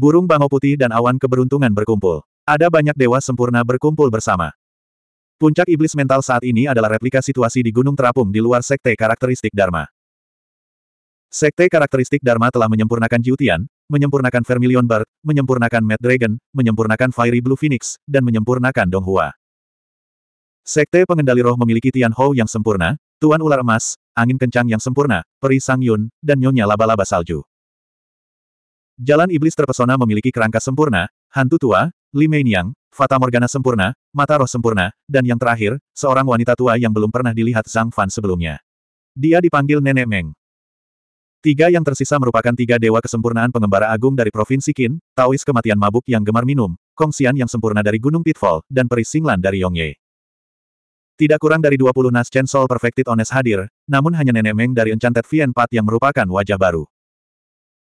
Burung bangau putih dan awan keberuntungan berkumpul. Ada banyak dewa sempurna berkumpul bersama. Puncak iblis mental saat ini adalah replika situasi di Gunung Terapung di luar sekte karakteristik Dharma. Sekte karakteristik Dharma telah menyempurnakan Jiutian, menyempurnakan Vermilion Bird, menyempurnakan Mad Dragon, menyempurnakan Fiery Blue Phoenix, dan menyempurnakan Donghua. Sekte pengendali roh memiliki Tian Hou yang sempurna, Tuan Ular Emas, Angin Kencang yang sempurna, Peri Sang Yun, dan Nyonya Laba-Laba Salju. Jalan iblis terpesona memiliki kerangka sempurna, hantu tua, Limei Niang, Fata Morgana sempurna, mata roh sempurna, dan yang terakhir, seorang wanita tua yang belum pernah dilihat Zhang Fan sebelumnya. Dia dipanggil Nenek Meng. Tiga yang tersisa merupakan tiga dewa kesempurnaan pengembara agung dari Provinsi Qin, Taois kematian mabuk yang gemar minum, Kong Xian yang sempurna dari Gunung Pitfall, dan Singlan dari Yongye. Tidak kurang dari 20 Naschen sol Perfected Ones hadir, namun hanya Nenek Meng dari Enchanted Vien Path yang merupakan wajah baru.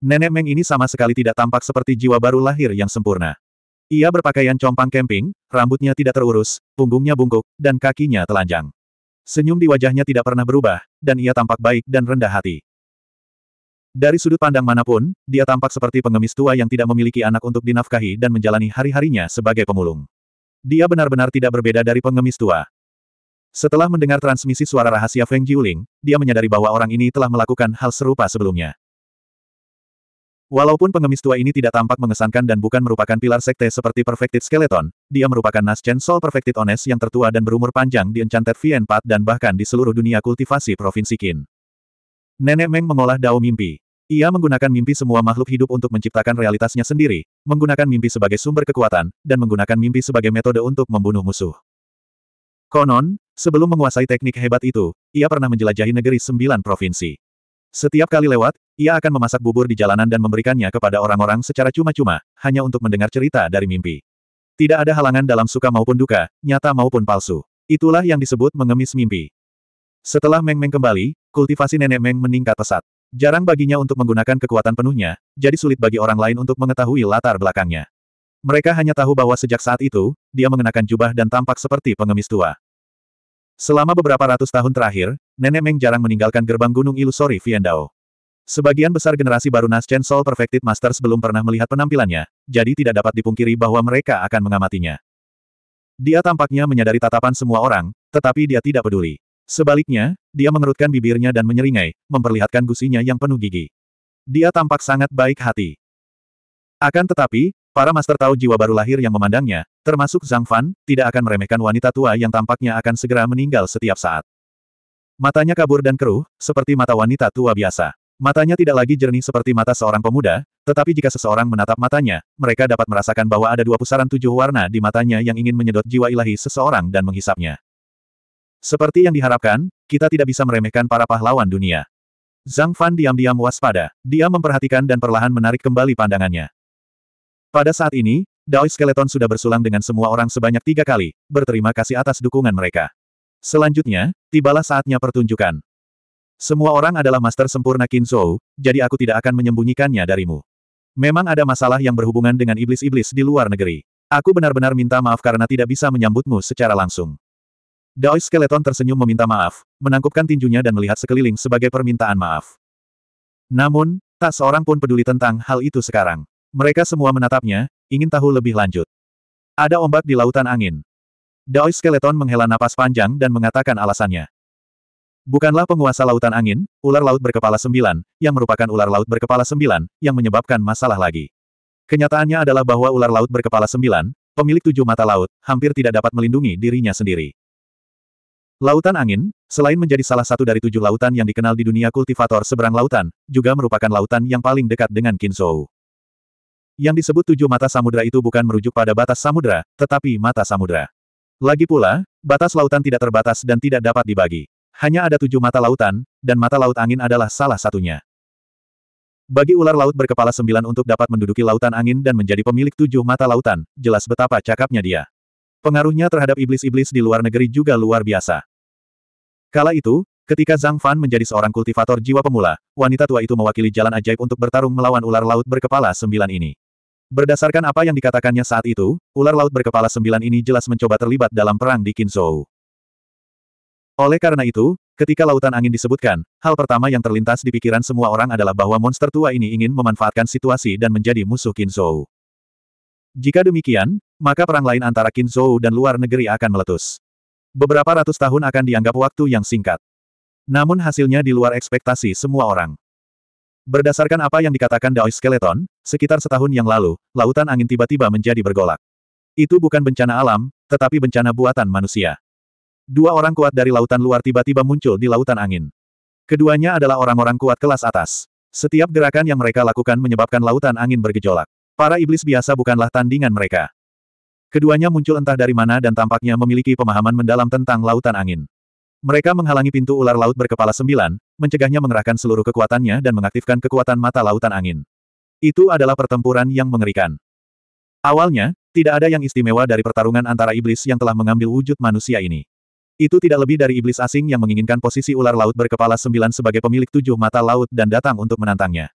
Nenek Meng ini sama sekali tidak tampak seperti jiwa baru lahir yang sempurna. Ia berpakaian compang camping, rambutnya tidak terurus, punggungnya bungkuk, dan kakinya telanjang. Senyum di wajahnya tidak pernah berubah, dan ia tampak baik dan rendah hati. Dari sudut pandang manapun, dia tampak seperti pengemis tua yang tidak memiliki anak untuk dinafkahi dan menjalani hari-harinya sebagai pemulung. Dia benar-benar tidak berbeda dari pengemis tua. Setelah mendengar transmisi suara rahasia Feng Jiuling, dia menyadari bahwa orang ini telah melakukan hal serupa sebelumnya. Walaupun pengemis tua ini tidak tampak mengesankan dan bukan merupakan pilar sekte seperti Perfected Skeleton, dia merupakan Naschen Soul Perfected Ones yang tertua dan berumur panjang di Enchanted Vien 4 dan bahkan di seluruh dunia kultivasi Provinsi Qin. Nenek Meng mengolah dao mimpi. Ia menggunakan mimpi semua makhluk hidup untuk menciptakan realitasnya sendiri, menggunakan mimpi sebagai sumber kekuatan, dan menggunakan mimpi sebagai metode untuk membunuh musuh. Konon, sebelum menguasai teknik hebat itu, ia pernah menjelajahi negeri sembilan provinsi. Setiap kali lewat, ia akan memasak bubur di jalanan dan memberikannya kepada orang-orang secara cuma-cuma, hanya untuk mendengar cerita dari mimpi. Tidak ada halangan dalam suka maupun duka, nyata maupun palsu. Itulah yang disebut mengemis mimpi. Setelah Meng Meng kembali, kultivasi nenek Meng meningkat pesat. Jarang baginya untuk menggunakan kekuatan penuhnya, jadi sulit bagi orang lain untuk mengetahui latar belakangnya. Mereka hanya tahu bahwa sejak saat itu, dia mengenakan jubah dan tampak seperti pengemis tua. Selama beberapa ratus tahun terakhir, Nenek Meng jarang meninggalkan gerbang gunung ilusori Viendao. Sebagian besar generasi baru Nascent Soul Perfected Masters belum pernah melihat penampilannya, jadi tidak dapat dipungkiri bahwa mereka akan mengamatinya. Dia tampaknya menyadari tatapan semua orang, tetapi dia tidak peduli. Sebaliknya, dia mengerutkan bibirnya dan menyeringai, memperlihatkan gusinya yang penuh gigi. Dia tampak sangat baik hati. Akan tetapi, Para Master tahu jiwa baru lahir yang memandangnya, termasuk Zhang Fan, tidak akan meremehkan wanita tua yang tampaknya akan segera meninggal setiap saat. Matanya kabur dan keruh, seperti mata wanita tua biasa. Matanya tidak lagi jernih seperti mata seorang pemuda, tetapi jika seseorang menatap matanya, mereka dapat merasakan bahwa ada dua pusaran tujuh warna di matanya yang ingin menyedot jiwa ilahi seseorang dan menghisapnya. Seperti yang diharapkan, kita tidak bisa meremehkan para pahlawan dunia. Zhang Fan diam-diam waspada. Dia memperhatikan dan perlahan menarik kembali pandangannya. Pada saat ini, Dao Skeleton sudah bersulang dengan semua orang sebanyak tiga kali, berterima kasih atas dukungan mereka. Selanjutnya, tibalah saatnya pertunjukan. Semua orang adalah master sempurna Kinzhou, jadi aku tidak akan menyembunyikannya darimu. Memang ada masalah yang berhubungan dengan iblis-iblis di luar negeri. Aku benar-benar minta maaf karena tidak bisa menyambutmu secara langsung. Dao Skeleton tersenyum meminta maaf, menangkupkan tinjunya dan melihat sekeliling sebagai permintaan maaf. Namun, tak seorang pun peduli tentang hal itu sekarang. Mereka semua menatapnya, ingin tahu lebih lanjut. Ada ombak di lautan angin. Daoi Skeleton menghela napas panjang dan mengatakan alasannya. Bukanlah penguasa lautan angin, ular laut berkepala sembilan, yang merupakan ular laut berkepala sembilan, yang menyebabkan masalah lagi. Kenyataannya adalah bahwa ular laut berkepala sembilan, pemilik tujuh mata laut, hampir tidak dapat melindungi dirinya sendiri. Lautan angin, selain menjadi salah satu dari tujuh lautan yang dikenal di dunia kultivator seberang lautan, juga merupakan lautan yang paling dekat dengan Kinzhou. Yang disebut tujuh mata samudera itu bukan merujuk pada batas samudera, tetapi mata samudera. Lagi pula, batas lautan tidak terbatas dan tidak dapat dibagi. Hanya ada tujuh mata lautan, dan mata laut angin adalah salah satunya. Bagi ular laut berkepala sembilan untuk dapat menduduki lautan angin dan menjadi pemilik tujuh mata lautan, jelas betapa cakapnya dia. Pengaruhnya terhadap iblis-iblis di luar negeri juga luar biasa. Kala itu, ketika Zhang Fan menjadi seorang kultivator jiwa pemula, wanita tua itu mewakili jalan ajaib untuk bertarung melawan ular laut berkepala sembilan ini. Berdasarkan apa yang dikatakannya saat itu, ular laut berkepala sembilan ini jelas mencoba terlibat dalam perang di Qinzhou. Oleh karena itu, ketika lautan angin disebutkan, hal pertama yang terlintas di pikiran semua orang adalah bahwa monster tua ini ingin memanfaatkan situasi dan menjadi musuh Qinzhou. Jika demikian, maka perang lain antara Qinzhou dan luar negeri akan meletus. Beberapa ratus tahun akan dianggap waktu yang singkat. Namun hasilnya di luar ekspektasi semua orang. Berdasarkan apa yang dikatakan Daois Skeleton, sekitar setahun yang lalu, lautan angin tiba-tiba menjadi bergolak. Itu bukan bencana alam, tetapi bencana buatan manusia. Dua orang kuat dari lautan luar tiba-tiba muncul di lautan angin. Keduanya adalah orang-orang kuat kelas atas. Setiap gerakan yang mereka lakukan menyebabkan lautan angin bergejolak. Para iblis biasa bukanlah tandingan mereka. Keduanya muncul entah dari mana dan tampaknya memiliki pemahaman mendalam tentang lautan angin. Mereka menghalangi pintu ular laut berkepala sembilan, mencegahnya mengerahkan seluruh kekuatannya dan mengaktifkan kekuatan mata lautan angin. Itu adalah pertempuran yang mengerikan. Awalnya, tidak ada yang istimewa dari pertarungan antara iblis yang telah mengambil wujud manusia ini. Itu tidak lebih dari iblis asing yang menginginkan posisi ular laut berkepala sembilan sebagai pemilik tujuh mata laut dan datang untuk menantangnya.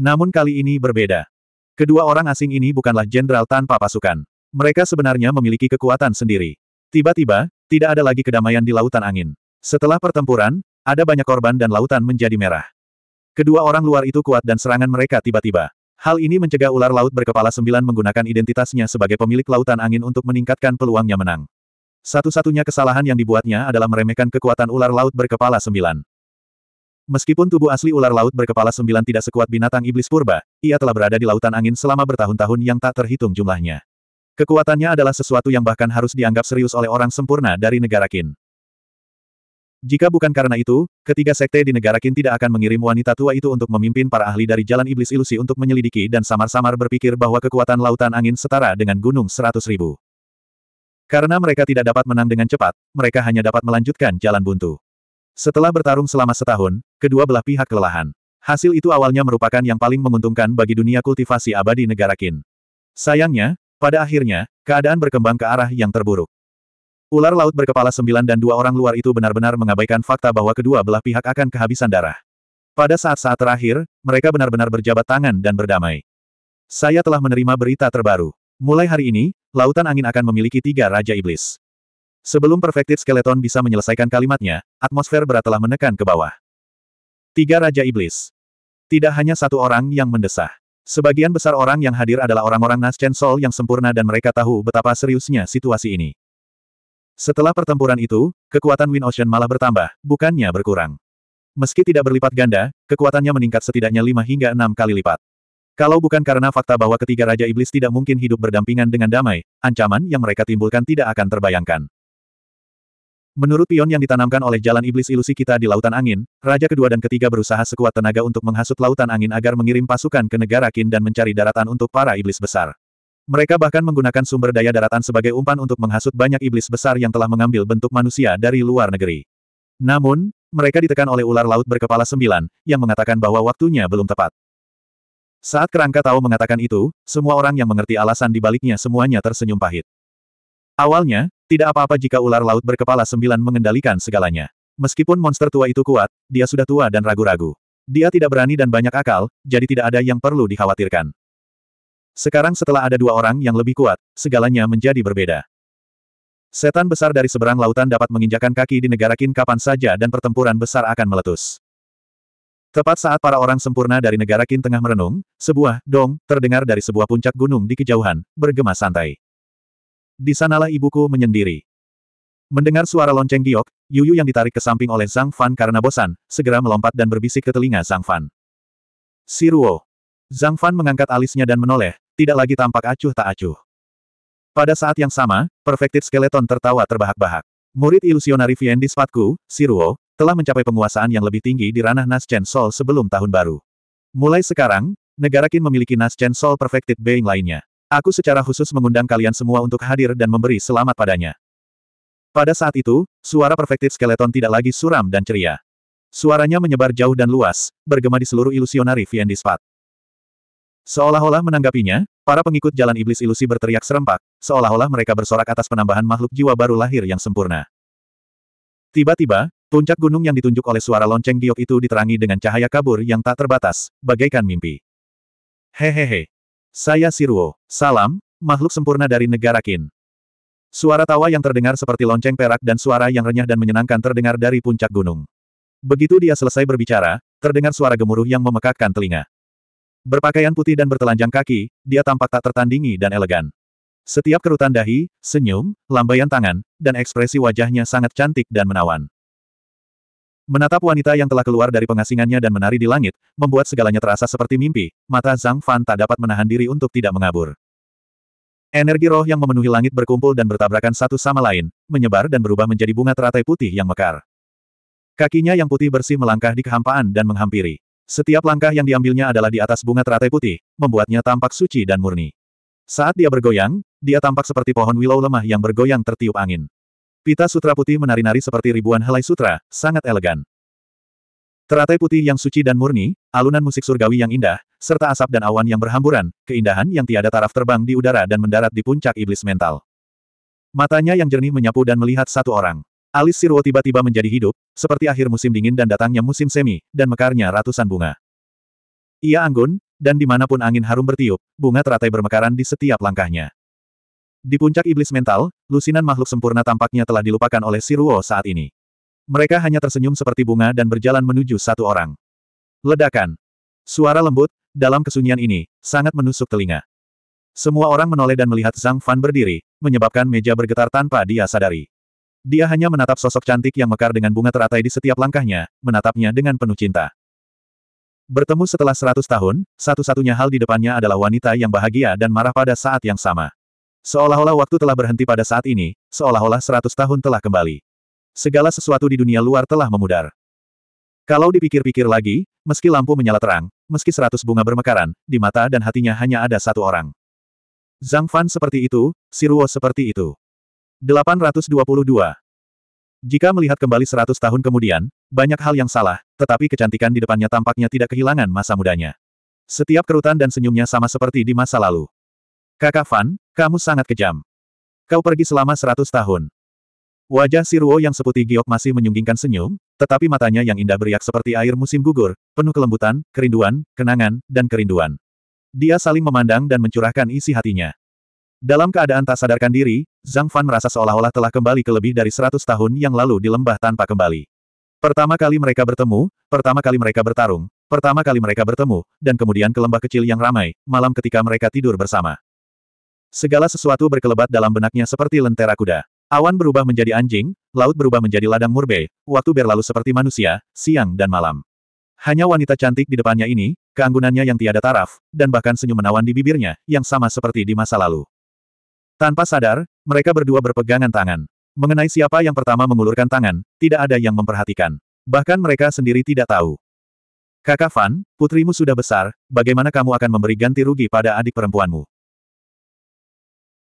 Namun kali ini berbeda. Kedua orang asing ini bukanlah jenderal tanpa pasukan. Mereka sebenarnya memiliki kekuatan sendiri. Tiba-tiba, tidak ada lagi kedamaian di lautan angin. Setelah pertempuran, ada banyak korban dan lautan menjadi merah. Kedua orang luar itu kuat dan serangan mereka tiba-tiba. Hal ini mencegah ular laut berkepala sembilan menggunakan identitasnya sebagai pemilik lautan angin untuk meningkatkan peluangnya menang. Satu-satunya kesalahan yang dibuatnya adalah meremehkan kekuatan ular laut berkepala sembilan. Meskipun tubuh asli ular laut berkepala sembilan tidak sekuat binatang iblis purba, ia telah berada di lautan angin selama bertahun-tahun yang tak terhitung jumlahnya. Kekuatannya adalah sesuatu yang bahkan harus dianggap serius oleh orang sempurna dari negara Qin. Jika bukan karena itu, ketiga sekte di negara Qin tidak akan mengirim wanita tua itu untuk memimpin para ahli dari jalan iblis ilusi untuk menyelidiki dan samar-samar berpikir bahwa kekuatan lautan angin setara dengan gunung seratus ribu. Karena mereka tidak dapat menang dengan cepat, mereka hanya dapat melanjutkan jalan buntu. Setelah bertarung selama setahun, kedua belah pihak kelelahan. Hasil itu awalnya merupakan yang paling menguntungkan bagi dunia kultivasi abadi negara Qin. Sayangnya, pada akhirnya, keadaan berkembang ke arah yang terburuk. Ular laut berkepala sembilan dan dua orang luar itu benar-benar mengabaikan fakta bahwa kedua belah pihak akan kehabisan darah. Pada saat-saat terakhir, mereka benar-benar berjabat tangan dan berdamai. Saya telah menerima berita terbaru. Mulai hari ini, Lautan Angin akan memiliki tiga Raja Iblis. Sebelum Perfected Skeleton bisa menyelesaikan kalimatnya, atmosfer berat telah menekan ke bawah. Tiga Raja Iblis. Tidak hanya satu orang yang mendesah. Sebagian besar orang yang hadir adalah orang-orang Naschen Sol yang sempurna dan mereka tahu betapa seriusnya situasi ini. Setelah pertempuran itu, kekuatan Wind Ocean malah bertambah, bukannya berkurang. Meski tidak berlipat ganda, kekuatannya meningkat setidaknya 5 hingga 6 kali lipat. Kalau bukan karena fakta bahwa ketiga Raja Iblis tidak mungkin hidup berdampingan dengan damai, ancaman yang mereka timbulkan tidak akan terbayangkan. Menurut pion yang ditanamkan oleh jalan iblis ilusi kita di lautan angin, raja kedua dan ketiga berusaha sekuat tenaga untuk menghasut lautan angin agar mengirim pasukan ke negara Kin dan mencari daratan untuk para iblis besar. Mereka bahkan menggunakan sumber daya daratan sebagai umpan untuk menghasut banyak iblis besar yang telah mengambil bentuk manusia dari luar negeri. Namun, mereka ditekan oleh ular laut berkepala sembilan, yang mengatakan bahwa waktunya belum tepat. Saat kerangka tahu mengatakan itu, semua orang yang mengerti alasan di baliknya semuanya tersenyum pahit. Awalnya, tidak apa-apa jika ular laut berkepala sembilan mengendalikan segalanya. Meskipun monster tua itu kuat, dia sudah tua dan ragu-ragu. Dia tidak berani dan banyak akal, jadi tidak ada yang perlu dikhawatirkan. Sekarang setelah ada dua orang yang lebih kuat, segalanya menjadi berbeda. Setan besar dari seberang lautan dapat menginjakan kaki di negara Kin kapan saja dan pertempuran besar akan meletus. Tepat saat para orang sempurna dari negara Kin tengah merenung, sebuah dong terdengar dari sebuah puncak gunung di kejauhan, bergema santai. Di sanalah ibuku menyendiri. Mendengar suara lonceng giok, Yuyu yang ditarik ke samping oleh Zhang Fan karena bosan, segera melompat dan berbisik ke telinga Zhang Fan. Siruo. Zhang Fan mengangkat alisnya dan menoleh, tidak lagi tampak acuh tak acuh. Pada saat yang sama, Perfected Skeleton tertawa terbahak-bahak. Murid ilusionari Vien di Siruo, telah mencapai penguasaan yang lebih tinggi di ranah Nascent Sol sebelum tahun baru. Mulai sekarang, negara Qin memiliki Nascent Sol Perfected Being lainnya. Aku secara khusus mengundang kalian semua untuk hadir dan memberi selamat padanya. Pada saat itu, suara perfektif skeleton tidak lagi suram dan ceria. Suaranya menyebar jauh dan luas, bergema di seluruh ilusionari Viendispad. Seolah-olah menanggapinya, para pengikut jalan iblis ilusi berteriak serempak, seolah-olah mereka bersorak atas penambahan makhluk jiwa baru lahir yang sempurna. Tiba-tiba, puncak gunung yang ditunjuk oleh suara lonceng giok itu diterangi dengan cahaya kabur yang tak terbatas, bagaikan mimpi. Hehehe. Saya Siruo. Salam, makhluk sempurna dari negara Qin. Suara tawa yang terdengar seperti lonceng perak dan suara yang renyah dan menyenangkan terdengar dari puncak gunung. Begitu dia selesai berbicara, terdengar suara gemuruh yang memekakkan telinga. Berpakaian putih dan bertelanjang kaki, dia tampak tak tertandingi dan elegan. Setiap kerutan dahi, senyum, lambaian tangan, dan ekspresi wajahnya sangat cantik dan menawan. Menatap wanita yang telah keluar dari pengasingannya dan menari di langit, membuat segalanya terasa seperti mimpi, mata Zhang Fan tak dapat menahan diri untuk tidak mengabur. Energi roh yang memenuhi langit berkumpul dan bertabrakan satu sama lain, menyebar dan berubah menjadi bunga teratai putih yang mekar. Kakinya yang putih bersih melangkah di kehampaan dan menghampiri. Setiap langkah yang diambilnya adalah di atas bunga teratai putih, membuatnya tampak suci dan murni. Saat dia bergoyang, dia tampak seperti pohon willow lemah yang bergoyang tertiup angin. Pita sutra putih menari-nari seperti ribuan helai sutra, sangat elegan. Teratai putih yang suci dan murni, alunan musik surgawi yang indah, serta asap dan awan yang berhamburan, keindahan yang tiada taraf terbang di udara dan mendarat di puncak iblis mental. Matanya yang jernih menyapu dan melihat satu orang. Alis Sirwo tiba-tiba menjadi hidup, seperti akhir musim dingin dan datangnya musim semi, dan mekarnya ratusan bunga. Ia anggun, dan dimanapun angin harum bertiup, bunga teratai bermekaran di setiap langkahnya. Di puncak iblis mental, lusinan makhluk sempurna tampaknya telah dilupakan oleh Siruo saat ini. Mereka hanya tersenyum seperti bunga dan berjalan menuju satu orang. Ledakan. Suara lembut, dalam kesunyian ini, sangat menusuk telinga. Semua orang menoleh dan melihat Zhang Fan berdiri, menyebabkan meja bergetar tanpa dia sadari. Dia hanya menatap sosok cantik yang mekar dengan bunga teratai di setiap langkahnya, menatapnya dengan penuh cinta. Bertemu setelah seratus tahun, satu-satunya hal di depannya adalah wanita yang bahagia dan marah pada saat yang sama. Seolah-olah waktu telah berhenti pada saat ini, seolah-olah seratus tahun telah kembali. Segala sesuatu di dunia luar telah memudar. Kalau dipikir-pikir lagi, meski lampu menyala terang, meski seratus bunga bermekaran, di mata dan hatinya hanya ada satu orang. Zhang Fan seperti itu, Siruo seperti itu. 822. Jika melihat kembali seratus tahun kemudian, banyak hal yang salah, tetapi kecantikan di depannya tampaknya tidak kehilangan masa mudanya. Setiap kerutan dan senyumnya sama seperti di masa lalu. Kakak Fan, kamu sangat kejam. Kau pergi selama seratus tahun. Wajah Siruo yang seputih giok masih menyunggingkan senyum, tetapi matanya yang indah beriak seperti air musim gugur, penuh kelembutan, kerinduan, kenangan, dan kerinduan. Dia saling memandang dan mencurahkan isi hatinya. Dalam keadaan tak sadarkan diri, Zhang Fan merasa seolah-olah telah kembali ke lebih dari seratus tahun yang lalu di lembah tanpa kembali. Pertama kali mereka bertemu, pertama kali mereka bertarung, pertama kali mereka bertemu, dan kemudian ke lembah kecil yang ramai, malam ketika mereka tidur bersama. Segala sesuatu berkelebat dalam benaknya seperti lentera kuda. Awan berubah menjadi anjing, laut berubah menjadi ladang murbe, waktu berlalu seperti manusia, siang dan malam. Hanya wanita cantik di depannya ini, keanggunannya yang tiada taraf, dan bahkan senyum menawan di bibirnya, yang sama seperti di masa lalu. Tanpa sadar, mereka berdua berpegangan tangan. Mengenai siapa yang pertama mengulurkan tangan, tidak ada yang memperhatikan. Bahkan mereka sendiri tidak tahu. Kakak Fan, putrimu sudah besar, bagaimana kamu akan memberi ganti rugi pada adik perempuanmu?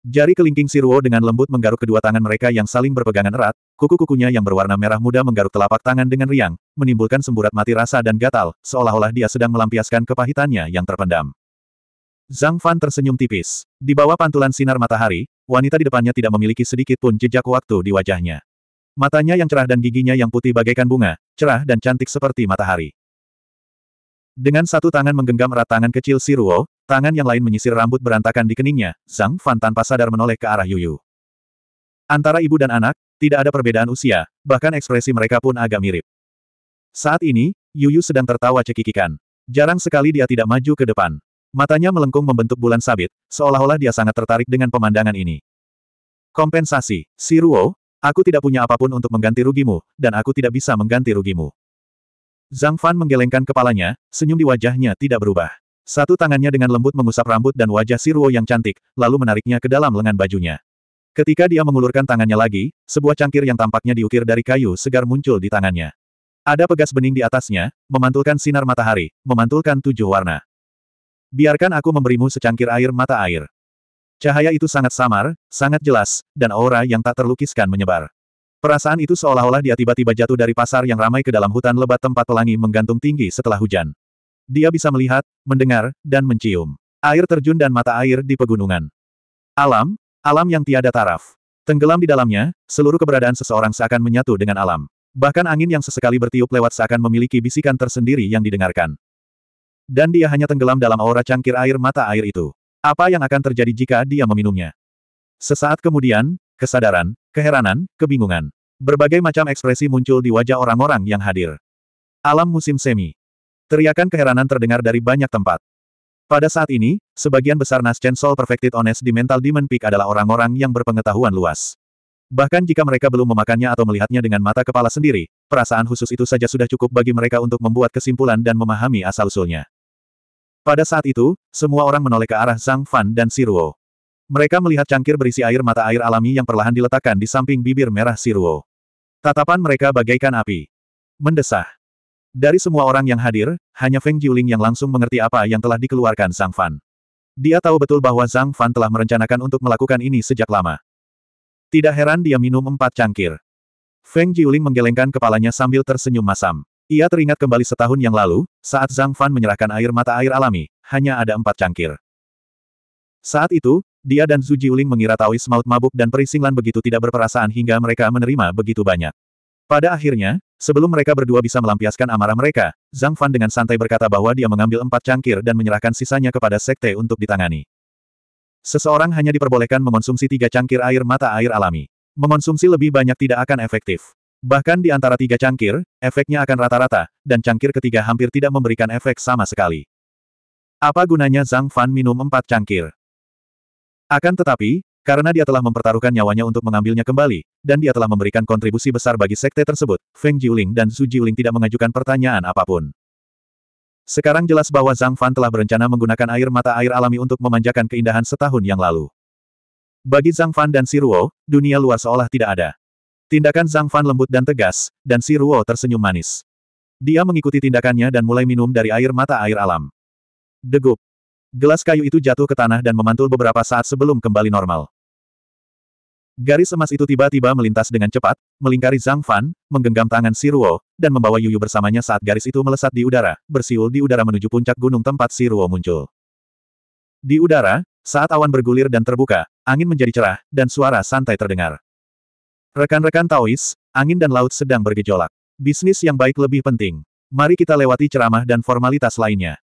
Jari kelingking Siruo dengan lembut menggaruk kedua tangan mereka yang saling berpegangan erat, kuku-kukunya yang berwarna merah muda menggaruk telapak tangan dengan riang, menimbulkan semburat mati rasa dan gatal, seolah-olah dia sedang melampiaskan kepahitannya yang terpendam. Zhang Fan tersenyum tipis. Di bawah pantulan sinar matahari, wanita di depannya tidak memiliki sedikit pun jejak waktu di wajahnya. Matanya yang cerah dan giginya yang putih bagaikan bunga, cerah dan cantik seperti matahari. Dengan satu tangan menggenggam erat tangan kecil Siruo. Tangan yang lain menyisir rambut berantakan di keningnya, Zhang Fan tanpa sadar menoleh ke arah Yuyu. Antara ibu dan anak, tidak ada perbedaan usia, bahkan ekspresi mereka pun agak mirip. Saat ini, Yuyu sedang tertawa cekikikan. Jarang sekali dia tidak maju ke depan. Matanya melengkung membentuk bulan sabit, seolah-olah dia sangat tertarik dengan pemandangan ini. Kompensasi, Si Ruo, aku tidak punya apapun untuk mengganti rugimu, dan aku tidak bisa mengganti rugimu. Zhang Fan menggelengkan kepalanya, senyum di wajahnya tidak berubah. Satu tangannya dengan lembut mengusap rambut dan wajah Siruo yang cantik, lalu menariknya ke dalam lengan bajunya. Ketika dia mengulurkan tangannya lagi, sebuah cangkir yang tampaknya diukir dari kayu segar muncul di tangannya. Ada pegas bening di atasnya, memantulkan sinar matahari, memantulkan tujuh warna. Biarkan aku memberimu secangkir air mata air. Cahaya itu sangat samar, sangat jelas, dan aura yang tak terlukiskan menyebar. Perasaan itu seolah-olah dia tiba-tiba jatuh dari pasar yang ramai ke dalam hutan lebat tempat pelangi menggantung tinggi setelah hujan. Dia bisa melihat, mendengar, dan mencium. Air terjun dan mata air di pegunungan. Alam, alam yang tiada taraf. Tenggelam di dalamnya, seluruh keberadaan seseorang seakan menyatu dengan alam. Bahkan angin yang sesekali bertiup lewat seakan memiliki bisikan tersendiri yang didengarkan. Dan dia hanya tenggelam dalam aura cangkir air mata air itu. Apa yang akan terjadi jika dia meminumnya? Sesaat kemudian, kesadaran, keheranan, kebingungan. Berbagai macam ekspresi muncul di wajah orang-orang yang hadir. Alam musim semi. Teriakan keheranan terdengar dari banyak tempat. Pada saat ini, sebagian besar Nascent Soul Perfected Honest di Mental Demon Peak adalah orang-orang yang berpengetahuan luas. Bahkan jika mereka belum memakannya atau melihatnya dengan mata kepala sendiri, perasaan khusus itu saja sudah cukup bagi mereka untuk membuat kesimpulan dan memahami asal-usulnya. Pada saat itu, semua orang menoleh ke arah Zhang Fan dan Siruo. Mereka melihat cangkir berisi air mata air alami yang perlahan diletakkan di samping bibir merah Siruo. Tatapan mereka bagaikan api. Mendesah. Dari semua orang yang hadir, hanya Feng Jiuling yang langsung mengerti apa yang telah dikeluarkan Zhang Fan. Dia tahu betul bahwa Zhang Fan telah merencanakan untuk melakukan ini sejak lama. Tidak heran dia minum empat cangkir. Feng Jiuling menggelengkan kepalanya sambil tersenyum masam. Ia teringat kembali setahun yang lalu, saat Zhang Fan menyerahkan air mata air alami, hanya ada empat cangkir. Saat itu, dia dan Zhu Jiuling mengira Taois maut mabuk dan perisinglan begitu tidak berperasaan hingga mereka menerima begitu banyak. Pada akhirnya, sebelum mereka berdua bisa melampiaskan amarah mereka, Zhang Fan dengan santai berkata bahwa dia mengambil empat cangkir dan menyerahkan sisanya kepada sekte untuk ditangani. Seseorang hanya diperbolehkan mengonsumsi tiga cangkir air mata air alami. Mengonsumsi lebih banyak tidak akan efektif. Bahkan di antara tiga cangkir, efeknya akan rata-rata, dan cangkir ketiga hampir tidak memberikan efek sama sekali. Apa gunanya Zhang Fan minum empat cangkir? Akan tetapi, karena dia telah mempertaruhkan nyawanya untuk mengambilnya kembali, dan dia telah memberikan kontribusi besar bagi sekte tersebut, Feng Jiuling dan Su Jiuling tidak mengajukan pertanyaan apapun. Sekarang jelas bahwa Zhang Fan telah berencana menggunakan air mata air alami untuk memanjakan keindahan setahun yang lalu. Bagi Zhang Fan dan Si Siruo, dunia luar seolah tidak ada. Tindakan Zhang Fan lembut dan tegas, dan Si Siruo tersenyum manis. Dia mengikuti tindakannya dan mulai minum dari air mata air alam. Degup. Gelas kayu itu jatuh ke tanah dan memantul beberapa saat sebelum kembali normal. Garis emas itu tiba-tiba melintas dengan cepat, melingkari Zhang Fan, menggenggam tangan Si Siruo, dan membawa Yuyu bersamanya saat garis itu melesat di udara, bersiul di udara menuju puncak gunung tempat Si Siruo muncul. Di udara, saat awan bergulir dan terbuka, angin menjadi cerah, dan suara santai terdengar. Rekan-rekan Taois, angin dan laut sedang bergejolak. Bisnis yang baik lebih penting. Mari kita lewati ceramah dan formalitas lainnya.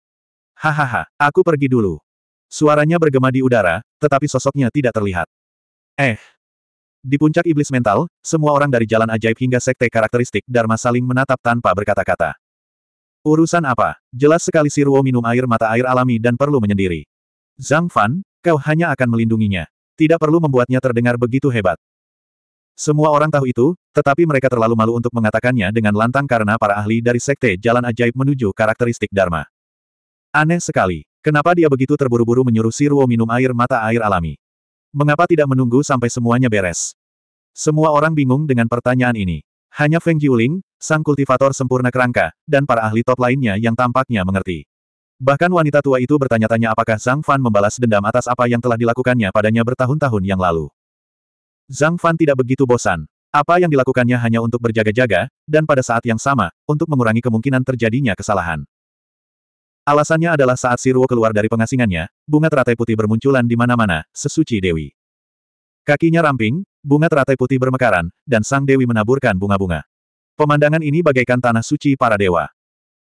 Hahaha, aku pergi dulu. Suaranya bergema di udara, tetapi sosoknya tidak terlihat. Eh, di puncak iblis mental, semua orang dari jalan ajaib hingga sekte karakteristik Dharma saling menatap tanpa berkata-kata. Urusan apa? Jelas sekali si Ruo minum air mata air alami dan perlu menyendiri. Zhang Fan, kau hanya akan melindunginya. Tidak perlu membuatnya terdengar begitu hebat. Semua orang tahu itu, tetapi mereka terlalu malu untuk mengatakannya dengan lantang karena para ahli dari sekte jalan ajaib menuju karakteristik Dharma. Aneh sekali. Kenapa dia begitu terburu-buru menyuruh si Ruo minum air mata air alami? Mengapa tidak menunggu sampai semuanya beres? Semua orang bingung dengan pertanyaan ini. Hanya Feng Jiuling, sang kultivator sempurna kerangka, dan para ahli top lainnya yang tampaknya mengerti. Bahkan wanita tua itu bertanya-tanya apakah Zhang Fan membalas dendam atas apa yang telah dilakukannya padanya bertahun-tahun yang lalu. Zhang Fan tidak begitu bosan. Apa yang dilakukannya hanya untuk berjaga-jaga, dan pada saat yang sama, untuk mengurangi kemungkinan terjadinya kesalahan. Alasannya adalah saat Siruo keluar dari pengasingannya, bunga teratai putih bermunculan di mana-mana, sesuci Dewi. Kakinya ramping, bunga teratai putih bermekaran, dan sang Dewi menaburkan bunga-bunga. Pemandangan ini bagaikan tanah suci para dewa.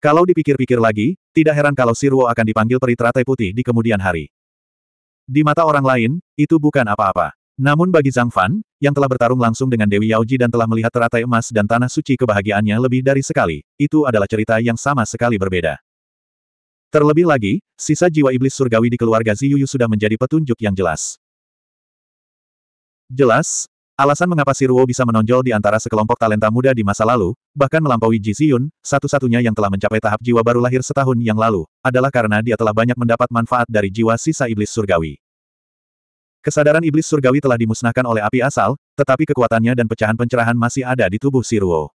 Kalau dipikir-pikir lagi, tidak heran kalau Siruo akan dipanggil peri teratai putih di kemudian hari. Di mata orang lain, itu bukan apa-apa. Namun bagi Zhang Fan, yang telah bertarung langsung dengan Dewi Yaoji dan telah melihat teratai emas dan tanah suci kebahagiaannya lebih dari sekali, itu adalah cerita yang sama sekali berbeda. Terlebih lagi, sisa jiwa iblis surgawi di keluarga Ziyuyu sudah menjadi petunjuk yang jelas. Jelas, alasan mengapa Si Ruo bisa menonjol di antara sekelompok talenta muda di masa lalu, bahkan melampaui Ji Ziyun, satu-satunya yang telah mencapai tahap jiwa baru lahir setahun yang lalu, adalah karena dia telah banyak mendapat manfaat dari jiwa sisa iblis surgawi. Kesadaran iblis surgawi telah dimusnahkan oleh api asal, tetapi kekuatannya dan pecahan pencerahan masih ada di tubuh Si Ruo.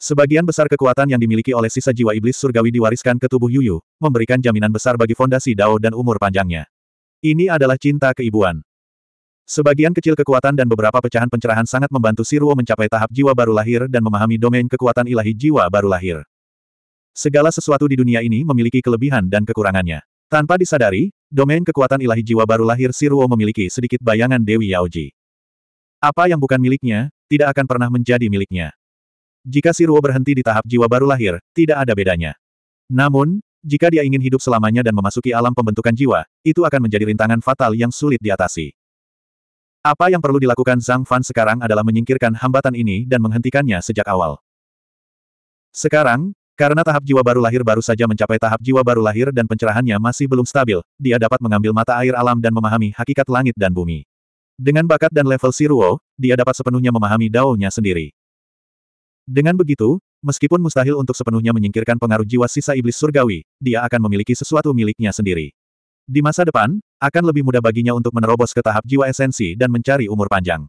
Sebagian besar kekuatan yang dimiliki oleh sisa jiwa iblis surgawi diwariskan ke tubuh Yuyu, memberikan jaminan besar bagi fondasi Dao dan umur panjangnya. Ini adalah cinta keibuan. Sebagian kecil kekuatan dan beberapa pecahan pencerahan sangat membantu Siruo mencapai tahap jiwa baru lahir dan memahami domain kekuatan ilahi jiwa baru lahir. Segala sesuatu di dunia ini memiliki kelebihan dan kekurangannya. Tanpa disadari, domain kekuatan ilahi jiwa baru lahir Siruo memiliki sedikit bayangan Dewi Yaoji. Apa yang bukan miliknya, tidak akan pernah menjadi miliknya. Jika si Ruo berhenti di tahap jiwa baru lahir, tidak ada bedanya. Namun, jika dia ingin hidup selamanya dan memasuki alam pembentukan jiwa, itu akan menjadi rintangan fatal yang sulit diatasi. Apa yang perlu dilakukan Zhang Fan sekarang adalah menyingkirkan hambatan ini dan menghentikannya sejak awal. Sekarang, karena tahap jiwa baru lahir baru saja mencapai tahap jiwa baru lahir dan pencerahannya masih belum stabil, dia dapat mengambil mata air alam dan memahami hakikat langit dan bumi. Dengan bakat dan level Siruo, dia dapat sepenuhnya memahami Dao-nya sendiri. Dengan begitu, meskipun mustahil untuk sepenuhnya menyingkirkan pengaruh jiwa sisa iblis surgawi, dia akan memiliki sesuatu miliknya sendiri. Di masa depan, akan lebih mudah baginya untuk menerobos ke tahap jiwa esensi dan mencari umur panjang.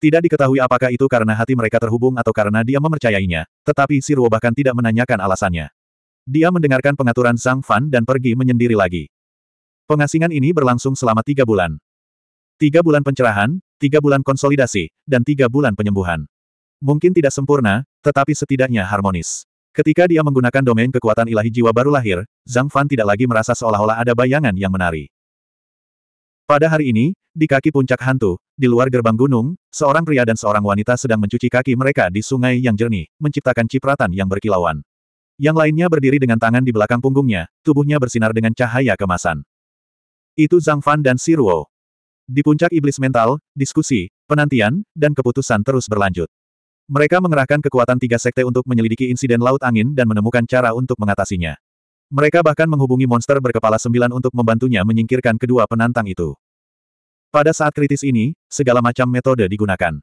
Tidak diketahui apakah itu karena hati mereka terhubung atau karena dia memercayainya, tetapi Siruo bahkan tidak menanyakan alasannya. Dia mendengarkan pengaturan Sang Fan dan pergi menyendiri lagi. Pengasingan ini berlangsung selama tiga bulan. Tiga bulan pencerahan, tiga bulan konsolidasi, dan tiga bulan penyembuhan. Mungkin tidak sempurna, tetapi setidaknya harmonis. Ketika dia menggunakan domain kekuatan ilahi jiwa baru lahir, Zhang Fan tidak lagi merasa seolah-olah ada bayangan yang menari. Pada hari ini, di kaki puncak hantu, di luar gerbang gunung, seorang pria dan seorang wanita sedang mencuci kaki mereka di sungai yang jernih, menciptakan cipratan yang berkilauan. Yang lainnya berdiri dengan tangan di belakang punggungnya, tubuhnya bersinar dengan cahaya kemasan. Itu Zhang Fan dan Si Ruo. Di puncak iblis mental, diskusi, penantian, dan keputusan terus berlanjut. Mereka mengerahkan kekuatan tiga sekte untuk menyelidiki insiden Laut Angin dan menemukan cara untuk mengatasinya. Mereka bahkan menghubungi monster berkepala sembilan untuk membantunya menyingkirkan kedua penantang itu. Pada saat kritis ini, segala macam metode digunakan.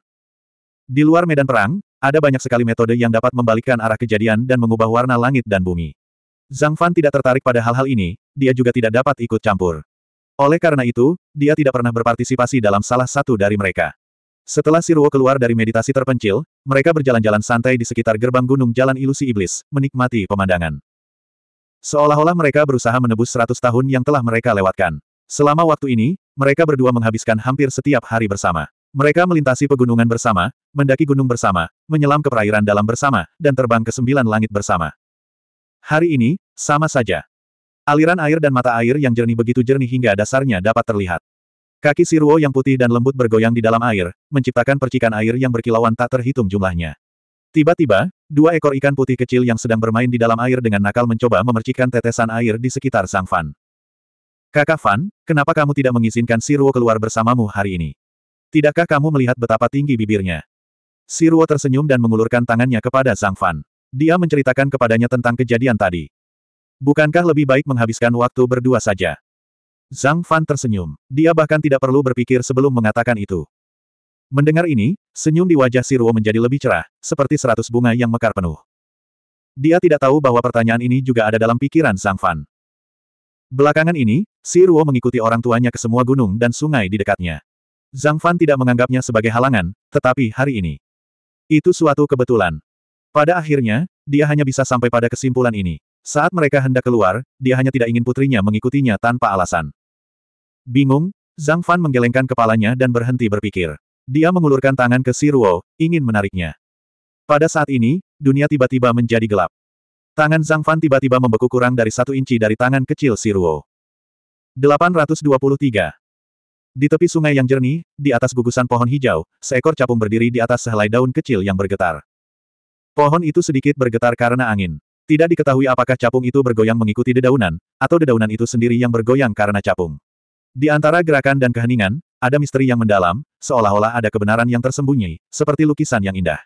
Di luar medan perang, ada banyak sekali metode yang dapat membalikkan arah kejadian dan mengubah warna langit dan bumi. Zhang Fan tidak tertarik pada hal-hal ini, dia juga tidak dapat ikut campur. Oleh karena itu, dia tidak pernah berpartisipasi dalam salah satu dari mereka. Setelah Siruo keluar dari meditasi terpencil, mereka berjalan-jalan santai di sekitar gerbang gunung Jalan Ilusi Iblis, menikmati pemandangan. Seolah-olah mereka berusaha menebus 100 tahun yang telah mereka lewatkan. Selama waktu ini, mereka berdua menghabiskan hampir setiap hari bersama. Mereka melintasi pegunungan bersama, mendaki gunung bersama, menyelam ke perairan dalam bersama, dan terbang ke sembilan langit bersama. Hari ini, sama saja. Aliran air dan mata air yang jernih begitu jernih hingga dasarnya dapat terlihat. Kaki Siruo yang putih dan lembut bergoyang di dalam air, menciptakan percikan air yang berkilauan tak terhitung jumlahnya. Tiba-tiba, dua ekor ikan putih kecil yang sedang bermain di dalam air dengan nakal mencoba memercikan tetesan air di sekitar Sang Fan. Kakak Fan, kenapa kamu tidak mengizinkan Siruo keluar bersamamu hari ini? Tidakkah kamu melihat betapa tinggi bibirnya? Siruo tersenyum dan mengulurkan tangannya kepada Sang Fan. Dia menceritakan kepadanya tentang kejadian tadi. Bukankah lebih baik menghabiskan waktu berdua saja? Zhang Fan tersenyum. Dia bahkan tidak perlu berpikir sebelum mengatakan itu. Mendengar ini, senyum di wajah Siruo menjadi lebih cerah, seperti seratus bunga yang mekar penuh. Dia tidak tahu bahwa pertanyaan ini juga ada dalam pikiran Zhang Fan. Belakangan ini, Siruo mengikuti orang tuanya ke semua gunung dan sungai di dekatnya. Zhang Fan tidak menganggapnya sebagai halangan, tetapi hari ini. Itu suatu kebetulan. Pada akhirnya, dia hanya bisa sampai pada kesimpulan ini. Saat mereka hendak keluar, dia hanya tidak ingin putrinya mengikutinya tanpa alasan. Bingung, Zhang Fan menggelengkan kepalanya dan berhenti berpikir. Dia mengulurkan tangan ke Si Siruo, ingin menariknya. Pada saat ini, dunia tiba-tiba menjadi gelap. Tangan Zhang Fan tiba-tiba membeku kurang dari satu inci dari tangan kecil Siruo. 823. Di tepi sungai yang jernih, di atas gugusan pohon hijau, seekor capung berdiri di atas sehelai daun kecil yang bergetar. Pohon itu sedikit bergetar karena angin. Tidak diketahui apakah capung itu bergoyang mengikuti dedaunan, atau dedaunan itu sendiri yang bergoyang karena capung. Di antara gerakan dan keheningan, ada misteri yang mendalam, seolah-olah ada kebenaran yang tersembunyi, seperti lukisan yang indah.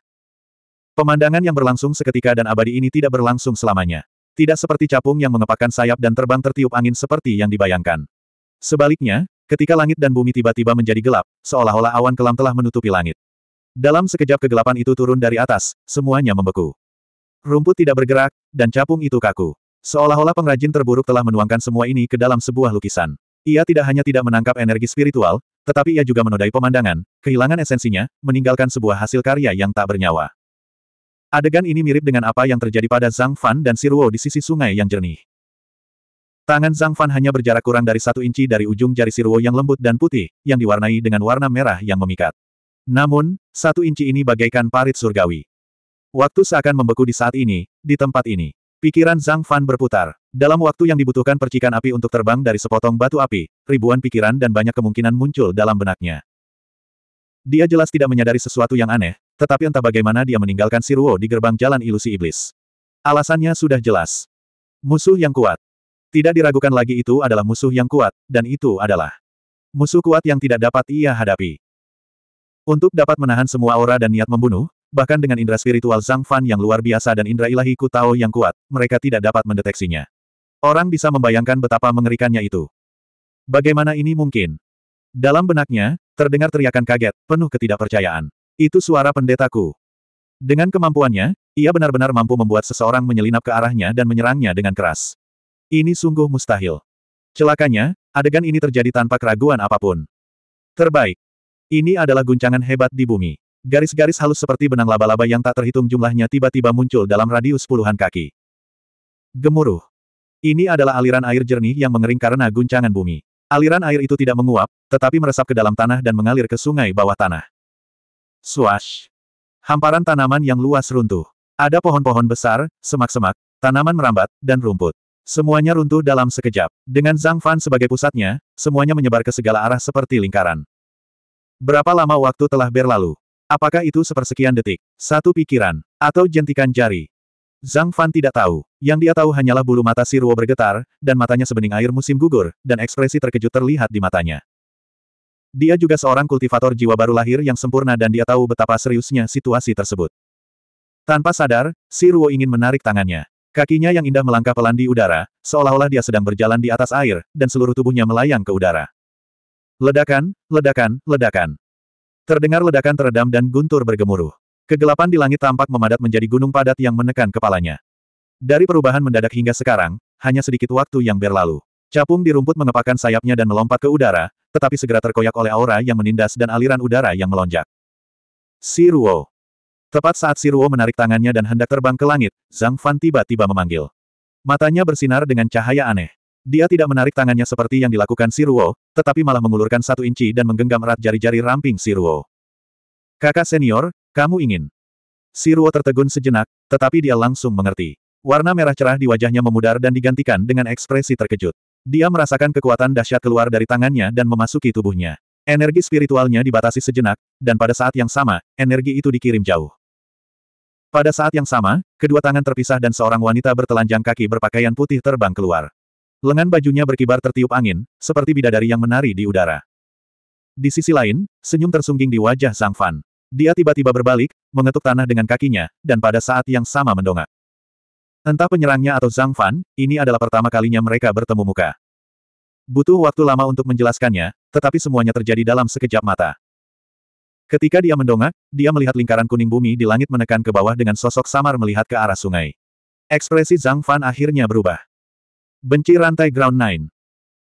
Pemandangan yang berlangsung seketika dan abadi ini tidak berlangsung selamanya. Tidak seperti capung yang mengepakkan sayap dan terbang tertiup angin seperti yang dibayangkan. Sebaliknya, ketika langit dan bumi tiba-tiba menjadi gelap, seolah-olah awan kelam telah menutupi langit. Dalam sekejap kegelapan itu turun dari atas, semuanya membeku. Rumput tidak bergerak, dan capung itu kaku. Seolah-olah pengrajin terburuk telah menuangkan semua ini ke dalam sebuah lukisan. Ia tidak hanya tidak menangkap energi spiritual, tetapi ia juga menodai pemandangan, kehilangan esensinya, meninggalkan sebuah hasil karya yang tak bernyawa. Adegan ini mirip dengan apa yang terjadi pada Zhang Fan dan Siruo di sisi sungai yang jernih. Tangan Zhang Fan hanya berjarak kurang dari satu inci dari ujung jari Siruo yang lembut dan putih, yang diwarnai dengan warna merah yang memikat. Namun, satu inci ini bagaikan parit surgawi. Waktu seakan membeku di saat ini, di tempat ini. Pikiran Zhang Fan berputar. Dalam waktu yang dibutuhkan percikan api untuk terbang dari sepotong batu api, ribuan pikiran dan banyak kemungkinan muncul dalam benaknya. Dia jelas tidak menyadari sesuatu yang aneh, tetapi entah bagaimana dia meninggalkan Siruo di gerbang jalan ilusi iblis. Alasannya sudah jelas. Musuh yang kuat. Tidak diragukan lagi itu adalah musuh yang kuat, dan itu adalah musuh kuat yang tidak dapat ia hadapi. Untuk dapat menahan semua aura dan niat membunuh, Bahkan dengan indera spiritual Zhang Fan yang luar biasa dan indera ilahi Ku Tao yang kuat, mereka tidak dapat mendeteksinya. Orang bisa membayangkan betapa mengerikannya itu. Bagaimana ini mungkin? Dalam benaknya, terdengar teriakan kaget, penuh ketidakpercayaan. Itu suara pendetaku. Dengan kemampuannya, ia benar-benar mampu membuat seseorang menyelinap ke arahnya dan menyerangnya dengan keras. Ini sungguh mustahil. Celakanya, adegan ini terjadi tanpa keraguan apapun. Terbaik. Ini adalah guncangan hebat di bumi. Garis-garis halus seperti benang laba-laba yang tak terhitung jumlahnya tiba-tiba muncul dalam radius puluhan kaki. Gemuruh. Ini adalah aliran air jernih yang mengering karena guncangan bumi. Aliran air itu tidak menguap, tetapi meresap ke dalam tanah dan mengalir ke sungai bawah tanah. Swash. Hamparan tanaman yang luas runtuh. Ada pohon-pohon besar, semak-semak, tanaman merambat, dan rumput. Semuanya runtuh dalam sekejap. Dengan Zhang Fan sebagai pusatnya, semuanya menyebar ke segala arah seperti lingkaran. Berapa lama waktu telah berlalu? Apakah itu sepersekian detik, satu pikiran, atau jentikan jari? Zhang Fan tidak tahu. Yang dia tahu hanyalah bulu mata si Ruo bergetar, dan matanya sebening air musim gugur, dan ekspresi terkejut terlihat di matanya. Dia juga seorang kultivator jiwa baru lahir yang sempurna dan dia tahu betapa seriusnya situasi tersebut. Tanpa sadar, si Ruo ingin menarik tangannya. Kakinya yang indah melangkah pelan di udara, seolah-olah dia sedang berjalan di atas air, dan seluruh tubuhnya melayang ke udara. Ledakan, ledakan, ledakan. Terdengar ledakan teredam dan guntur bergemuruh. Kegelapan di langit tampak memadat menjadi gunung padat yang menekan kepalanya. Dari perubahan mendadak hingga sekarang, hanya sedikit waktu yang berlalu. Capung di rumput mengepakkan sayapnya dan melompat ke udara, tetapi segera terkoyak oleh aura yang menindas dan aliran udara yang melonjak. Siruo. Tepat saat Siruo menarik tangannya dan hendak terbang ke langit, Zhang Fan tiba-tiba memanggil. Matanya bersinar dengan cahaya aneh. Dia tidak menarik tangannya seperti yang dilakukan Siruo, tetapi malah mengulurkan satu inci dan menggenggam erat jari-jari ramping Siruo. Kakak senior, kamu ingin. Siruo tertegun sejenak, tetapi dia langsung mengerti. Warna merah cerah di wajahnya memudar dan digantikan dengan ekspresi terkejut. Dia merasakan kekuatan dahsyat keluar dari tangannya dan memasuki tubuhnya. Energi spiritualnya dibatasi sejenak, dan pada saat yang sama, energi itu dikirim jauh. Pada saat yang sama, kedua tangan terpisah dan seorang wanita bertelanjang kaki berpakaian putih terbang keluar. Lengan bajunya berkibar tertiup angin, seperti bidadari yang menari di udara. Di sisi lain, senyum tersungging di wajah Zhang Fan. Dia tiba-tiba berbalik, mengetuk tanah dengan kakinya, dan pada saat yang sama mendongak. Entah penyerangnya atau Zhang Fan, ini adalah pertama kalinya mereka bertemu muka. Butuh waktu lama untuk menjelaskannya, tetapi semuanya terjadi dalam sekejap mata. Ketika dia mendongak, dia melihat lingkaran kuning bumi di langit menekan ke bawah dengan sosok samar melihat ke arah sungai. Ekspresi Zhang Fan akhirnya berubah. Benci rantai Ground Nine.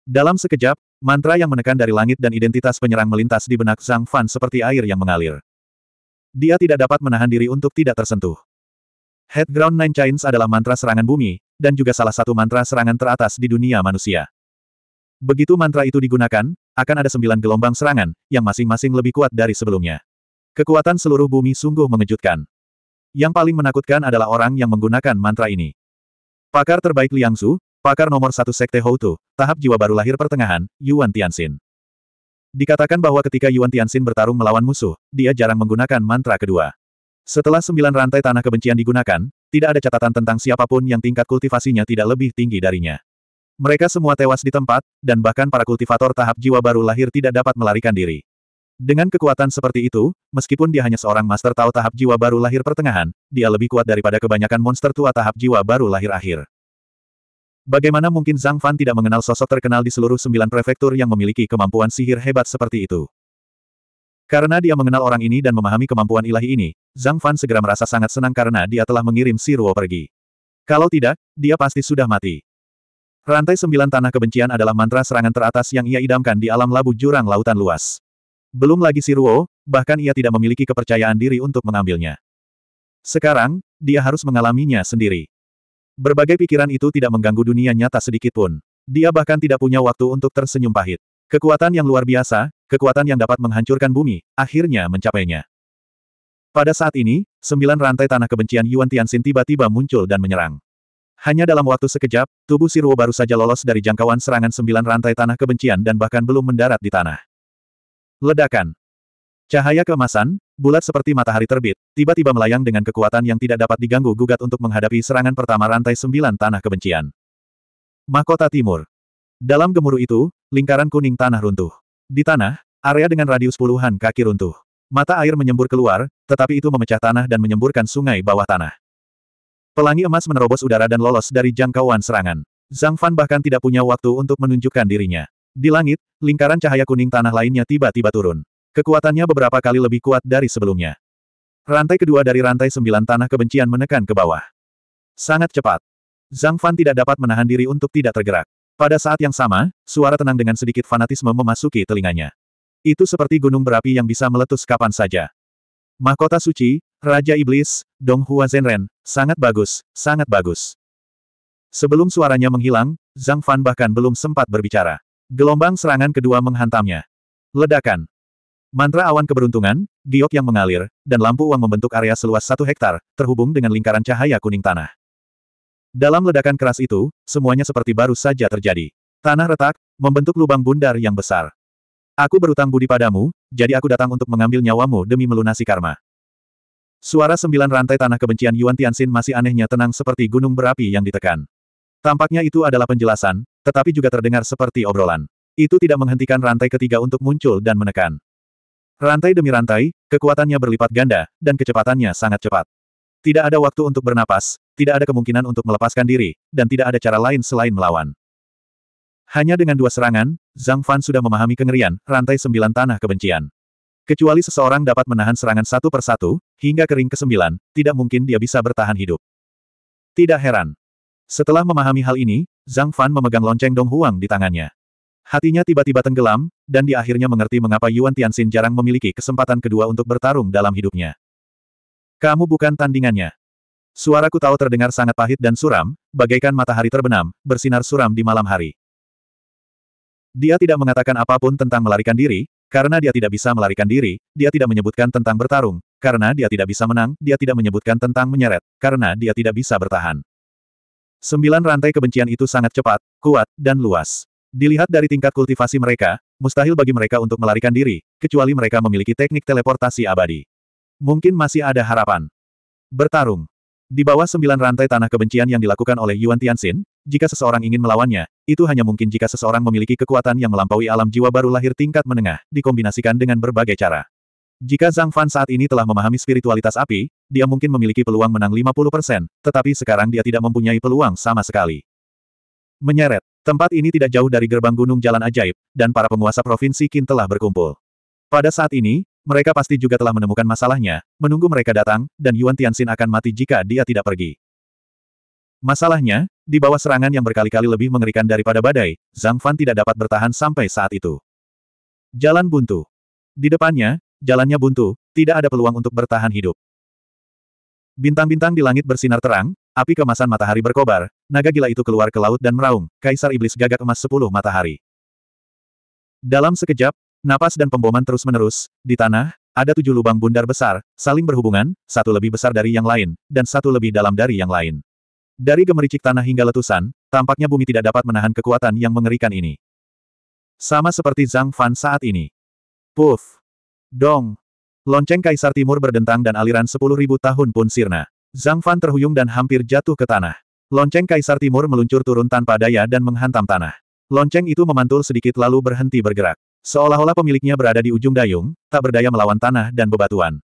Dalam sekejap, mantra yang menekan dari langit dan identitas penyerang melintas di benak Zhang Fan seperti air yang mengalir. Dia tidak dapat menahan diri untuk tidak tersentuh. Head Ground Nine Chains adalah mantra serangan bumi, dan juga salah satu mantra serangan teratas di dunia manusia. Begitu mantra itu digunakan, akan ada sembilan gelombang serangan, yang masing-masing lebih kuat dari sebelumnya. Kekuatan seluruh bumi sungguh mengejutkan. Yang paling menakutkan adalah orang yang menggunakan mantra ini. Pakar terbaik Liang Su. Pakar nomor satu Sekte Houtu, tahap jiwa baru lahir pertengahan, Yuan Tianxin. Dikatakan bahwa ketika Yuan Tianxin bertarung melawan musuh, dia jarang menggunakan mantra kedua. Setelah sembilan rantai tanah kebencian digunakan, tidak ada catatan tentang siapapun yang tingkat kultivasinya tidak lebih tinggi darinya. Mereka semua tewas di tempat, dan bahkan para kultivator tahap jiwa baru lahir tidak dapat melarikan diri. Dengan kekuatan seperti itu, meskipun dia hanya seorang master tahu tahap jiwa baru lahir pertengahan, dia lebih kuat daripada kebanyakan monster tua tahap jiwa baru lahir akhir. Bagaimana mungkin Zhang Fan tidak mengenal sosok terkenal di seluruh sembilan prefektur yang memiliki kemampuan sihir hebat seperti itu? Karena dia mengenal orang ini dan memahami kemampuan ilahi ini, Zhang Fan segera merasa sangat senang karena dia telah mengirim si Ruo pergi. Kalau tidak, dia pasti sudah mati. Rantai sembilan tanah kebencian adalah mantra serangan teratas yang ia idamkan di alam labu jurang lautan luas. Belum lagi si Ruo, bahkan ia tidak memiliki kepercayaan diri untuk mengambilnya. Sekarang, dia harus mengalaminya sendiri. Berbagai pikiran itu tidak mengganggu dunia nyata sedikit pun. Dia bahkan tidak punya waktu untuk tersenyum pahit. Kekuatan yang luar biasa, kekuatan yang dapat menghancurkan bumi, akhirnya mencapainya. Pada saat ini, sembilan rantai tanah kebencian Yuan Tianxin tiba-tiba muncul dan menyerang. Hanya dalam waktu sekejap, tubuh Siruo baru saja lolos dari jangkauan serangan sembilan rantai tanah kebencian dan bahkan belum mendarat di tanah. Ledakan. Cahaya kemasan bulat seperti matahari terbit, tiba-tiba melayang dengan kekuatan yang tidak dapat diganggu gugat untuk menghadapi serangan pertama rantai sembilan tanah kebencian. Mahkota Timur. Dalam gemuruh itu, lingkaran kuning tanah runtuh. Di tanah, area dengan radius puluhan kaki runtuh. Mata air menyembur keluar, tetapi itu memecah tanah dan menyemburkan sungai bawah tanah. Pelangi emas menerobos udara dan lolos dari jangkauan serangan. Zhang Fan bahkan tidak punya waktu untuk menunjukkan dirinya. Di langit, lingkaran cahaya kuning tanah lainnya tiba-tiba turun. Kekuatannya beberapa kali lebih kuat dari sebelumnya. Rantai kedua dari rantai sembilan tanah kebencian menekan ke bawah. Sangat cepat. Zhang Fan tidak dapat menahan diri untuk tidak tergerak. Pada saat yang sama, suara tenang dengan sedikit fanatisme memasuki telinganya. Itu seperti gunung berapi yang bisa meletus kapan saja. Mahkota suci, Raja Iblis, Dong Hua Zenren, sangat bagus, sangat bagus. Sebelum suaranya menghilang, Zhang Fan bahkan belum sempat berbicara. Gelombang serangan kedua menghantamnya. Ledakan. Mantra awan keberuntungan, giok yang mengalir, dan lampu uang membentuk area seluas satu hektar, terhubung dengan lingkaran cahaya kuning tanah. Dalam ledakan keras itu, semuanya seperti baru saja terjadi. Tanah retak, membentuk lubang bundar yang besar. Aku berutang budi padamu, jadi aku datang untuk mengambil nyawamu demi melunasi karma. Suara sembilan rantai tanah kebencian Yuan Tianxin masih anehnya tenang seperti gunung berapi yang ditekan. Tampaknya itu adalah penjelasan, tetapi juga terdengar seperti obrolan. Itu tidak menghentikan rantai ketiga untuk muncul dan menekan. Rantai demi rantai, kekuatannya berlipat ganda, dan kecepatannya sangat cepat. Tidak ada waktu untuk bernapas, tidak ada kemungkinan untuk melepaskan diri, dan tidak ada cara lain selain melawan. Hanya dengan dua serangan, Zhang Fan sudah memahami kengerian, rantai sembilan tanah kebencian. Kecuali seseorang dapat menahan serangan satu persatu, hingga kering ke sembilan, tidak mungkin dia bisa bertahan hidup. Tidak heran. Setelah memahami hal ini, Zhang Fan memegang lonceng Dong Huang di tangannya. Hatinya tiba-tiba tenggelam, dan dia akhirnya mengerti mengapa Yuan Tianxin jarang memiliki kesempatan kedua untuk bertarung dalam hidupnya. Kamu bukan tandingannya. Suaraku tahu terdengar sangat pahit dan suram, bagaikan matahari terbenam, bersinar suram di malam hari. Dia tidak mengatakan apapun tentang melarikan diri, karena dia tidak bisa melarikan diri, dia tidak menyebutkan tentang bertarung, karena dia tidak bisa menang, dia tidak menyebutkan tentang menyeret, karena dia tidak bisa bertahan. Sembilan rantai kebencian itu sangat cepat, kuat, dan luas. Dilihat dari tingkat kultivasi mereka, mustahil bagi mereka untuk melarikan diri, kecuali mereka memiliki teknik teleportasi abadi. Mungkin masih ada harapan. Bertarung. Di bawah sembilan rantai tanah kebencian yang dilakukan oleh Yuan Tianxin, jika seseorang ingin melawannya, itu hanya mungkin jika seseorang memiliki kekuatan yang melampaui alam jiwa baru lahir tingkat menengah, dikombinasikan dengan berbagai cara. Jika Zhang Fan saat ini telah memahami spiritualitas api, dia mungkin memiliki peluang menang 50%, tetapi sekarang dia tidak mempunyai peluang sama sekali. Menyeret. Tempat ini tidak jauh dari gerbang Gunung Jalan Ajaib, dan para penguasa Provinsi Qin telah berkumpul. Pada saat ini, mereka pasti juga telah menemukan masalahnya, menunggu mereka datang, dan Yuan Tianxin akan mati jika dia tidak pergi. Masalahnya, di bawah serangan yang berkali-kali lebih mengerikan daripada badai, Zhang Fan tidak dapat bertahan sampai saat itu. Jalan buntu. Di depannya, jalannya buntu, tidak ada peluang untuk bertahan hidup. Bintang-bintang di langit bersinar terang, api kemasan matahari berkobar, naga gila itu keluar ke laut dan meraung, Kaisar Iblis Gagak Emas Sepuluh Matahari. Dalam sekejap, napas dan pemboman terus-menerus, di tanah, ada tujuh lubang bundar besar, saling berhubungan, satu lebih besar dari yang lain, dan satu lebih dalam dari yang lain. Dari gemericik tanah hingga letusan, tampaknya bumi tidak dapat menahan kekuatan yang mengerikan ini. Sama seperti Zhang Fan saat ini. Puff! Dong! Lonceng Kaisar Timur berdentang dan aliran sepuluh ribu tahun pun sirna. Zhang Fan terhuyung dan hampir jatuh ke tanah. Lonceng Kaisar Timur meluncur turun tanpa daya dan menghantam tanah. Lonceng itu memantul sedikit lalu berhenti bergerak. Seolah-olah pemiliknya berada di ujung dayung, tak berdaya melawan tanah dan bebatuan.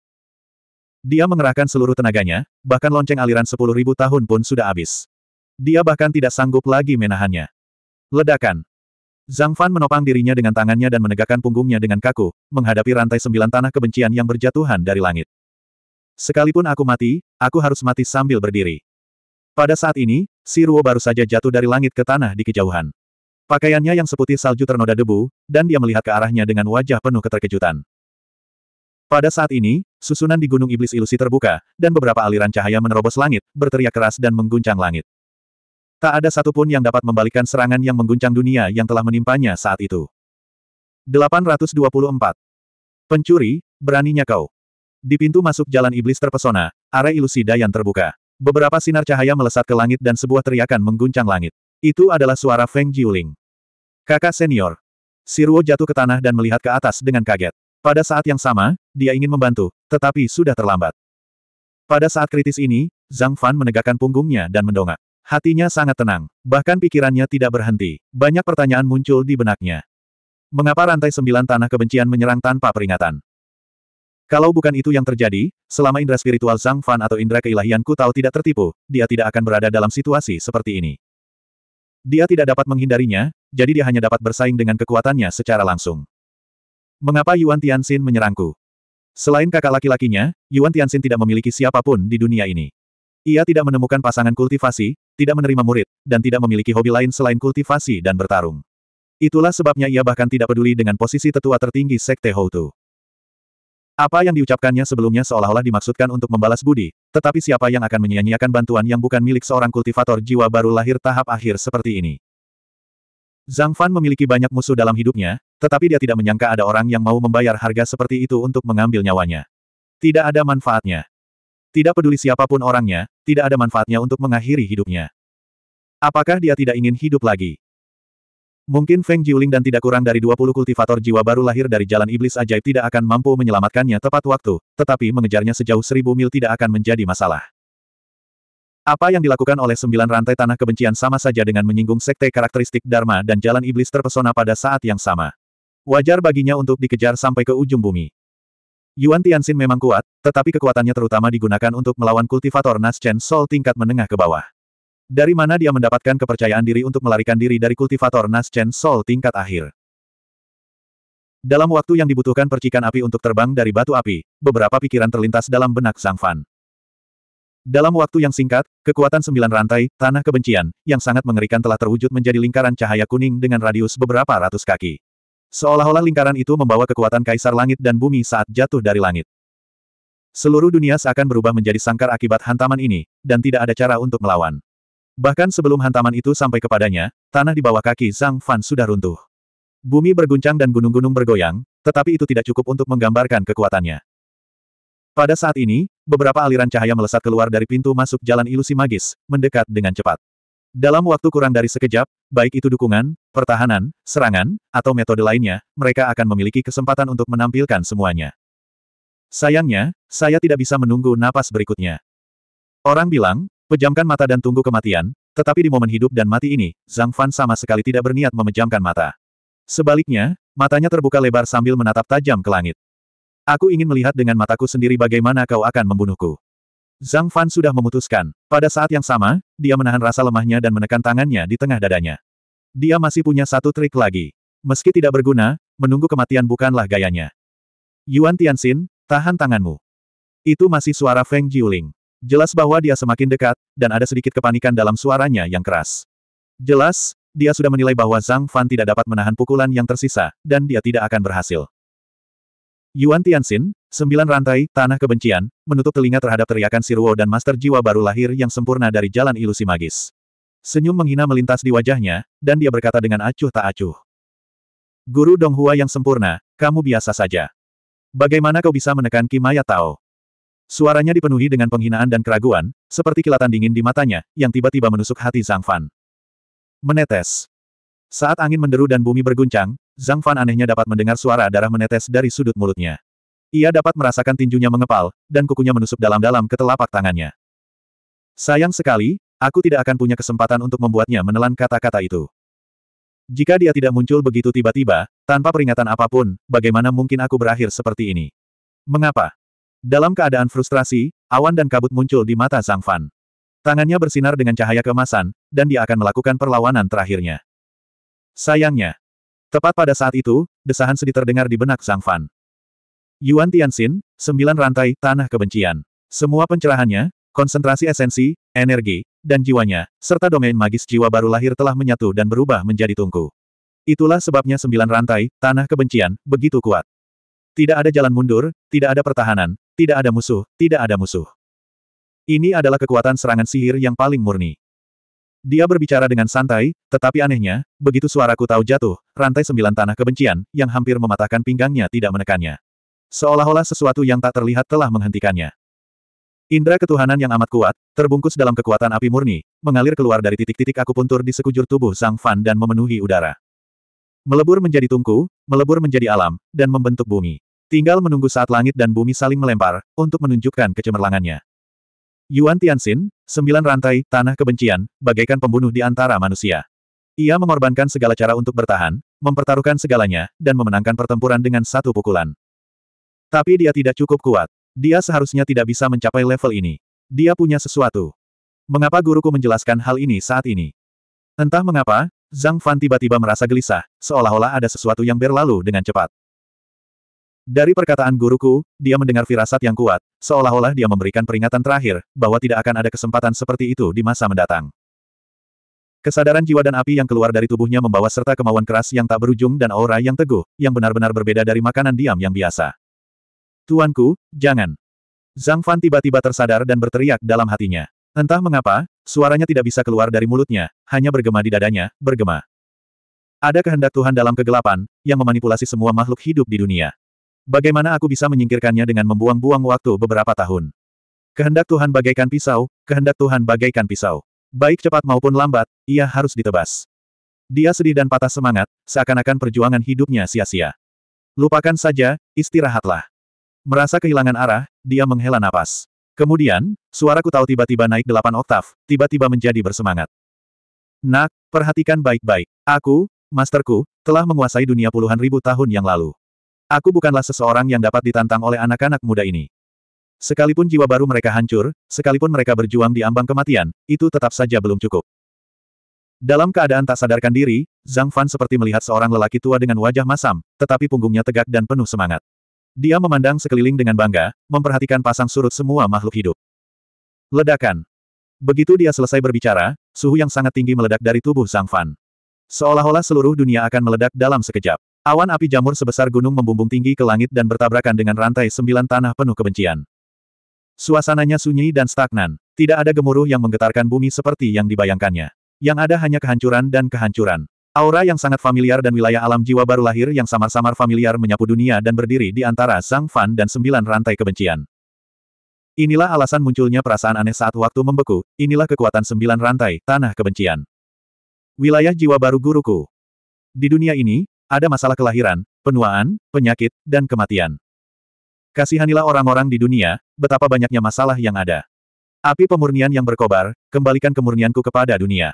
Dia mengerahkan seluruh tenaganya, bahkan lonceng aliran sepuluh ribu tahun pun sudah habis. Dia bahkan tidak sanggup lagi menahannya. Ledakan. Zhang Fan menopang dirinya dengan tangannya dan menegakkan punggungnya dengan kaku, menghadapi rantai sembilan tanah kebencian yang berjatuhan dari langit. Sekalipun aku mati, aku harus mati sambil berdiri. Pada saat ini, si Ruo baru saja jatuh dari langit ke tanah di kejauhan. Pakaiannya yang seputih salju ternoda debu, dan dia melihat ke arahnya dengan wajah penuh keterkejutan. Pada saat ini, susunan di Gunung Iblis Ilusi terbuka, dan beberapa aliran cahaya menerobos langit, berteriak keras dan mengguncang langit. Tak ada satupun yang dapat membalikan serangan yang mengguncang dunia yang telah menimpanya saat itu. 824. Pencuri, beraninya kau. Di pintu masuk jalan iblis terpesona, area ilusi Dayan terbuka. Beberapa sinar cahaya melesat ke langit dan sebuah teriakan mengguncang langit. Itu adalah suara Feng Jiuling. Kakak senior. Siruo jatuh ke tanah dan melihat ke atas dengan kaget. Pada saat yang sama, dia ingin membantu, tetapi sudah terlambat. Pada saat kritis ini, Zhang Fan menegakkan punggungnya dan mendongak. Hatinya sangat tenang, bahkan pikirannya tidak berhenti. Banyak pertanyaan muncul di benaknya. Mengapa rantai sembilan tanah kebencian menyerang tanpa peringatan? Kalau bukan itu yang terjadi, selama indra spiritual Zhang Fan atau indra keilahianku tahu tidak tertipu, dia tidak akan berada dalam situasi seperti ini. Dia tidak dapat menghindarinya, jadi dia hanya dapat bersaing dengan kekuatannya secara langsung. Mengapa Yuan Tianxin menyerangku? Selain kakak laki-lakinya, Yuan Tianxin tidak memiliki siapapun di dunia ini. Ia tidak menemukan pasangan kultivasi, tidak menerima murid, dan tidak memiliki hobi lain selain kultivasi dan bertarung. Itulah sebabnya ia bahkan tidak peduli dengan posisi tetua tertinggi Sekte Houtu. Apa yang diucapkannya sebelumnya seolah-olah dimaksudkan untuk membalas budi, tetapi siapa yang akan menyia-nyiakan bantuan yang bukan milik seorang kultivator jiwa baru lahir tahap akhir seperti ini? Zhang Fan memiliki banyak musuh dalam hidupnya, tetapi dia tidak menyangka ada orang yang mau membayar harga seperti itu untuk mengambil nyawanya. Tidak ada manfaatnya. Tidak peduli siapapun orangnya, tidak ada manfaatnya untuk mengakhiri hidupnya. Apakah dia tidak ingin hidup lagi? Mungkin Feng Jiuling dan tidak kurang dari 20 kultivator jiwa baru lahir dari jalan iblis ajaib tidak akan mampu menyelamatkannya tepat waktu, tetapi mengejarnya sejauh seribu mil tidak akan menjadi masalah. Apa yang dilakukan oleh sembilan rantai tanah kebencian sama saja dengan menyinggung sekte karakteristik Dharma dan jalan iblis terpesona pada saat yang sama. Wajar baginya untuk dikejar sampai ke ujung bumi. Yuan Tianxin memang kuat, tetapi kekuatannya terutama digunakan untuk melawan kultivator Naschen Chen Sol tingkat menengah ke bawah. Dari mana dia mendapatkan kepercayaan diri untuk melarikan diri dari kultivator Naschen Sol tingkat akhir? Dalam waktu yang dibutuhkan percikan api untuk terbang dari batu api, beberapa pikiran terlintas dalam benak sang Fan. Dalam waktu yang singkat, kekuatan sembilan rantai, tanah kebencian, yang sangat mengerikan telah terwujud menjadi lingkaran cahaya kuning dengan radius beberapa ratus kaki. Seolah-olah lingkaran itu membawa kekuatan kaisar langit dan bumi saat jatuh dari langit. Seluruh dunia seakan berubah menjadi sangkar akibat hantaman ini, dan tidak ada cara untuk melawan. Bahkan sebelum hantaman itu sampai kepadanya, tanah di bawah kaki Zhang Fan sudah runtuh. Bumi berguncang dan gunung-gunung bergoyang, tetapi itu tidak cukup untuk menggambarkan kekuatannya. Pada saat ini, beberapa aliran cahaya melesat keluar dari pintu masuk jalan ilusi magis, mendekat dengan cepat. Dalam waktu kurang dari sekejap, baik itu dukungan, pertahanan, serangan, atau metode lainnya, mereka akan memiliki kesempatan untuk menampilkan semuanya. Sayangnya, saya tidak bisa menunggu napas berikutnya. Orang bilang, Pejamkan mata dan tunggu kematian, tetapi di momen hidup dan mati ini, Zhang Fan sama sekali tidak berniat memejamkan mata. Sebaliknya, matanya terbuka lebar sambil menatap tajam ke langit. Aku ingin melihat dengan mataku sendiri bagaimana kau akan membunuhku. Zhang Fan sudah memutuskan. Pada saat yang sama, dia menahan rasa lemahnya dan menekan tangannya di tengah dadanya. Dia masih punya satu trik lagi. Meski tidak berguna, menunggu kematian bukanlah gayanya. Yuan Tianxin, tahan tanganmu. Itu masih suara Feng Jiuling. Jelas bahwa dia semakin dekat, dan ada sedikit kepanikan dalam suaranya yang keras. Jelas, dia sudah menilai bahwa Zhang Fan tidak dapat menahan pukulan yang tersisa, dan dia tidak akan berhasil. Yuan Tianxin, sembilan rantai, tanah kebencian, menutup telinga terhadap teriakan Siruo dan Master Jiwa baru lahir yang sempurna dari jalan ilusi magis. Senyum menghina melintas di wajahnya, dan dia berkata dengan acuh tak acuh. Guru Donghua yang sempurna, kamu biasa saja. Bagaimana kau bisa menekan Kimaya Tao? Suaranya dipenuhi dengan penghinaan dan keraguan, seperti kilatan dingin di matanya, yang tiba-tiba menusuk hati Zhang Fan. Menetes. Saat angin menderu dan bumi berguncang, Zhang Fan anehnya dapat mendengar suara darah menetes dari sudut mulutnya. Ia dapat merasakan tinjunya mengepal, dan kukunya menusuk dalam-dalam ke telapak tangannya. Sayang sekali, aku tidak akan punya kesempatan untuk membuatnya menelan kata-kata itu. Jika dia tidak muncul begitu tiba-tiba, tanpa peringatan apapun, bagaimana mungkin aku berakhir seperti ini? Mengapa? Dalam keadaan frustrasi, awan dan kabut muncul di mata Zhang Fan. Tangannya bersinar dengan cahaya kemasan, dan dia akan melakukan perlawanan terakhirnya. Sayangnya. Tepat pada saat itu, desahan sedih terdengar di benak Zhang Fan. Yuan Tianxin, sembilan rantai, tanah kebencian. Semua pencerahannya, konsentrasi esensi, energi, dan jiwanya, serta domain magis jiwa baru lahir telah menyatu dan berubah menjadi tungku. Itulah sebabnya sembilan rantai, tanah kebencian, begitu kuat. Tidak ada jalan mundur, tidak ada pertahanan, tidak ada musuh, tidak ada musuh. Ini adalah kekuatan serangan sihir yang paling murni. Dia berbicara dengan santai, tetapi anehnya, begitu suaraku tahu jatuh, rantai sembilan tanah kebencian, yang hampir mematahkan pinggangnya tidak menekannya. Seolah-olah sesuatu yang tak terlihat telah menghentikannya. Indra ketuhanan yang amat kuat, terbungkus dalam kekuatan api murni, mengalir keluar dari titik-titik aku akupuntur di sekujur tubuh Sang Fan dan memenuhi udara. Melebur menjadi tungku, melebur menjadi alam, dan membentuk bumi. Tinggal menunggu saat langit dan bumi saling melempar, untuk menunjukkan kecemerlangannya. Yuan Tianxin, sembilan rantai, tanah kebencian, bagaikan pembunuh di antara manusia. Ia mengorbankan segala cara untuk bertahan, mempertaruhkan segalanya, dan memenangkan pertempuran dengan satu pukulan. Tapi dia tidak cukup kuat. Dia seharusnya tidak bisa mencapai level ini. Dia punya sesuatu. Mengapa guruku menjelaskan hal ini saat ini? Entah mengapa, Zhang Fan tiba-tiba merasa gelisah, seolah-olah ada sesuatu yang berlalu dengan cepat. Dari perkataan guruku, dia mendengar firasat yang kuat, seolah-olah dia memberikan peringatan terakhir, bahwa tidak akan ada kesempatan seperti itu di masa mendatang. Kesadaran jiwa dan api yang keluar dari tubuhnya membawa serta kemauan keras yang tak berujung dan aura yang teguh, yang benar-benar berbeda dari makanan diam yang biasa. Tuanku, jangan. Zhang Fan tiba-tiba tersadar dan berteriak dalam hatinya. Entah mengapa, suaranya tidak bisa keluar dari mulutnya, hanya bergema di dadanya, bergema. Ada kehendak Tuhan dalam kegelapan, yang memanipulasi semua makhluk hidup di dunia. Bagaimana aku bisa menyingkirkannya dengan membuang-buang waktu beberapa tahun? Kehendak Tuhan bagaikan pisau, kehendak Tuhan bagaikan pisau. Baik cepat maupun lambat, ia harus ditebas. Dia sedih dan patah semangat, seakan-akan perjuangan hidupnya sia-sia. Lupakan saja, istirahatlah. Merasa kehilangan arah, dia menghela napas. Kemudian, suaraku tahu tiba-tiba naik delapan oktav, tiba-tiba menjadi bersemangat. Nak, perhatikan baik-baik. Aku, masterku, telah menguasai dunia puluhan ribu tahun yang lalu. Aku bukanlah seseorang yang dapat ditantang oleh anak-anak muda ini. Sekalipun jiwa baru mereka hancur, sekalipun mereka berjuang di ambang kematian, itu tetap saja belum cukup. Dalam keadaan tak sadarkan diri, Zhang Fan seperti melihat seorang lelaki tua dengan wajah masam, tetapi punggungnya tegak dan penuh semangat. Dia memandang sekeliling dengan bangga, memperhatikan pasang surut semua makhluk hidup. Ledakan. Begitu dia selesai berbicara, suhu yang sangat tinggi meledak dari tubuh Zhang Fan. Seolah-olah seluruh dunia akan meledak dalam sekejap. Awan api jamur sebesar gunung membumbung tinggi ke langit dan bertabrakan dengan rantai sembilan tanah penuh kebencian. Suasananya sunyi dan stagnan. Tidak ada gemuruh yang menggetarkan bumi seperti yang dibayangkannya. Yang ada hanya kehancuran dan kehancuran. Aura yang sangat familiar dan wilayah alam jiwa baru lahir yang samar-samar familiar menyapu dunia dan berdiri di antara Sang Fan dan sembilan rantai kebencian. Inilah alasan munculnya perasaan aneh saat waktu membeku, inilah kekuatan sembilan rantai, tanah kebencian. Wilayah jiwa baru guruku. Di dunia ini, ada masalah kelahiran, penuaan, penyakit, dan kematian. Kasihanilah orang-orang di dunia, betapa banyaknya masalah yang ada. Api pemurnian yang berkobar, kembalikan kemurnianku kepada dunia.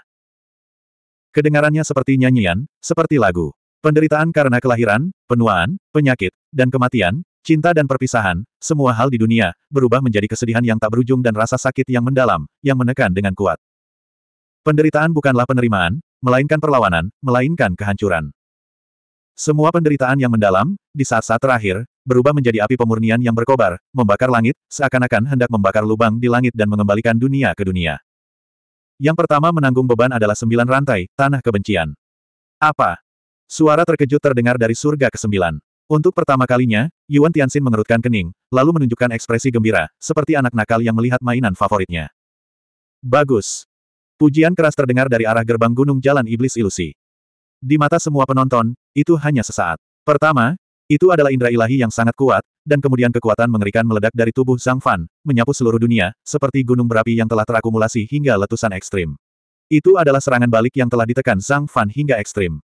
Kedengarannya seperti nyanyian, seperti lagu. Penderitaan karena kelahiran, penuaan, penyakit, dan kematian, cinta dan perpisahan, semua hal di dunia, berubah menjadi kesedihan yang tak berujung dan rasa sakit yang mendalam, yang menekan dengan kuat. Penderitaan bukanlah penerimaan, melainkan perlawanan, melainkan kehancuran. Semua penderitaan yang mendalam, di saat-saat terakhir, berubah menjadi api pemurnian yang berkobar, membakar langit, seakan-akan hendak membakar lubang di langit dan mengembalikan dunia ke dunia. Yang pertama menanggung beban adalah sembilan rantai, tanah kebencian. Apa? Suara terkejut terdengar dari surga ke sembilan. Untuk pertama kalinya, Yuan Tianxin mengerutkan kening, lalu menunjukkan ekspresi gembira, seperti anak nakal yang melihat mainan favoritnya. Bagus. Pujian keras terdengar dari arah gerbang gunung jalan iblis ilusi. Di mata semua penonton, itu hanya sesaat. Pertama, itu adalah indera ilahi yang sangat kuat, dan kemudian kekuatan mengerikan meledak dari tubuh Zhang Fan, menyapu seluruh dunia, seperti gunung berapi yang telah terakumulasi hingga letusan ekstrim. Itu adalah serangan balik yang telah ditekan Zhang Fan hingga ekstrim.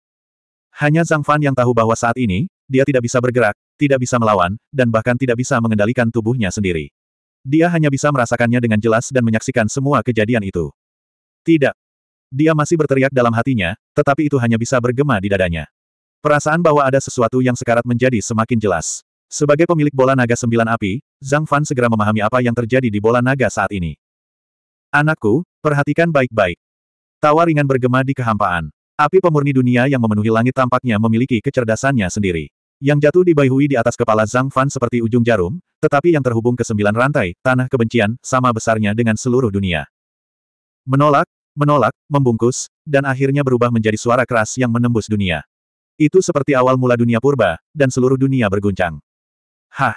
Hanya Zhang Fan yang tahu bahwa saat ini, dia tidak bisa bergerak, tidak bisa melawan, dan bahkan tidak bisa mengendalikan tubuhnya sendiri. Dia hanya bisa merasakannya dengan jelas dan menyaksikan semua kejadian itu. Tidak, dia masih berteriak dalam hatinya, tetapi itu hanya bisa bergema di dadanya. Perasaan bahwa ada sesuatu yang sekarat menjadi semakin jelas. Sebagai pemilik bola naga sembilan api, Zhang Fan segera memahami apa yang terjadi di bola naga saat ini. Anakku, perhatikan baik-baik. Tawa ringan bergema di kehampaan. Api pemurni dunia yang memenuhi langit tampaknya memiliki kecerdasannya sendiri. Yang jatuh di Baihui di atas kepala Zhang Fan seperti ujung jarum, tetapi yang terhubung ke sembilan rantai, tanah kebencian, sama besarnya dengan seluruh dunia. Menolak, menolak, membungkus, dan akhirnya berubah menjadi suara keras yang menembus dunia. Itu seperti awal mula dunia purba, dan seluruh dunia berguncang. Hah!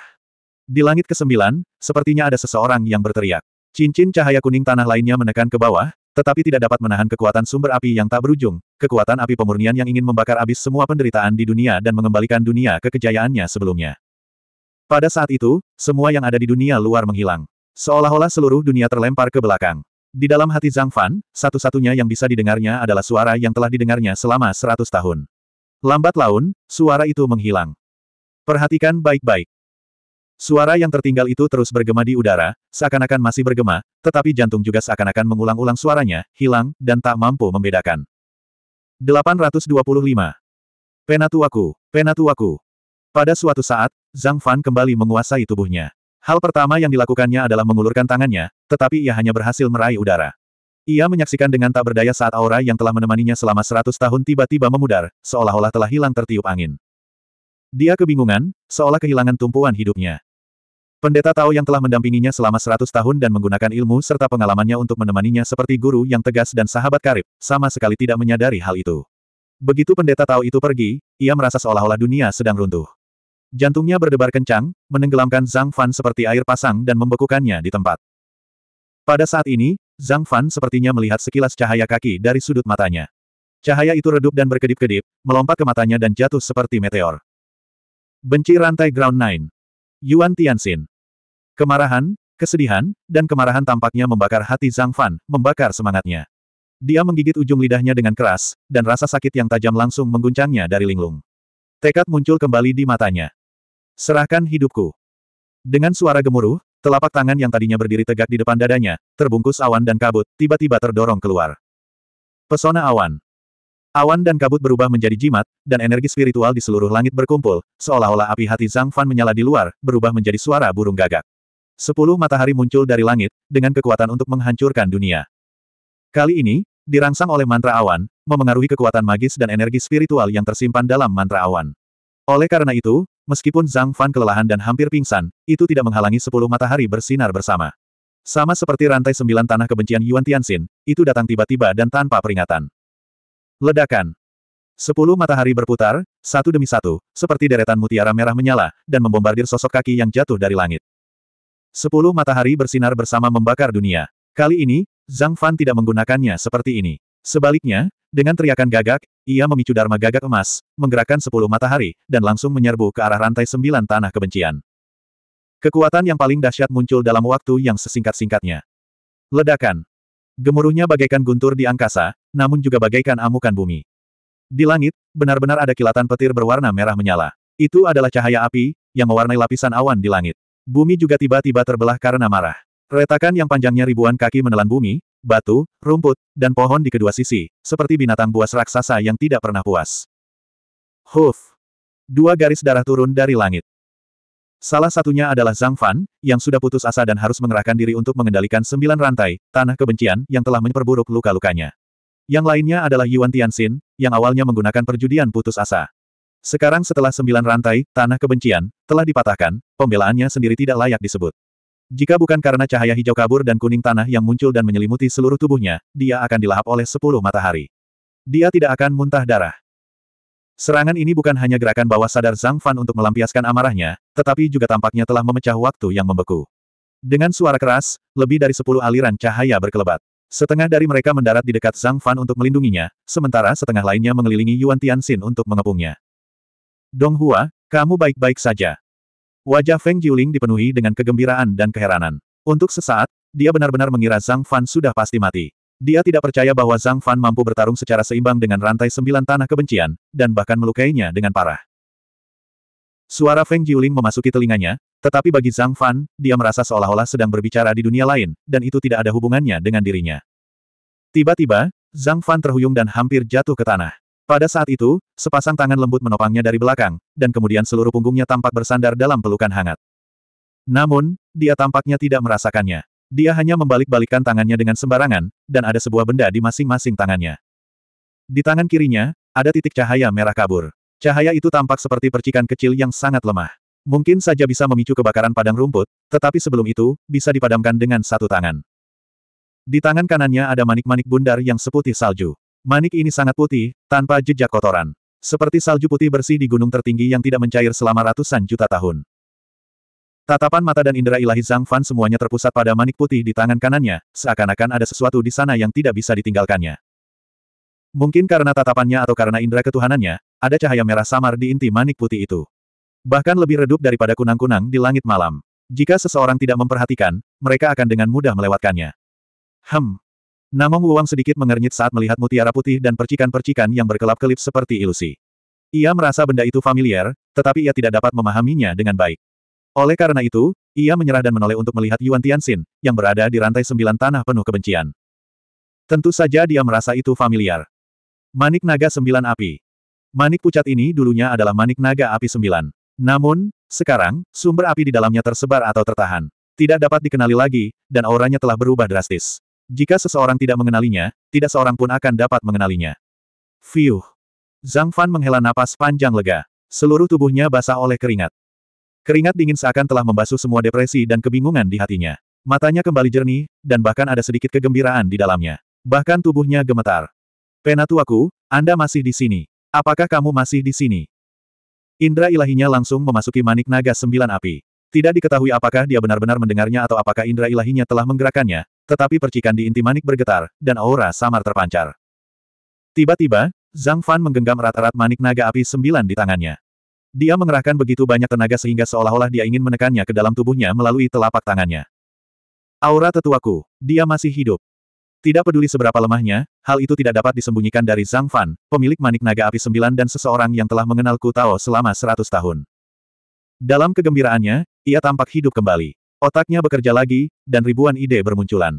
Di langit kesembilan, sepertinya ada seseorang yang berteriak. Cincin cahaya kuning tanah lainnya menekan ke bawah, tetapi tidak dapat menahan kekuatan sumber api yang tak berujung, kekuatan api pemurnian yang ingin membakar abis semua penderitaan di dunia dan mengembalikan dunia ke kejayaannya sebelumnya. Pada saat itu, semua yang ada di dunia luar menghilang. Seolah-olah seluruh dunia terlempar ke belakang. Di dalam hati Zhang Fan, satu-satunya yang bisa didengarnya adalah suara yang telah didengarnya selama seratus tahun. Lambat laun, suara itu menghilang. Perhatikan baik-baik. Suara yang tertinggal itu terus bergema di udara, seakan-akan masih bergema, tetapi jantung juga seakan-akan mengulang-ulang suaranya, hilang, dan tak mampu membedakan. 825. Penatuaku, penatuaku. Pada suatu saat, Zhang Fan kembali menguasai tubuhnya. Hal pertama yang dilakukannya adalah mengulurkan tangannya, tetapi ia hanya berhasil meraih udara. Ia menyaksikan dengan tak berdaya saat aura yang telah menemaninya selama seratus tahun tiba-tiba memudar, seolah-olah telah hilang tertiup angin. Dia kebingungan, seolah kehilangan tumpuan hidupnya. Pendeta Tao yang telah mendampinginya selama seratus tahun dan menggunakan ilmu serta pengalamannya untuk menemaninya seperti guru yang tegas dan sahabat karib, sama sekali tidak menyadari hal itu. Begitu pendeta Tao itu pergi, ia merasa seolah-olah dunia sedang runtuh. Jantungnya berdebar kencang, menenggelamkan Zhang Fan seperti air pasang dan membekukannya di tempat. Pada saat ini, Zhang Fan sepertinya melihat sekilas cahaya kaki dari sudut matanya. Cahaya itu redup dan berkedip-kedip, melompat ke matanya dan jatuh seperti meteor. Benci rantai Ground Nine. Yuan Tianxin. Kemarahan, kesedihan, dan kemarahan tampaknya membakar hati Zhang Fan, membakar semangatnya. Dia menggigit ujung lidahnya dengan keras, dan rasa sakit yang tajam langsung mengguncangnya dari linglung. Tekad muncul kembali di matanya. Serahkan hidupku. Dengan suara gemuruh, telapak tangan yang tadinya berdiri tegak di depan dadanya, terbungkus awan dan kabut, tiba-tiba terdorong keluar. Pesona awan. Awan dan kabut berubah menjadi jimat, dan energi spiritual di seluruh langit berkumpul, seolah-olah api hati Zhang Fan menyala di luar, berubah menjadi suara burung gagak. Sepuluh matahari muncul dari langit, dengan kekuatan untuk menghancurkan dunia. Kali ini, dirangsang oleh mantra awan, memengaruhi kekuatan magis dan energi spiritual yang tersimpan dalam mantra awan. Oleh karena itu, Meskipun Zhang Fan kelelahan dan hampir pingsan, itu tidak menghalangi sepuluh matahari bersinar bersama. Sama seperti rantai sembilan tanah kebencian Yuan Tianxin, itu datang tiba-tiba dan tanpa peringatan. Ledakan. Sepuluh matahari berputar, satu demi satu, seperti deretan mutiara merah menyala, dan membombardir sosok kaki yang jatuh dari langit. Sepuluh matahari bersinar bersama membakar dunia. Kali ini, Zhang Fan tidak menggunakannya seperti ini. Sebaliknya, dengan teriakan gagak, ia memicu Dharma gagak emas, menggerakkan sepuluh matahari, dan langsung menyerbu ke arah rantai sembilan tanah kebencian. Kekuatan yang paling dahsyat muncul dalam waktu yang sesingkat-singkatnya. Ledakan. Gemuruhnya bagaikan guntur di angkasa, namun juga bagaikan amukan bumi. Di langit, benar-benar ada kilatan petir berwarna merah menyala. Itu adalah cahaya api, yang mewarnai lapisan awan di langit. Bumi juga tiba-tiba terbelah karena marah. Retakan yang panjangnya ribuan kaki menelan bumi, batu, rumput, dan pohon di kedua sisi, seperti binatang buas raksasa yang tidak pernah puas. Huf! Dua garis darah turun dari langit. Salah satunya adalah Zhang Fan, yang sudah putus asa dan harus mengerahkan diri untuk mengendalikan sembilan rantai, tanah kebencian yang telah memperburuk luka-lukanya. Yang lainnya adalah Yuan Tianxin, yang awalnya menggunakan perjudian putus asa. Sekarang setelah sembilan rantai, tanah kebencian, telah dipatahkan, pembelaannya sendiri tidak layak disebut. Jika bukan karena cahaya hijau kabur dan kuning tanah yang muncul dan menyelimuti seluruh tubuhnya, dia akan dilahap oleh sepuluh matahari. Dia tidak akan muntah darah. Serangan ini bukan hanya gerakan bawah sadar Zhang Fan untuk melampiaskan amarahnya, tetapi juga tampaknya telah memecah waktu yang membeku. Dengan suara keras, lebih dari sepuluh aliran cahaya berkelebat. Setengah dari mereka mendarat di dekat Zhang Fan untuk melindunginya, sementara setengah lainnya mengelilingi Yuan Tianxin untuk mengepungnya. Dong Hua, kamu baik-baik saja. Wajah Feng Jiuling dipenuhi dengan kegembiraan dan keheranan. Untuk sesaat, dia benar-benar mengira Zhang Fan sudah pasti mati. Dia tidak percaya bahwa Zhang Fan mampu bertarung secara seimbang dengan rantai sembilan tanah kebencian, dan bahkan melukainya dengan parah. Suara Feng Jiuling memasuki telinganya, tetapi bagi Zhang Fan, dia merasa seolah-olah sedang berbicara di dunia lain, dan itu tidak ada hubungannya dengan dirinya. Tiba-tiba, Zhang Fan terhuyung dan hampir jatuh ke tanah. Pada saat itu, sepasang tangan lembut menopangnya dari belakang, dan kemudian seluruh punggungnya tampak bersandar dalam pelukan hangat. Namun, dia tampaknya tidak merasakannya. Dia hanya membalik-balikkan tangannya dengan sembarangan, dan ada sebuah benda di masing-masing tangannya. Di tangan kirinya, ada titik cahaya merah kabur. Cahaya itu tampak seperti percikan kecil yang sangat lemah. Mungkin saja bisa memicu kebakaran padang rumput, tetapi sebelum itu, bisa dipadamkan dengan satu tangan. Di tangan kanannya ada manik-manik bundar yang seputih salju. Manik ini sangat putih, tanpa jejak kotoran. Seperti salju putih bersih di gunung tertinggi yang tidak mencair selama ratusan juta tahun. Tatapan mata dan indera ilahi Zhang Fan semuanya terpusat pada manik putih di tangan kanannya, seakan-akan ada sesuatu di sana yang tidak bisa ditinggalkannya. Mungkin karena tatapannya atau karena indera ketuhanannya, ada cahaya merah samar di inti manik putih itu. Bahkan lebih redup daripada kunang-kunang di langit malam. Jika seseorang tidak memperhatikan, mereka akan dengan mudah melewatkannya. Hem, Namong Uang sedikit mengernyit saat melihat mutiara putih dan percikan-percikan yang berkelap-kelip seperti ilusi. Ia merasa benda itu familiar, tetapi ia tidak dapat memahaminya dengan baik. Oleh karena itu, ia menyerah dan menoleh untuk melihat Yuan Tianxin, yang berada di rantai sembilan tanah penuh kebencian. Tentu saja dia merasa itu familiar. Manik Naga Sembilan Api Manik pucat ini dulunya adalah Manik Naga Api Sembilan. Namun, sekarang, sumber api di dalamnya tersebar atau tertahan. Tidak dapat dikenali lagi, dan auranya telah berubah drastis. Jika seseorang tidak mengenalinya, tidak seorang pun akan dapat mengenalinya. Fiuh. Zhang Fan menghela napas panjang lega. Seluruh tubuhnya basah oleh keringat. Keringat dingin seakan telah membasuh semua depresi dan kebingungan di hatinya. Matanya kembali jernih, dan bahkan ada sedikit kegembiraan di dalamnya. Bahkan tubuhnya gemetar. Penatuaku, Anda masih di sini. Apakah kamu masih di sini? Indra ilahinya langsung memasuki manik naga sembilan api. Tidak diketahui apakah dia benar-benar mendengarnya atau apakah indra ilahinya telah menggerakkannya tetapi percikan di inti manik bergetar, dan aura samar terpancar. Tiba-tiba, Zhang Fan menggenggam erat-erat manik naga api sembilan di tangannya. Dia mengerahkan begitu banyak tenaga sehingga seolah-olah dia ingin menekannya ke dalam tubuhnya melalui telapak tangannya. Aura tetuaku, dia masih hidup. Tidak peduli seberapa lemahnya, hal itu tidak dapat disembunyikan dari Zhang Fan, pemilik manik naga api sembilan dan seseorang yang telah mengenal Ku Tao selama seratus tahun. Dalam kegembiraannya, ia tampak hidup kembali. Otaknya bekerja lagi, dan ribuan ide bermunculan.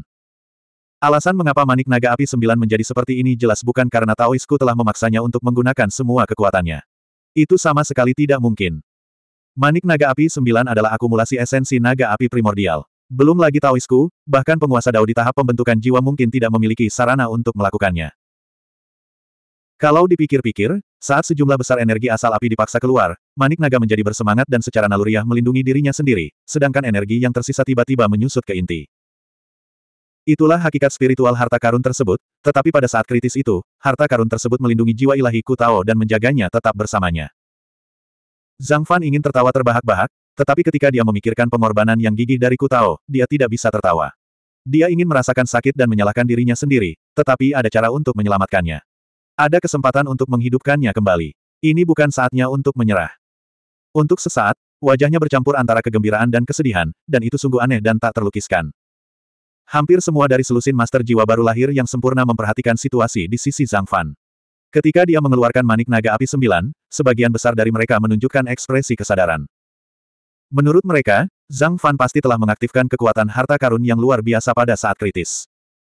Alasan mengapa manik naga api sembilan menjadi seperti ini jelas bukan karena Taoisku telah memaksanya untuk menggunakan semua kekuatannya. Itu sama sekali tidak mungkin. Manik naga api sembilan adalah akumulasi esensi naga api primordial. Belum lagi Taoisku, bahkan penguasa Dao di tahap pembentukan jiwa mungkin tidak memiliki sarana untuk melakukannya. Kalau dipikir-pikir, saat sejumlah besar energi asal api dipaksa keluar, Manik Naga menjadi bersemangat dan secara naluriah melindungi dirinya sendiri, sedangkan energi yang tersisa tiba-tiba menyusut ke inti. Itulah hakikat spiritual harta karun tersebut, tetapi pada saat kritis itu, harta karun tersebut melindungi jiwa ilahi Kutao dan menjaganya tetap bersamanya. Zhang Fan ingin tertawa terbahak-bahak, tetapi ketika dia memikirkan pengorbanan yang gigih dari Kutao, dia tidak bisa tertawa. Dia ingin merasakan sakit dan menyalahkan dirinya sendiri, tetapi ada cara untuk menyelamatkannya. Ada kesempatan untuk menghidupkannya kembali. Ini bukan saatnya untuk menyerah. Untuk sesaat, wajahnya bercampur antara kegembiraan dan kesedihan, dan itu sungguh aneh dan tak terlukiskan. Hampir semua dari selusin master jiwa baru lahir yang sempurna memperhatikan situasi di sisi Zhang Fan. Ketika dia mengeluarkan manik naga api sembilan, sebagian besar dari mereka menunjukkan ekspresi kesadaran. Menurut mereka, Zhang Fan pasti telah mengaktifkan kekuatan harta karun yang luar biasa pada saat kritis.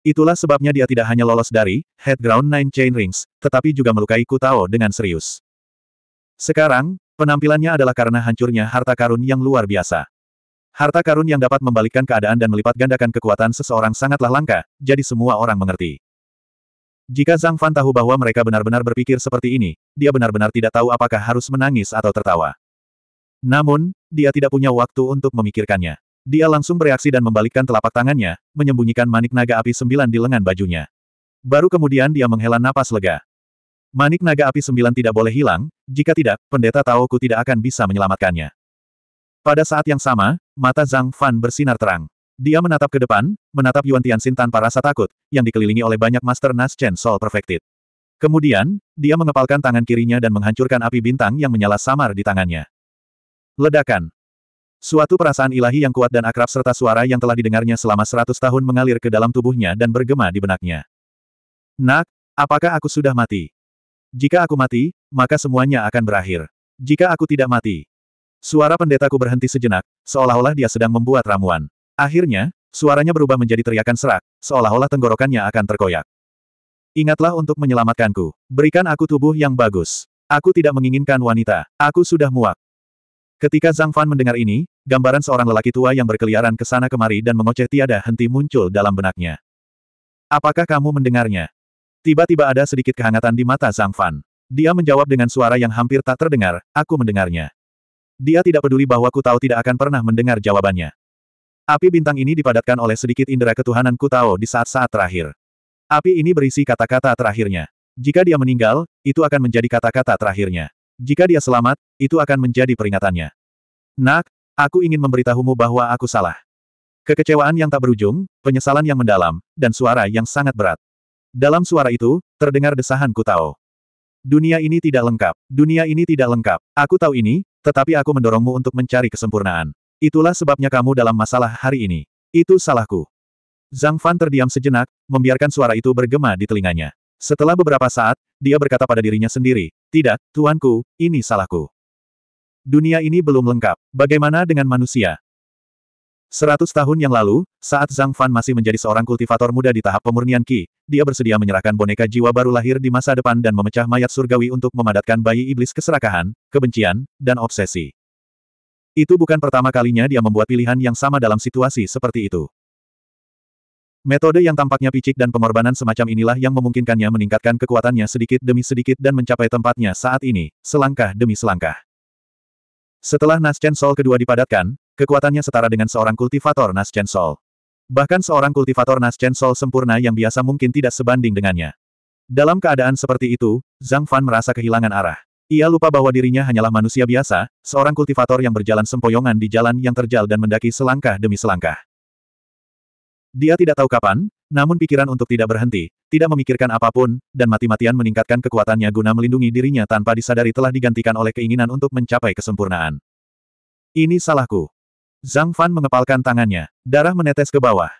Itulah sebabnya dia tidak hanya lolos dari Headground Nine Chain Rings, tetapi juga melukai Kutao dengan serius. Sekarang, penampilannya adalah karena hancurnya harta karun yang luar biasa. Harta karun yang dapat membalikkan keadaan dan melipat gandakan kekuatan seseorang sangatlah langka, jadi semua orang mengerti. Jika Zhang Fan tahu bahwa mereka benar-benar berpikir seperti ini, dia benar-benar tidak tahu apakah harus menangis atau tertawa. Namun, dia tidak punya waktu untuk memikirkannya. Dia langsung bereaksi dan membalikkan telapak tangannya, menyembunyikan manik naga api sembilan di lengan bajunya. Baru kemudian dia menghela napas lega. Manik naga api sembilan tidak boleh hilang, jika tidak, pendeta Taoku tidak akan bisa menyelamatkannya. Pada saat yang sama, mata Zhang Fan bersinar terang. Dia menatap ke depan, menatap Yuan Tianxin tanpa rasa takut, yang dikelilingi oleh banyak Master Nas Chen Soul Perfected. Kemudian, dia mengepalkan tangan kirinya dan menghancurkan api bintang yang menyala samar di tangannya. Ledakan. Suatu perasaan ilahi yang kuat dan akrab serta suara yang telah didengarnya selama seratus tahun mengalir ke dalam tubuhnya dan bergema di benaknya. Nak, apakah aku sudah mati? Jika aku mati, maka semuanya akan berakhir. Jika aku tidak mati. Suara pendetaku berhenti sejenak, seolah-olah dia sedang membuat ramuan. Akhirnya, suaranya berubah menjadi teriakan serak, seolah-olah tenggorokannya akan terkoyak. Ingatlah untuk menyelamatkanku. Berikan aku tubuh yang bagus. Aku tidak menginginkan wanita. Aku sudah muak. Ketika Zhang Fan mendengar ini, gambaran seorang lelaki tua yang berkeliaran ke sana kemari dan mengoceh tiada henti muncul dalam benaknya. Apakah kamu mendengarnya? Tiba-tiba ada sedikit kehangatan di mata Zhang Fan. Dia menjawab dengan suara yang hampir tak terdengar, aku mendengarnya. Dia tidak peduli bahwa ku tahu tidak akan pernah mendengar jawabannya. Api bintang ini dipadatkan oleh sedikit indera ketuhanan tahu di saat-saat terakhir. Api ini berisi kata-kata terakhirnya. Jika dia meninggal, itu akan menjadi kata-kata terakhirnya. Jika dia selamat, itu akan menjadi peringatannya. Nak, aku ingin memberitahumu bahwa aku salah. Kekecewaan yang tak berujung, penyesalan yang mendalam, dan suara yang sangat berat. Dalam suara itu, terdengar desahan ku Kutao. Dunia ini tidak lengkap. Dunia ini tidak lengkap. Aku tahu ini, tetapi aku mendorongmu untuk mencari kesempurnaan. Itulah sebabnya kamu dalam masalah hari ini. Itu salahku. Zhang Fan terdiam sejenak, membiarkan suara itu bergema di telinganya. Setelah beberapa saat, dia berkata pada dirinya sendiri, tidak, tuanku, ini salahku. Dunia ini belum lengkap. Bagaimana dengan manusia? Seratus tahun yang lalu, saat Zhang Fan masih menjadi seorang kultivator muda di tahap pemurnian Qi, dia bersedia menyerahkan boneka jiwa baru lahir di masa depan dan memecah mayat surgawi untuk memadatkan bayi iblis keserakahan, kebencian, dan obsesi. Itu bukan pertama kalinya dia membuat pilihan yang sama dalam situasi seperti itu. Metode yang tampaknya picik dan pengorbanan semacam inilah yang memungkinkannya meningkatkan kekuatannya sedikit demi sedikit dan mencapai tempatnya saat ini, selangkah demi selangkah. Setelah Chen Sol kedua dipadatkan, kekuatannya setara dengan seorang kultivator Chen Sol. Bahkan seorang kultivator Chen Sol sempurna yang biasa mungkin tidak sebanding dengannya. Dalam keadaan seperti itu, Zhang Fan merasa kehilangan arah. Ia lupa bahwa dirinya hanyalah manusia biasa, seorang kultivator yang berjalan sempoyongan di jalan yang terjal dan mendaki selangkah demi selangkah. Dia tidak tahu kapan, namun pikiran untuk tidak berhenti, tidak memikirkan apapun, dan mati-matian meningkatkan kekuatannya guna melindungi dirinya tanpa disadari telah digantikan oleh keinginan untuk mencapai kesempurnaan. Ini salahku. Zhang Fan mengepalkan tangannya, darah menetes ke bawah.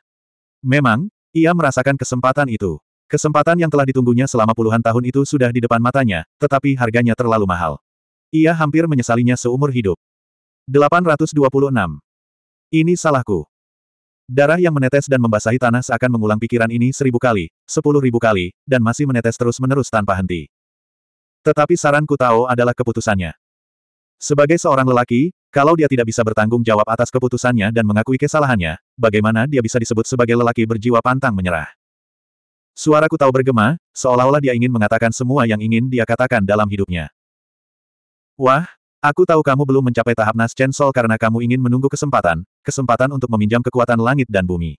Memang, ia merasakan kesempatan itu. Kesempatan yang telah ditunggunya selama puluhan tahun itu sudah di depan matanya, tetapi harganya terlalu mahal. Ia hampir menyesalinya seumur hidup. 826. Ini salahku. Darah yang menetes dan membasahi tanah seakan mengulang pikiran ini seribu kali, sepuluh ribu kali, dan masih menetes terus-menerus tanpa henti. Tetapi saranku tahu adalah keputusannya. Sebagai seorang lelaki, kalau dia tidak bisa bertanggung jawab atas keputusannya dan mengakui kesalahannya, bagaimana dia bisa disebut sebagai lelaki berjiwa pantang menyerah? Suaraku tahu bergema, seolah-olah dia ingin mengatakan semua yang ingin dia katakan dalam hidupnya. Wah, Aku tahu kamu belum mencapai tahap Nas Sol karena kamu ingin menunggu kesempatan, kesempatan untuk meminjam kekuatan langit dan bumi.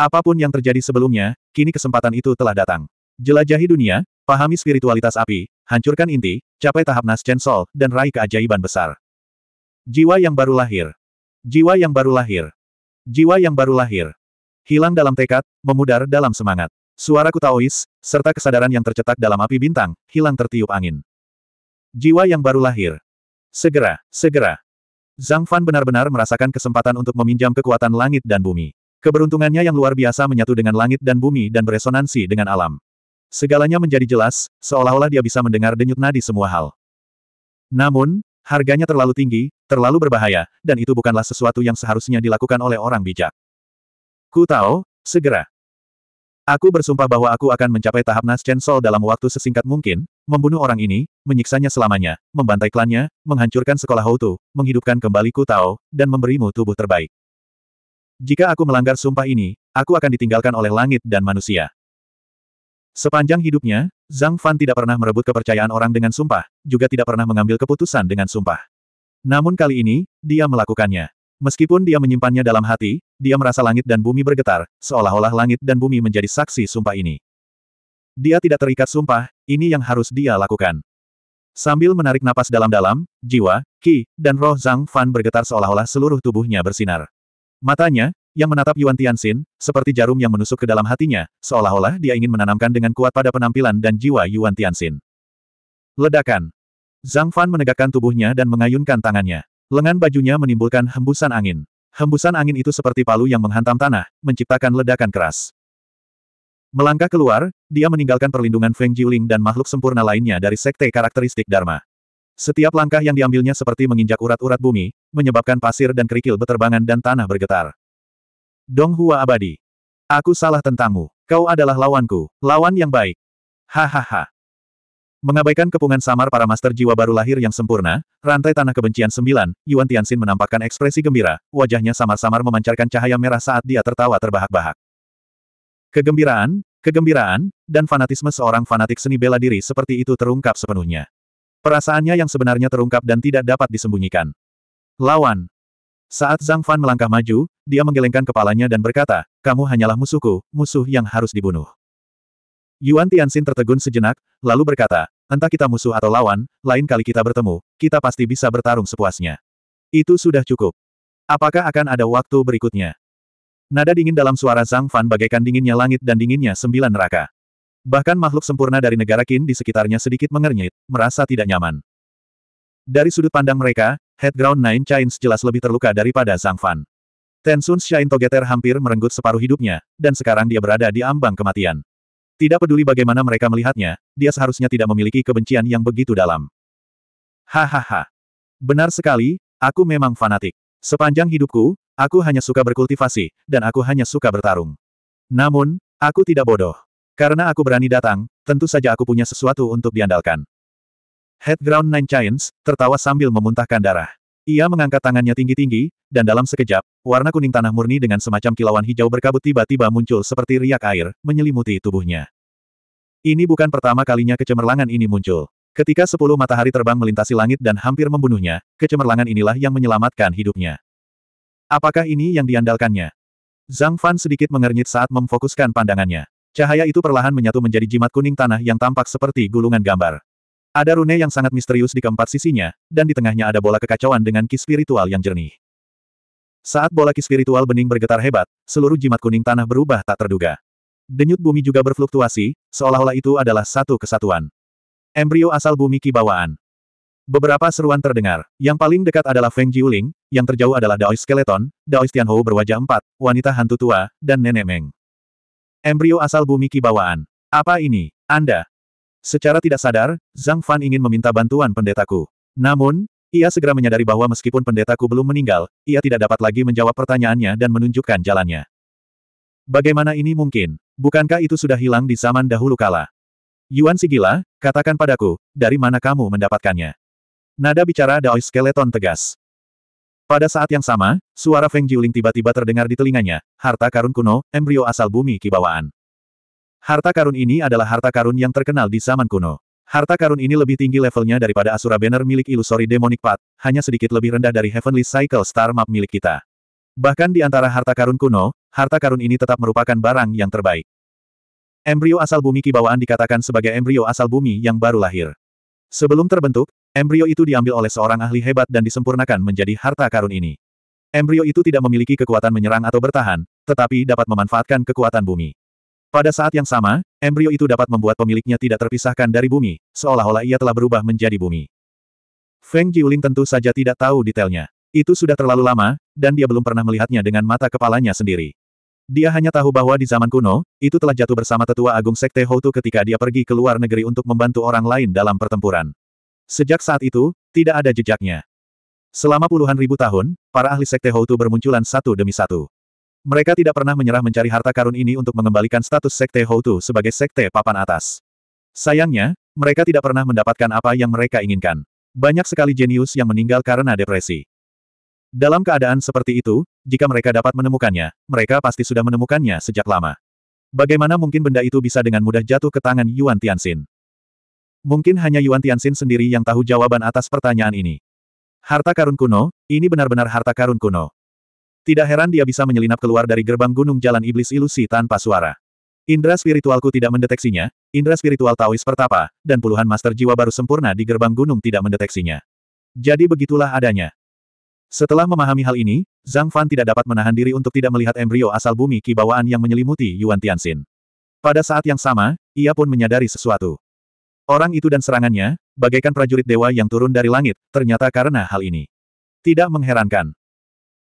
Apapun yang terjadi sebelumnya, kini kesempatan itu telah datang. Jelajahi dunia, pahami spiritualitas api, hancurkan inti, capai tahap Nas Sol, dan raih keajaiban besar. Jiwa yang baru lahir. Jiwa yang baru lahir. Jiwa yang baru lahir. Hilang dalam tekad, memudar dalam semangat. Suaraku taois, serta kesadaran yang tercetak dalam api bintang, hilang tertiup angin. Jiwa yang baru lahir. Segera, segera. Zhang Fan benar-benar merasakan kesempatan untuk meminjam kekuatan langit dan bumi. Keberuntungannya yang luar biasa menyatu dengan langit dan bumi dan beresonansi dengan alam. Segalanya menjadi jelas, seolah-olah dia bisa mendengar denyut nadi semua hal. Namun, harganya terlalu tinggi, terlalu berbahaya, dan itu bukanlah sesuatu yang seharusnya dilakukan oleh orang bijak. Ku tahu, segera. Aku bersumpah bahwa aku akan mencapai tahap Naschen sol dalam waktu sesingkat mungkin, membunuh orang ini, menyiksanya selamanya, membantai klannya, menghancurkan sekolah Houtu, menghidupkan kembali Tao, dan memberimu tubuh terbaik. Jika aku melanggar sumpah ini, aku akan ditinggalkan oleh langit dan manusia. Sepanjang hidupnya, Zhang Fan tidak pernah merebut kepercayaan orang dengan sumpah, juga tidak pernah mengambil keputusan dengan sumpah. Namun kali ini, dia melakukannya. Meskipun dia menyimpannya dalam hati, dia merasa langit dan bumi bergetar, seolah-olah langit dan bumi menjadi saksi sumpah ini. Dia tidak terikat sumpah, ini yang harus dia lakukan. Sambil menarik napas dalam-dalam, jiwa, ki, dan roh Zhang Fan bergetar seolah-olah seluruh tubuhnya bersinar. Matanya, yang menatap Yuan Tianxin, seperti jarum yang menusuk ke dalam hatinya, seolah-olah dia ingin menanamkan dengan kuat pada penampilan dan jiwa Yuan Tianxin. Ledakan. Zhang Fan menegakkan tubuhnya dan mengayunkan tangannya. Lengan bajunya menimbulkan hembusan angin. Hembusan angin itu seperti palu yang menghantam tanah, menciptakan ledakan keras. Melangkah keluar, dia meninggalkan perlindungan Feng Jiuling dan makhluk sempurna lainnya dari sekte karakteristik Dharma. Setiap langkah yang diambilnya seperti menginjak urat-urat bumi, menyebabkan pasir dan kerikil beterbangan dan tanah bergetar. Dong Hua abadi. Aku salah tentangmu. Kau adalah lawanku, lawan yang baik. Hahaha. Mengabaikan kepungan samar para master jiwa baru lahir yang sempurna, rantai tanah kebencian sembilan, Yuan Tianxin menampakkan ekspresi gembira, wajahnya samar-samar memancarkan cahaya merah saat dia tertawa terbahak-bahak. Kegembiraan, kegembiraan, dan fanatisme seorang fanatik seni bela diri seperti itu terungkap sepenuhnya. Perasaannya yang sebenarnya terungkap dan tidak dapat disembunyikan. Lawan. Saat Zhang Fan melangkah maju, dia menggelengkan kepalanya dan berkata, kamu hanyalah musuhku, musuh yang harus dibunuh. Yuan Tianxin tertegun sejenak, lalu berkata, entah kita musuh atau lawan, lain kali kita bertemu, kita pasti bisa bertarung sepuasnya. Itu sudah cukup. Apakah akan ada waktu berikutnya? Nada dingin dalam suara Zhang Fan bagaikan dinginnya langit dan dinginnya sembilan neraka. Bahkan makhluk sempurna dari negara Qin di sekitarnya sedikit mengernyit, merasa tidak nyaman. Dari sudut pandang mereka, Headground Nine Chains jelas lebih terluka daripada Zhang Fan. Tensun Shain Togeter hampir merenggut separuh hidupnya, dan sekarang dia berada di ambang kematian. Tidak peduli bagaimana mereka melihatnya, dia seharusnya tidak memiliki kebencian yang begitu dalam. Hahaha. Benar sekali, aku memang fanatik. Sepanjang hidupku, aku hanya suka berkultivasi, dan aku hanya suka bertarung. Namun, aku tidak bodoh. Karena aku berani datang, tentu saja aku punya sesuatu untuk diandalkan. Headground Nine Giants, tertawa sambil memuntahkan darah. Ia mengangkat tangannya tinggi-tinggi, dan dalam sekejap, warna kuning tanah murni dengan semacam kilauan hijau berkabut tiba-tiba muncul seperti riak air, menyelimuti tubuhnya. Ini bukan pertama kalinya kecemerlangan ini muncul. Ketika sepuluh matahari terbang melintasi langit dan hampir membunuhnya, kecemerlangan inilah yang menyelamatkan hidupnya. Apakah ini yang diandalkannya? Zhang Fan sedikit mengernyit saat memfokuskan pandangannya. Cahaya itu perlahan menyatu menjadi jimat kuning tanah yang tampak seperti gulungan gambar. Ada rune yang sangat misterius di keempat sisinya, dan di tengahnya ada bola kekacauan dengan ki spiritual yang jernih. Saat bola ki spiritual bening bergetar hebat, seluruh jimat kuning tanah berubah tak terduga. Denyut bumi juga berfluktuasi, seolah-olah itu adalah satu kesatuan. Embrio asal bumi kibawaan. Beberapa seruan terdengar. Yang paling dekat adalah Feng Jiuling, yang terjauh adalah Daois Skeleton, Daois Tianhou berwajah empat, wanita hantu tua, dan Nenek Meng. Embrio asal bumi kibawaan. Apa ini? Anda, Secara tidak sadar, Zhang Fan ingin meminta bantuan pendetaku. Namun, ia segera menyadari bahwa meskipun pendetaku belum meninggal, ia tidak dapat lagi menjawab pertanyaannya dan menunjukkan jalannya. Bagaimana ini mungkin? Bukankah itu sudah hilang di zaman dahulu kala? Yuan si gila, katakan padaku, dari mana kamu mendapatkannya? Nada bicara Daoi Skeleton tegas. Pada saat yang sama, suara Feng Jiuling tiba-tiba terdengar di telinganya, harta karun kuno, embrio asal bumi kibawaan. Harta karun ini adalah harta karun yang terkenal di zaman kuno. Harta karun ini lebih tinggi levelnya daripada Asura Banner milik Illusory Demonic Path, hanya sedikit lebih rendah dari Heavenly Cycle Star Map milik kita. Bahkan di antara harta karun kuno, harta karun ini tetap merupakan barang yang terbaik. Embrio asal bumi kibawaan dikatakan sebagai embrio asal bumi yang baru lahir. Sebelum terbentuk, embrio itu diambil oleh seorang ahli hebat dan disempurnakan menjadi harta karun ini. Embrio itu tidak memiliki kekuatan menyerang atau bertahan, tetapi dapat memanfaatkan kekuatan bumi. Pada saat yang sama, embrio itu dapat membuat pemiliknya tidak terpisahkan dari bumi, seolah-olah ia telah berubah menjadi bumi. Feng Jiuling tentu saja tidak tahu detailnya. Itu sudah terlalu lama, dan dia belum pernah melihatnya dengan mata kepalanya sendiri. Dia hanya tahu bahwa di zaman kuno, itu telah jatuh bersama tetua agung sekte Houtu ketika dia pergi ke luar negeri untuk membantu orang lain dalam pertempuran. Sejak saat itu, tidak ada jejaknya. Selama puluhan ribu tahun, para ahli sekte Houtu bermunculan satu demi satu. Mereka tidak pernah menyerah mencari harta karun ini untuk mengembalikan status Sekte Houtu sebagai Sekte Papan Atas. Sayangnya, mereka tidak pernah mendapatkan apa yang mereka inginkan. Banyak sekali jenius yang meninggal karena depresi. Dalam keadaan seperti itu, jika mereka dapat menemukannya, mereka pasti sudah menemukannya sejak lama. Bagaimana mungkin benda itu bisa dengan mudah jatuh ke tangan Yuan Tianxin? Mungkin hanya Yuan Tianxin sendiri yang tahu jawaban atas pertanyaan ini. Harta karun kuno, ini benar-benar harta karun kuno. Tidak heran dia bisa menyelinap keluar dari gerbang gunung jalan iblis ilusi tanpa suara. Indra spiritualku tidak mendeteksinya, indra spiritual Taois pertapa, dan puluhan master jiwa baru sempurna di gerbang gunung tidak mendeteksinya. Jadi begitulah adanya. Setelah memahami hal ini, Zhang Fan tidak dapat menahan diri untuk tidak melihat embrio asal bumi kibawaan yang menyelimuti Yuan Tianxin. Pada saat yang sama, ia pun menyadari sesuatu. Orang itu dan serangannya, bagaikan prajurit dewa yang turun dari langit, ternyata karena hal ini. Tidak mengherankan,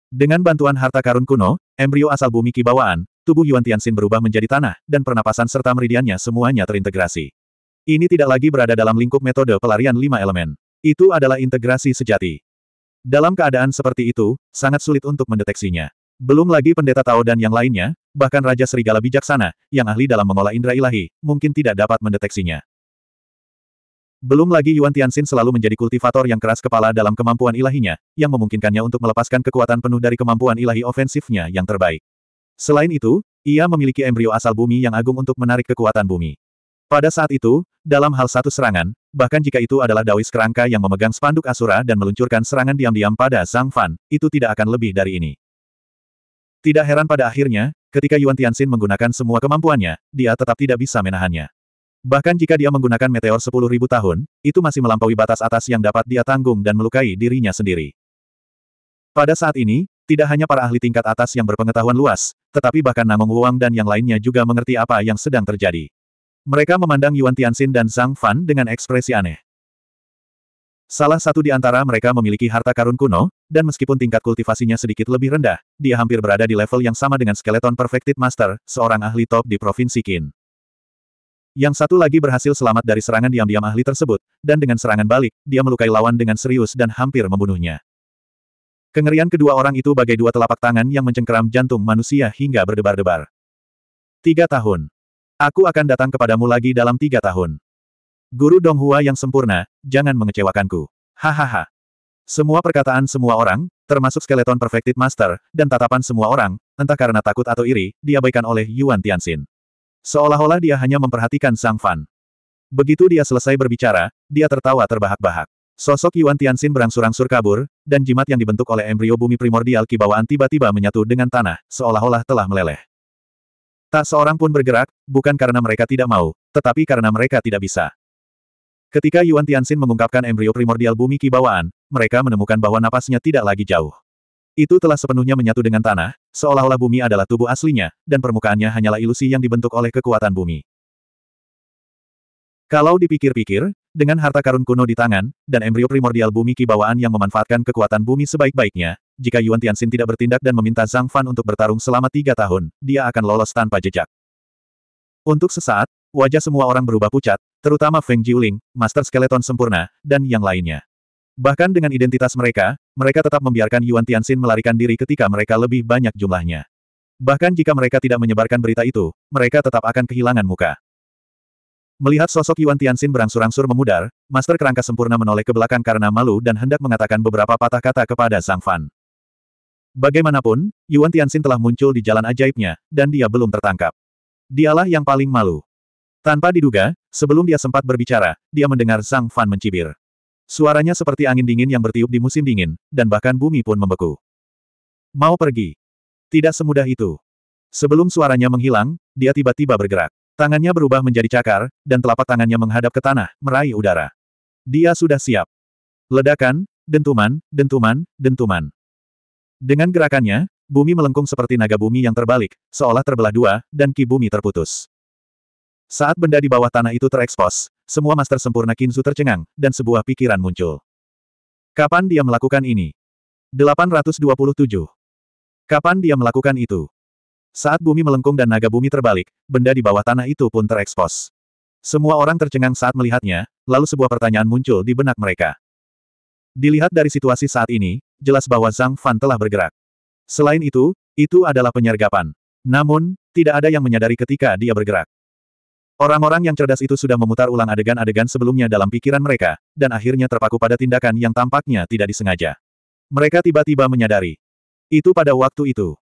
dengan bantuan harta karun kuno, embrio asal bumi kibawaan, tubuh Yuan Tianxin berubah menjadi tanah, dan pernapasan serta meridiannya semuanya terintegrasi. Ini tidak lagi berada dalam lingkup metode pelarian lima elemen. Itu adalah integrasi sejati. Dalam keadaan seperti itu, sangat sulit untuk mendeteksinya. Belum lagi pendeta Tao dan yang lainnya, bahkan Raja Serigala Bijaksana, yang ahli dalam mengolah indera ilahi, mungkin tidak dapat mendeteksinya. Belum lagi Yuan Tianxin selalu menjadi kultivator yang keras kepala dalam kemampuan ilahinya, yang memungkinkannya untuk melepaskan kekuatan penuh dari kemampuan ilahi ofensifnya yang terbaik. Selain itu, ia memiliki embrio asal bumi yang agung untuk menarik kekuatan bumi. Pada saat itu, dalam hal satu serangan, bahkan jika itu adalah Daois kerangka yang memegang spanduk Asura dan meluncurkan serangan diam-diam pada Zhang Fan, itu tidak akan lebih dari ini. Tidak heran pada akhirnya, ketika Yuan Tianxin menggunakan semua kemampuannya, dia tetap tidak bisa menahannya. Bahkan jika dia menggunakan meteor ribu tahun, itu masih melampaui batas atas yang dapat dia tanggung dan melukai dirinya sendiri. Pada saat ini, tidak hanya para ahli tingkat atas yang berpengetahuan luas, tetapi bahkan Namong Wuang dan yang lainnya juga mengerti apa yang sedang terjadi. Mereka memandang Yuan Tianxin dan Zhang Fan dengan ekspresi aneh. Salah satu di antara mereka memiliki harta karun kuno, dan meskipun tingkat kultivasinya sedikit lebih rendah, dia hampir berada di level yang sama dengan skeleton perfected master, seorang ahli top di Provinsi Qin. Yang satu lagi berhasil selamat dari serangan diam-diam ahli tersebut, dan dengan serangan balik, dia melukai lawan dengan serius dan hampir membunuhnya. Kengerian kedua orang itu bagai dua telapak tangan yang mencengkeram jantung manusia hingga berdebar-debar. Tiga tahun. Aku akan datang kepadamu lagi dalam tiga tahun. Guru Donghua yang sempurna, jangan mengecewakanku. Hahaha. Semua perkataan semua orang, termasuk skeleton Perfected Master, dan tatapan semua orang, entah karena takut atau iri, diabaikan oleh Yuan Tianxin. Seolah-olah dia hanya memperhatikan Sang Fan. Begitu dia selesai berbicara, dia tertawa terbahak-bahak. Sosok Yuan Tianxin berangsur-angsur kabur, dan jimat yang dibentuk oleh embrio bumi primordial kibawaan tiba-tiba menyatu dengan tanah, seolah-olah telah meleleh. Tak seorang pun bergerak, bukan karena mereka tidak mau, tetapi karena mereka tidak bisa. Ketika Yuan Tianxin mengungkapkan embrio primordial bumi kibawaan, mereka menemukan bahwa napasnya tidak lagi jauh. Itu telah sepenuhnya menyatu dengan tanah, seolah-olah bumi adalah tubuh aslinya, dan permukaannya hanyalah ilusi yang dibentuk oleh kekuatan bumi. Kalau dipikir-pikir, dengan harta karun kuno di tangan, dan embrio primordial bumi kibawaan yang memanfaatkan kekuatan bumi sebaik-baiknya, jika Yuan Tianxin tidak bertindak dan meminta Zhang Fan untuk bertarung selama tiga tahun, dia akan lolos tanpa jejak. Untuk sesaat, wajah semua orang berubah pucat, terutama Feng Jiuling, Master Skeleton sempurna, dan yang lainnya. Bahkan dengan identitas mereka, mereka tetap membiarkan Yuan Tianxin melarikan diri ketika mereka lebih banyak jumlahnya. Bahkan jika mereka tidak menyebarkan berita itu, mereka tetap akan kehilangan muka. Melihat sosok Yuan Tianxin berangsur-angsur memudar, Master Kerangka Sempurna menoleh ke belakang karena malu dan hendak mengatakan beberapa patah kata kepada Sang Fan. Bagaimanapun, Yuan Tianxin telah muncul di jalan ajaibnya, dan dia belum tertangkap. Dialah yang paling malu. Tanpa diduga, sebelum dia sempat berbicara, dia mendengar Sang Fan mencibir. Suaranya seperti angin dingin yang bertiup di musim dingin, dan bahkan bumi pun membeku. Mau pergi. Tidak semudah itu. Sebelum suaranya menghilang, dia tiba-tiba bergerak. Tangannya berubah menjadi cakar, dan telapak tangannya menghadap ke tanah, meraih udara. Dia sudah siap. Ledakan, dentuman, dentuman, dentuman. Dengan gerakannya, bumi melengkung seperti naga bumi yang terbalik, seolah terbelah dua, dan ki bumi terputus. Saat benda di bawah tanah itu terekspos, semua master sempurna Kinzu tercengang, dan sebuah pikiran muncul. Kapan dia melakukan ini? 827. Kapan dia melakukan itu? Saat bumi melengkung dan naga bumi terbalik, benda di bawah tanah itu pun terekspos. Semua orang tercengang saat melihatnya, lalu sebuah pertanyaan muncul di benak mereka. Dilihat dari situasi saat ini, jelas bahwa Zhang Fan telah bergerak. Selain itu, itu adalah penyergapan. Namun, tidak ada yang menyadari ketika dia bergerak. Orang-orang yang cerdas itu sudah memutar ulang adegan-adegan sebelumnya dalam pikiran mereka, dan akhirnya terpaku pada tindakan yang tampaknya tidak disengaja. Mereka tiba-tiba menyadari. Itu pada waktu itu.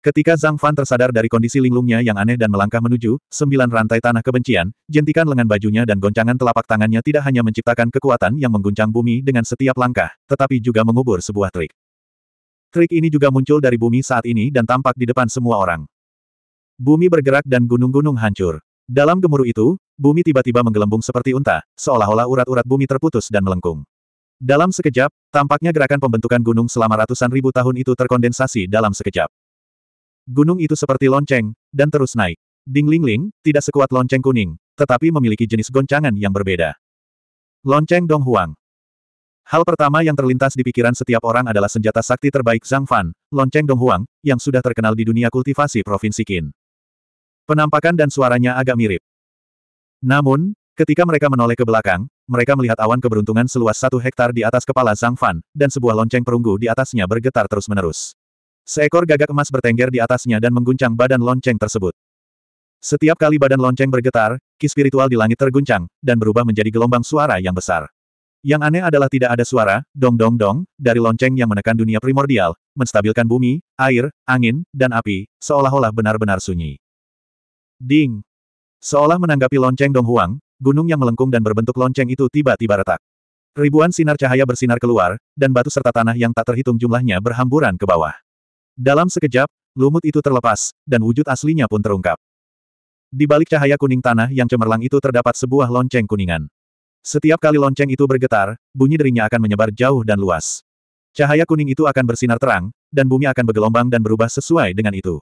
Ketika Zhang Fan tersadar dari kondisi linglungnya yang aneh dan melangkah menuju, sembilan rantai tanah kebencian, jentikan lengan bajunya dan goncangan telapak tangannya tidak hanya menciptakan kekuatan yang mengguncang bumi dengan setiap langkah, tetapi juga mengubur sebuah trik. Trik ini juga muncul dari bumi saat ini dan tampak di depan semua orang. Bumi bergerak dan gunung-gunung hancur. Dalam gemuruh itu, bumi tiba-tiba menggelembung seperti unta, seolah-olah urat-urat bumi terputus dan melengkung. Dalam sekejap, tampaknya gerakan pembentukan gunung selama ratusan ribu tahun itu terkondensasi dalam sekejap. Gunung itu seperti lonceng, dan terus naik. Ding Ling Ling, tidak sekuat lonceng kuning, tetapi memiliki jenis goncangan yang berbeda. Lonceng Dong Huang Hal pertama yang terlintas di pikiran setiap orang adalah senjata sakti terbaik Zhang Fan, lonceng Dong Huang, yang sudah terkenal di dunia kultivasi Provinsi Qin. Penampakan dan suaranya agak mirip. Namun, ketika mereka menoleh ke belakang, mereka melihat awan keberuntungan seluas satu hektar di atas kepala Zhang Fan, dan sebuah lonceng perunggu di atasnya bergetar terus-menerus. Seekor gagak emas bertengger di atasnya dan mengguncang badan lonceng tersebut. Setiap kali badan lonceng bergetar, ki spiritual di langit terguncang, dan berubah menjadi gelombang suara yang besar. Yang aneh adalah tidak ada suara, dong-dong-dong, dari lonceng yang menekan dunia primordial, menstabilkan bumi, air, angin, dan api, seolah-olah benar-benar sunyi. Ding! Seolah menanggapi lonceng Dong Huang, gunung yang melengkung dan berbentuk lonceng itu tiba-tiba retak. Ribuan sinar cahaya bersinar keluar, dan batu serta tanah yang tak terhitung jumlahnya berhamburan ke bawah. Dalam sekejap, lumut itu terlepas, dan wujud aslinya pun terungkap. Di balik cahaya kuning tanah yang cemerlang itu terdapat sebuah lonceng kuningan. Setiap kali lonceng itu bergetar, bunyi deringnya akan menyebar jauh dan luas. Cahaya kuning itu akan bersinar terang, dan bumi akan bergelombang dan berubah sesuai dengan itu.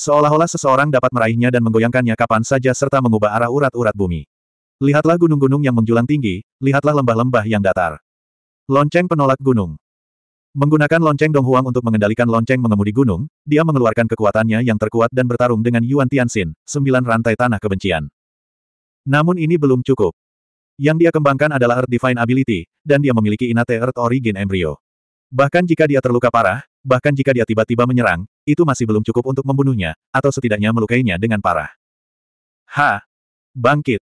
Seolah-olah seseorang dapat meraihnya dan menggoyangkannya kapan saja serta mengubah arah urat-urat bumi. Lihatlah gunung-gunung yang menjulang tinggi, lihatlah lembah-lembah yang datar. Lonceng penolak gunung. Menggunakan lonceng Donghuang untuk mengendalikan lonceng mengemudi gunung, dia mengeluarkan kekuatannya yang terkuat dan bertarung dengan Yuan Tianxin, sembilan rantai tanah kebencian. Namun ini belum cukup. Yang dia kembangkan adalah Earth Divine Ability, dan dia memiliki Inate Earth Origin Embryo. Bahkan jika dia terluka parah, Bahkan jika dia tiba-tiba menyerang, itu masih belum cukup untuk membunuhnya, atau setidaknya melukainya dengan parah. Ha! Bangkit!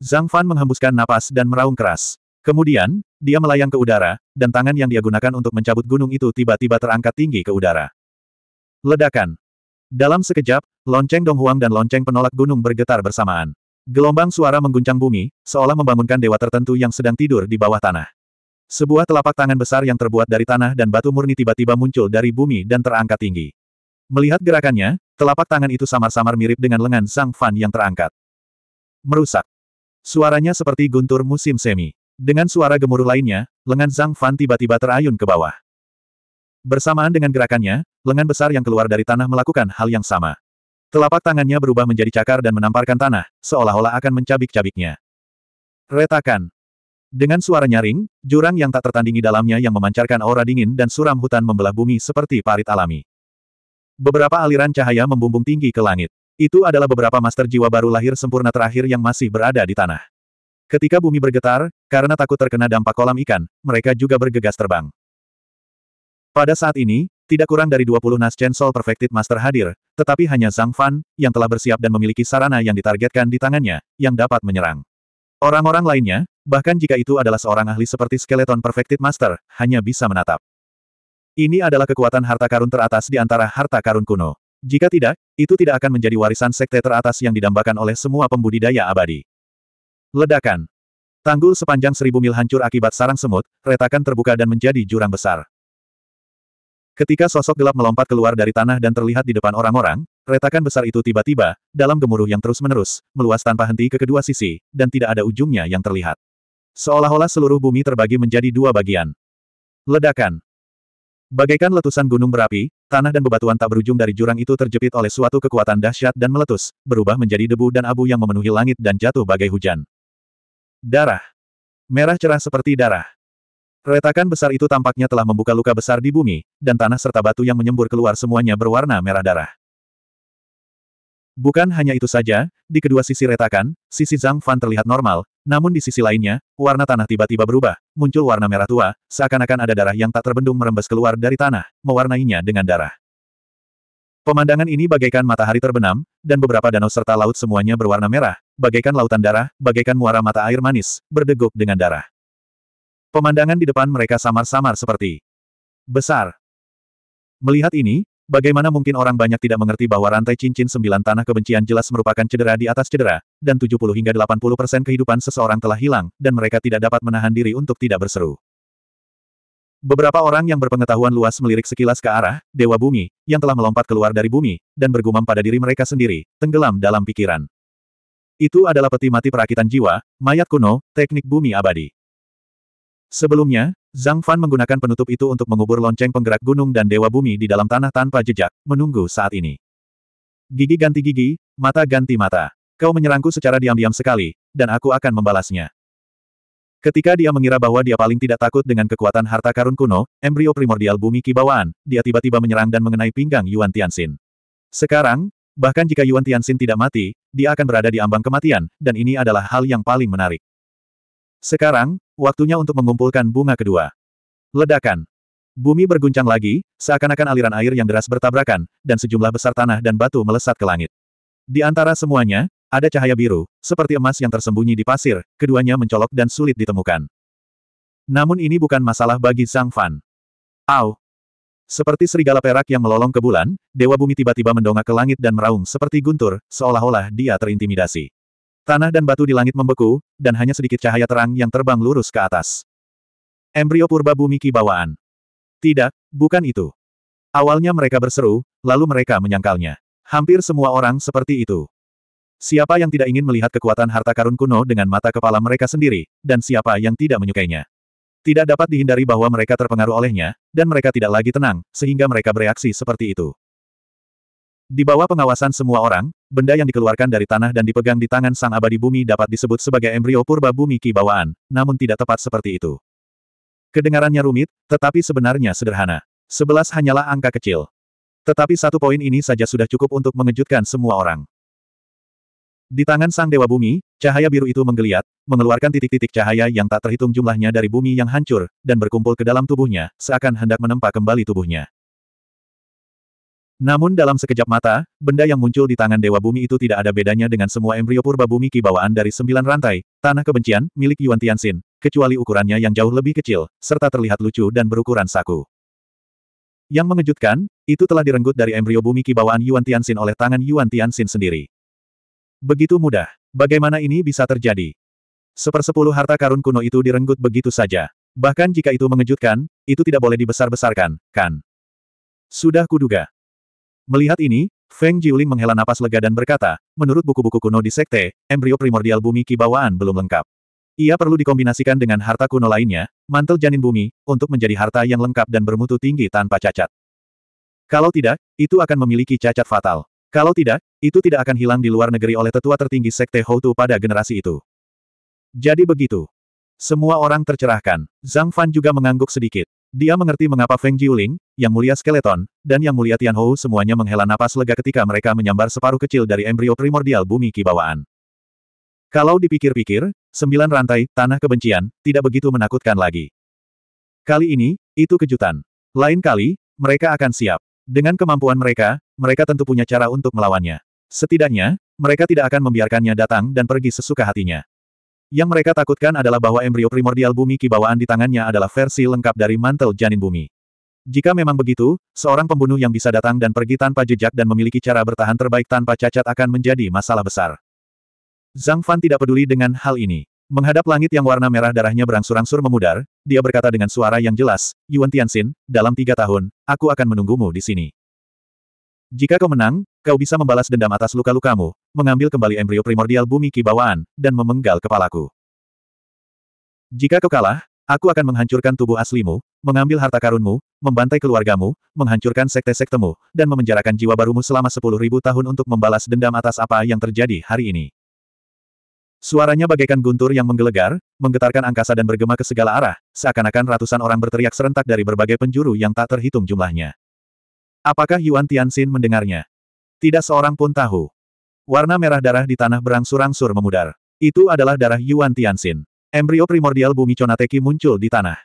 Zhang Fan menghembuskan napas dan meraung keras. Kemudian, dia melayang ke udara, dan tangan yang dia gunakan untuk mencabut gunung itu tiba-tiba terangkat tinggi ke udara. Ledakan! Dalam sekejap, lonceng Donghuang dan lonceng penolak gunung bergetar bersamaan. Gelombang suara mengguncang bumi, seolah membangunkan dewa tertentu yang sedang tidur di bawah tanah. Sebuah telapak tangan besar yang terbuat dari tanah dan batu murni tiba-tiba muncul dari bumi dan terangkat tinggi. Melihat gerakannya, telapak tangan itu samar-samar mirip dengan lengan Sang Fan yang terangkat. Merusak. Suaranya seperti guntur musim semi. Dengan suara gemuruh lainnya, lengan Zhang Fan tiba-tiba terayun ke bawah. Bersamaan dengan gerakannya, lengan besar yang keluar dari tanah melakukan hal yang sama. Telapak tangannya berubah menjadi cakar dan menamparkan tanah, seolah-olah akan mencabik-cabiknya. Retakan. Dengan suara nyaring, jurang yang tak tertandingi dalamnya yang memancarkan aura dingin dan suram hutan membelah bumi seperti parit alami. Beberapa aliran cahaya membumbung tinggi ke langit. Itu adalah beberapa master jiwa baru lahir sempurna terakhir yang masih berada di tanah. Ketika bumi bergetar, karena takut terkena dampak kolam ikan, mereka juga bergegas terbang. Pada saat ini, tidak kurang dari 20 naschen sol Perfected Master hadir, tetapi hanya Zhang Fan, yang telah bersiap dan memiliki sarana yang ditargetkan di tangannya, yang dapat menyerang. Orang-orang lainnya, bahkan jika itu adalah seorang ahli seperti Skeleton Perfected Master, hanya bisa menatap. Ini adalah kekuatan harta karun teratas di antara harta karun kuno. Jika tidak, itu tidak akan menjadi warisan sekte teratas yang didambakan oleh semua pembudidaya abadi. Ledakan. Tanggul sepanjang seribu mil hancur akibat sarang semut, retakan terbuka dan menjadi jurang besar. Ketika sosok gelap melompat keluar dari tanah dan terlihat di depan orang-orang, Retakan besar itu tiba-tiba, dalam gemuruh yang terus-menerus, meluas tanpa henti ke kedua sisi, dan tidak ada ujungnya yang terlihat. Seolah-olah seluruh bumi terbagi menjadi dua bagian. Ledakan. Bagaikan letusan gunung berapi, tanah dan bebatuan tak berujung dari jurang itu terjepit oleh suatu kekuatan dahsyat dan meletus, berubah menjadi debu dan abu yang memenuhi langit dan jatuh bagai hujan. Darah. Merah cerah seperti darah. Retakan besar itu tampaknya telah membuka luka besar di bumi, dan tanah serta batu yang menyembur keluar semuanya berwarna merah darah. Bukan hanya itu saja, di kedua sisi retakan, sisi Zhang Fan terlihat normal, namun di sisi lainnya, warna tanah tiba-tiba berubah, muncul warna merah tua, seakan-akan ada darah yang tak terbendung merembes keluar dari tanah, mewarnainya dengan darah. Pemandangan ini bagaikan matahari terbenam, dan beberapa danau serta laut semuanya berwarna merah, bagaikan lautan darah, bagaikan muara mata air manis, berdegup dengan darah. Pemandangan di depan mereka samar-samar seperti besar. Melihat ini, Bagaimana mungkin orang banyak tidak mengerti bahwa rantai cincin sembilan tanah kebencian jelas merupakan cedera di atas cedera, dan 70 hingga 80 persen kehidupan seseorang telah hilang, dan mereka tidak dapat menahan diri untuk tidak berseru. Beberapa orang yang berpengetahuan luas melirik sekilas ke arah Dewa Bumi, yang telah melompat keluar dari bumi, dan bergumam pada diri mereka sendiri, tenggelam dalam pikiran. Itu adalah peti mati perakitan jiwa, mayat kuno, teknik bumi abadi. Sebelumnya, Zhang Fan menggunakan penutup itu untuk mengubur lonceng penggerak gunung dan dewa bumi di dalam tanah tanpa jejak, menunggu saat ini. Gigi ganti gigi, mata ganti mata. Kau menyerangku secara diam-diam sekali, dan aku akan membalasnya. Ketika dia mengira bahwa dia paling tidak takut dengan kekuatan harta karun kuno, embrio primordial bumi kibawaan, dia tiba-tiba menyerang dan mengenai pinggang Yuan Tianxin. Sekarang, bahkan jika Yuan Tianxin tidak mati, dia akan berada di ambang kematian, dan ini adalah hal yang paling menarik. Sekarang, Waktunya untuk mengumpulkan bunga kedua. Ledakan. Bumi berguncang lagi, seakan-akan aliran air yang deras bertabrakan, dan sejumlah besar tanah dan batu melesat ke langit. Di antara semuanya, ada cahaya biru, seperti emas yang tersembunyi di pasir, keduanya mencolok dan sulit ditemukan. Namun ini bukan masalah bagi Zhang Fan. Au! Seperti serigala perak yang melolong ke bulan, Dewa Bumi tiba-tiba mendongak ke langit dan meraung seperti guntur, seolah-olah dia terintimidasi. Tanah dan batu di langit membeku, dan hanya sedikit cahaya terang yang terbang lurus ke atas. Embrio purba bumi kibawaan. Tidak, bukan itu. Awalnya mereka berseru, lalu mereka menyangkalnya. Hampir semua orang seperti itu. Siapa yang tidak ingin melihat kekuatan harta karun kuno dengan mata kepala mereka sendiri, dan siapa yang tidak menyukainya. Tidak dapat dihindari bahwa mereka terpengaruh olehnya, dan mereka tidak lagi tenang, sehingga mereka bereaksi seperti itu. Di bawah pengawasan semua orang, benda yang dikeluarkan dari tanah dan dipegang di tangan sang abadi bumi dapat disebut sebagai embrio purba bumi kibawaan. namun tidak tepat seperti itu. Kedengarannya rumit, tetapi sebenarnya sederhana. Sebelas hanyalah angka kecil. Tetapi satu poin ini saja sudah cukup untuk mengejutkan semua orang. Di tangan sang dewa bumi, cahaya biru itu menggeliat, mengeluarkan titik-titik cahaya yang tak terhitung jumlahnya dari bumi yang hancur, dan berkumpul ke dalam tubuhnya, seakan hendak menempa kembali tubuhnya. Namun dalam sekejap mata, benda yang muncul di tangan Dewa Bumi itu tidak ada bedanya dengan semua embrio purba bumi kibawaan dari sembilan rantai, tanah kebencian, milik Yuan Tianxin, kecuali ukurannya yang jauh lebih kecil, serta terlihat lucu dan berukuran saku. Yang mengejutkan, itu telah direnggut dari embrio bumi kibawaan Yuan Tianxin oleh tangan Yuan Tianxin sendiri. Begitu mudah. Bagaimana ini bisa terjadi? Sepersepuluh harta karun kuno itu direnggut begitu saja. Bahkan jika itu mengejutkan, itu tidak boleh dibesar-besarkan, kan? Sudah kuduga, Melihat ini, Feng Jiuling menghela napas lega dan berkata, menurut buku-buku kuno di sekte, embrio primordial bumi kibawaan belum lengkap. Ia perlu dikombinasikan dengan harta kuno lainnya, mantel janin bumi, untuk menjadi harta yang lengkap dan bermutu tinggi tanpa cacat. Kalau tidak, itu akan memiliki cacat fatal. Kalau tidak, itu tidak akan hilang di luar negeri oleh tetua tertinggi sekte Houtu pada generasi itu. Jadi begitu. Semua orang tercerahkan. Zhang Fan juga mengangguk sedikit. Dia mengerti mengapa Feng Jiuling, Yang Mulia Skeleton, dan Yang Mulia Tianhou semuanya menghela napas lega ketika mereka menyambar separuh kecil dari embrio primordial bumi kibawaan. Kalau dipikir-pikir, sembilan rantai, tanah kebencian, tidak begitu menakutkan lagi. Kali ini, itu kejutan. Lain kali, mereka akan siap. Dengan kemampuan mereka, mereka tentu punya cara untuk melawannya. Setidaknya, mereka tidak akan membiarkannya datang dan pergi sesuka hatinya. Yang mereka takutkan adalah bahwa embrio primordial bumi kibawaan di tangannya adalah versi lengkap dari mantel janin bumi. Jika memang begitu, seorang pembunuh yang bisa datang dan pergi tanpa jejak dan memiliki cara bertahan terbaik tanpa cacat akan menjadi masalah besar. Zhang Fan tidak peduli dengan hal ini. Menghadap langit yang warna merah darahnya berangsur-angsur memudar, dia berkata dengan suara yang jelas, Yuan Tianxin, dalam tiga tahun, aku akan menunggumu di sini. Jika kau menang, kau bisa membalas dendam atas luka-lukamu, mengambil kembali embrio primordial bumi kibawaan, dan memenggal kepalaku. Jika kau kalah, aku akan menghancurkan tubuh aslimu, mengambil harta karunmu, membantai keluargamu, menghancurkan sekte-sektemu, dan memenjarakan jiwa barumu selama sepuluh ribu tahun untuk membalas dendam atas apa yang terjadi hari ini. Suaranya bagaikan guntur yang menggelegar, menggetarkan angkasa dan bergema ke segala arah, seakan-akan ratusan orang berteriak serentak dari berbagai penjuru yang tak terhitung jumlahnya. Apakah Yuan Tianxin mendengarnya? Tidak seorang pun tahu. Warna merah darah di tanah berangsur-angsur memudar. Itu adalah darah Yuan Tianxin. Embrio primordial bumi Conateki muncul di tanah.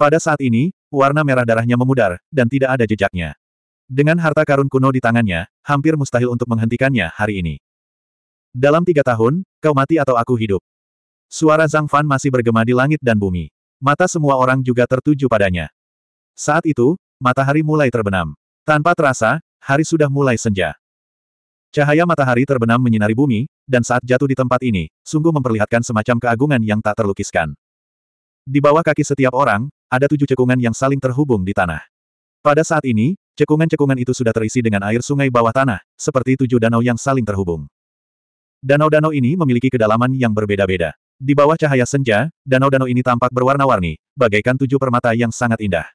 Pada saat ini, warna merah darahnya memudar, dan tidak ada jejaknya. Dengan harta karun kuno di tangannya, hampir mustahil untuk menghentikannya hari ini. Dalam tiga tahun, kau mati atau aku hidup. Suara Zhang Fan masih bergema di langit dan bumi. Mata semua orang juga tertuju padanya. Saat itu, matahari mulai terbenam. Tanpa terasa, hari sudah mulai senja. Cahaya matahari terbenam menyinari bumi, dan saat jatuh di tempat ini, sungguh memperlihatkan semacam keagungan yang tak terlukiskan. Di bawah kaki setiap orang, ada tujuh cekungan yang saling terhubung di tanah. Pada saat ini, cekungan-cekungan itu sudah terisi dengan air sungai bawah tanah, seperti tujuh danau yang saling terhubung. Danau-danau ini memiliki kedalaman yang berbeda-beda. Di bawah cahaya senja, danau-danau ini tampak berwarna-warni, bagaikan tujuh permata yang sangat indah.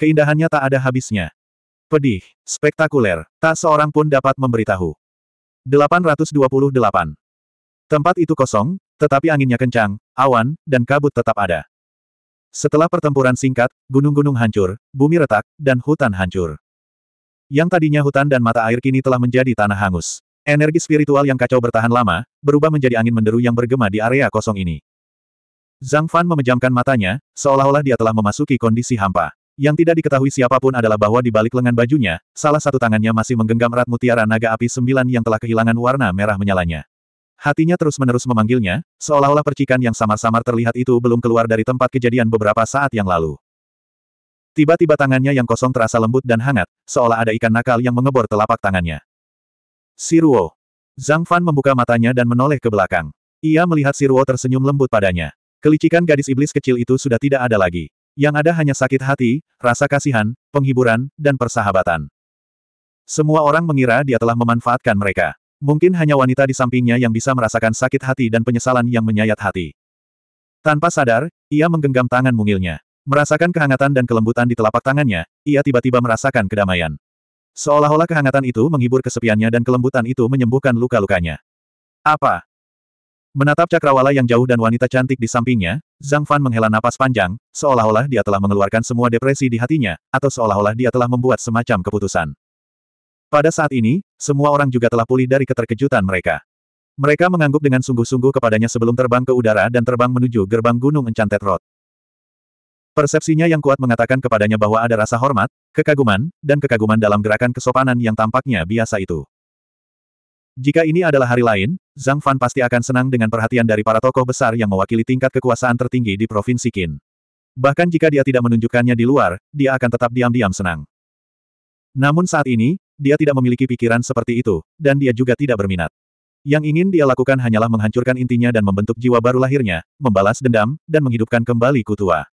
Keindahannya tak ada habisnya. Pedih, spektakuler, tak seorang pun dapat memberitahu. 828. Tempat itu kosong, tetapi anginnya kencang, awan, dan kabut tetap ada. Setelah pertempuran singkat, gunung-gunung hancur, bumi retak, dan hutan hancur. Yang tadinya hutan dan mata air kini telah menjadi tanah hangus. Energi spiritual yang kacau bertahan lama, berubah menjadi angin menderu yang bergema di area kosong ini. Zhang Fan memejamkan matanya, seolah-olah dia telah memasuki kondisi hampa. Yang tidak diketahui siapapun adalah bahwa di balik lengan bajunya, salah satu tangannya masih menggenggam erat mutiara naga api sembilan yang telah kehilangan warna merah menyalanya. Hatinya terus-menerus memanggilnya, seolah-olah percikan yang samar-samar terlihat itu belum keluar dari tempat kejadian beberapa saat yang lalu. Tiba-tiba tangannya yang kosong terasa lembut dan hangat, seolah ada ikan nakal yang mengebor telapak tangannya. Siruo. Zhang Fan membuka matanya dan menoleh ke belakang. Ia melihat Siruo tersenyum lembut padanya. Kelicikan gadis iblis kecil itu sudah tidak ada lagi. Yang ada hanya sakit hati, rasa kasihan, penghiburan, dan persahabatan. Semua orang mengira dia telah memanfaatkan mereka. Mungkin hanya wanita di sampingnya yang bisa merasakan sakit hati dan penyesalan yang menyayat hati. Tanpa sadar, ia menggenggam tangan mungilnya. Merasakan kehangatan dan kelembutan di telapak tangannya, ia tiba-tiba merasakan kedamaian. Seolah-olah kehangatan itu menghibur kesepiannya dan kelembutan itu menyembuhkan luka-lukanya. Apa? Menatap cakrawala yang jauh dan wanita cantik di sampingnya, Zhang Fan menghela napas panjang, seolah-olah dia telah mengeluarkan semua depresi di hatinya, atau seolah-olah dia telah membuat semacam keputusan. Pada saat ini, semua orang juga telah pulih dari keterkejutan mereka. Mereka mengangguk dengan sungguh-sungguh kepadanya sebelum terbang ke udara dan terbang menuju gerbang Gunung Enchanted Road. Persepsinya yang kuat mengatakan kepadanya bahwa ada rasa hormat, kekaguman, dan kekaguman dalam gerakan kesopanan yang tampaknya biasa itu. Jika ini adalah hari lain, Zhang Fan pasti akan senang dengan perhatian dari para tokoh besar yang mewakili tingkat kekuasaan tertinggi di Provinsi Qin. Bahkan jika dia tidak menunjukkannya di luar, dia akan tetap diam-diam senang. Namun saat ini, dia tidak memiliki pikiran seperti itu, dan dia juga tidak berminat. Yang ingin dia lakukan hanyalah menghancurkan intinya dan membentuk jiwa baru lahirnya, membalas dendam, dan menghidupkan kembali kutua.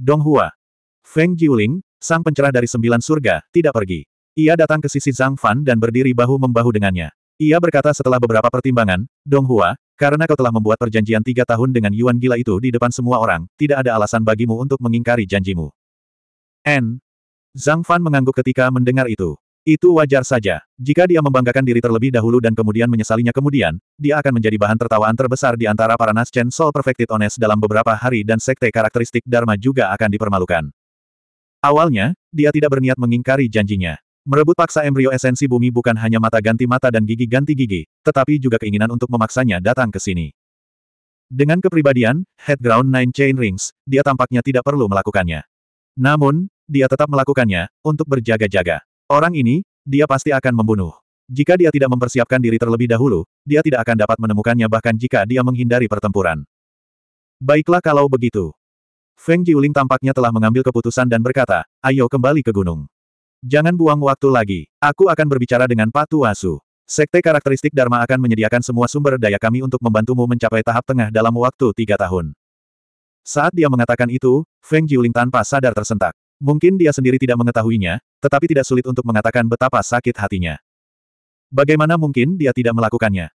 Dong Hua. Feng Jiuling, sang pencerah dari sembilan surga, tidak pergi. Ia datang ke sisi Zhang Fan dan berdiri bahu-membahu dengannya. Ia berkata setelah beberapa pertimbangan, Dong Hua, karena kau telah membuat perjanjian tiga tahun dengan Yuan Gila itu di depan semua orang, tidak ada alasan bagimu untuk mengingkari janjimu. N. Zhang Fan mengangguk ketika mendengar itu. Itu wajar saja. Jika dia membanggakan diri terlebih dahulu dan kemudian menyesalinya kemudian, dia akan menjadi bahan tertawaan terbesar di antara para Naschen Soul Perfected Ones dalam beberapa hari dan sekte karakteristik Dharma juga akan dipermalukan. Awalnya, dia tidak berniat mengingkari janjinya. Merebut paksa embrio esensi bumi bukan hanya mata ganti mata dan gigi ganti gigi, tetapi juga keinginan untuk memaksanya datang ke sini. Dengan kepribadian, Headground Nine Chain Rings, dia tampaknya tidak perlu melakukannya. Namun, dia tetap melakukannya, untuk berjaga-jaga. Orang ini, dia pasti akan membunuh. Jika dia tidak mempersiapkan diri terlebih dahulu, dia tidak akan dapat menemukannya bahkan jika dia menghindari pertempuran. Baiklah kalau begitu. Feng Jiuling tampaknya telah mengambil keputusan dan berkata, ayo kembali ke gunung. Jangan buang waktu lagi. Aku akan berbicara dengan Patu Asu. Sekte karakteristik Dharma akan menyediakan semua sumber daya kami untuk membantumu mencapai tahap tengah dalam waktu tiga tahun. Saat dia mengatakan itu, Feng Jiuling tanpa sadar tersentak. Mungkin dia sendiri tidak mengetahuinya, tetapi tidak sulit untuk mengatakan betapa sakit hatinya. Bagaimana mungkin dia tidak melakukannya?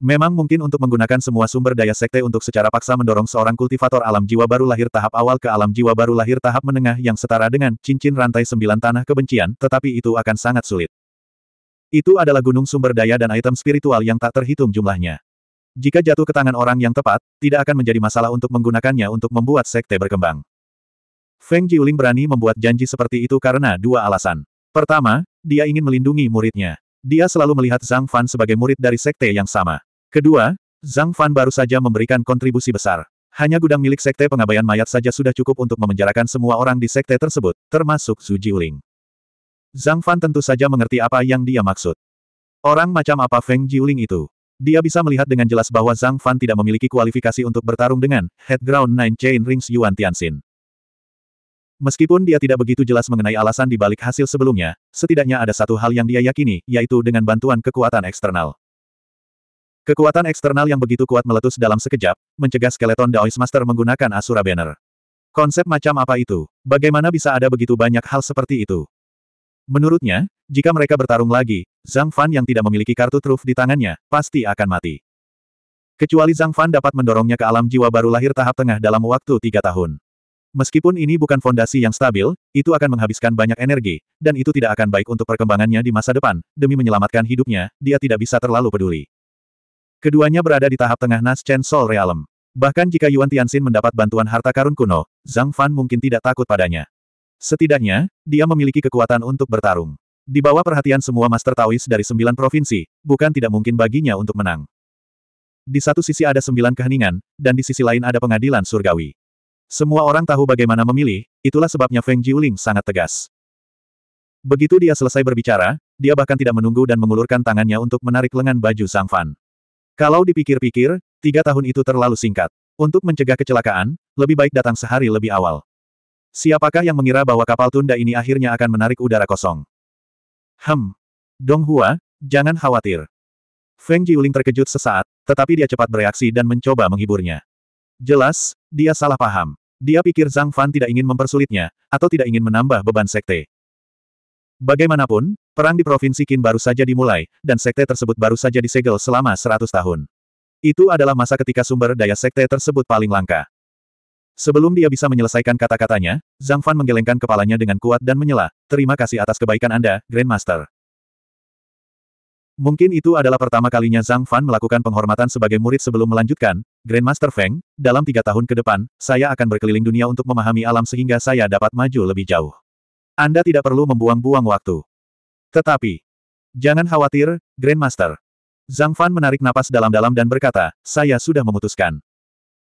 Memang mungkin untuk menggunakan semua sumber daya sekte untuk secara paksa mendorong seorang kultivator alam jiwa baru lahir tahap awal ke alam jiwa baru lahir tahap menengah yang setara dengan cincin rantai sembilan tanah kebencian, tetapi itu akan sangat sulit. Itu adalah gunung sumber daya dan item spiritual yang tak terhitung jumlahnya. Jika jatuh ke tangan orang yang tepat, tidak akan menjadi masalah untuk menggunakannya untuk membuat sekte berkembang. Feng Jiuling berani membuat janji seperti itu karena dua alasan. Pertama, dia ingin melindungi muridnya. Dia selalu melihat Zhang Fan sebagai murid dari sekte yang sama. Kedua, Zhang Fan baru saja memberikan kontribusi besar. Hanya gudang milik sekte pengabaian mayat saja sudah cukup untuk memenjarakan semua orang di sekte tersebut, termasuk Su Jiuling. Zhang Fan tentu saja mengerti apa yang dia maksud. Orang macam apa Feng Jiuling itu? Dia bisa melihat dengan jelas bahwa Zhang Fan tidak memiliki kualifikasi untuk bertarung dengan Headground Nine Chain Rings Yuan Tianxin. Meskipun dia tidak begitu jelas mengenai alasan di balik hasil sebelumnya, setidaknya ada satu hal yang dia yakini, yaitu dengan bantuan kekuatan eksternal. Kekuatan eksternal yang begitu kuat meletus dalam sekejap, mencegah skeleton Daoist Master menggunakan Asura Banner. Konsep macam apa itu? Bagaimana bisa ada begitu banyak hal seperti itu? Menurutnya, jika mereka bertarung lagi, Zhang Fan yang tidak memiliki kartu truf di tangannya, pasti akan mati. Kecuali Zhang Fan dapat mendorongnya ke alam jiwa baru lahir tahap tengah dalam waktu tiga tahun. Meskipun ini bukan fondasi yang stabil, itu akan menghabiskan banyak energi, dan itu tidak akan baik untuk perkembangannya di masa depan. Demi menyelamatkan hidupnya, dia tidak bisa terlalu peduli. Keduanya berada di tahap tengah Nas Chen Sol Realm. Bahkan jika Yuan Tianxin mendapat bantuan harta karun kuno, Zhang Fan mungkin tidak takut padanya. Setidaknya, dia memiliki kekuatan untuk bertarung. Di bawah perhatian semua Master Taois dari sembilan provinsi, bukan tidak mungkin baginya untuk menang. Di satu sisi ada sembilan keheningan, dan di sisi lain ada pengadilan surgawi. Semua orang tahu bagaimana memilih, itulah sebabnya Feng Jiuling sangat tegas. Begitu dia selesai berbicara, dia bahkan tidak menunggu dan mengulurkan tangannya untuk menarik lengan baju Zhang Fan. Kalau dipikir-pikir, tiga tahun itu terlalu singkat. Untuk mencegah kecelakaan, lebih baik datang sehari lebih awal. Siapakah yang mengira bahwa kapal tunda ini akhirnya akan menarik udara kosong? Hem. Dong Hua, jangan khawatir. Feng Jiuling terkejut sesaat, tetapi dia cepat bereaksi dan mencoba menghiburnya. Jelas, dia salah paham. Dia pikir Zhang Fan tidak ingin mempersulitnya, atau tidak ingin menambah beban sekte. Bagaimanapun, Perang di Provinsi Qin baru saja dimulai, dan sekte tersebut baru saja disegel selama 100 tahun. Itu adalah masa ketika sumber daya sekte tersebut paling langka. Sebelum dia bisa menyelesaikan kata-katanya, Zhang Fan menggelengkan kepalanya dengan kuat dan menyela, terima kasih atas kebaikan Anda, Grandmaster. Mungkin itu adalah pertama kalinya Zhang Fan melakukan penghormatan sebagai murid sebelum melanjutkan, Grandmaster Feng, dalam tiga tahun ke depan, saya akan berkeliling dunia untuk memahami alam sehingga saya dapat maju lebih jauh. Anda tidak perlu membuang-buang waktu. Tetapi, jangan khawatir, Grandmaster. Zhang Fan menarik napas dalam-dalam dan berkata, saya sudah memutuskan.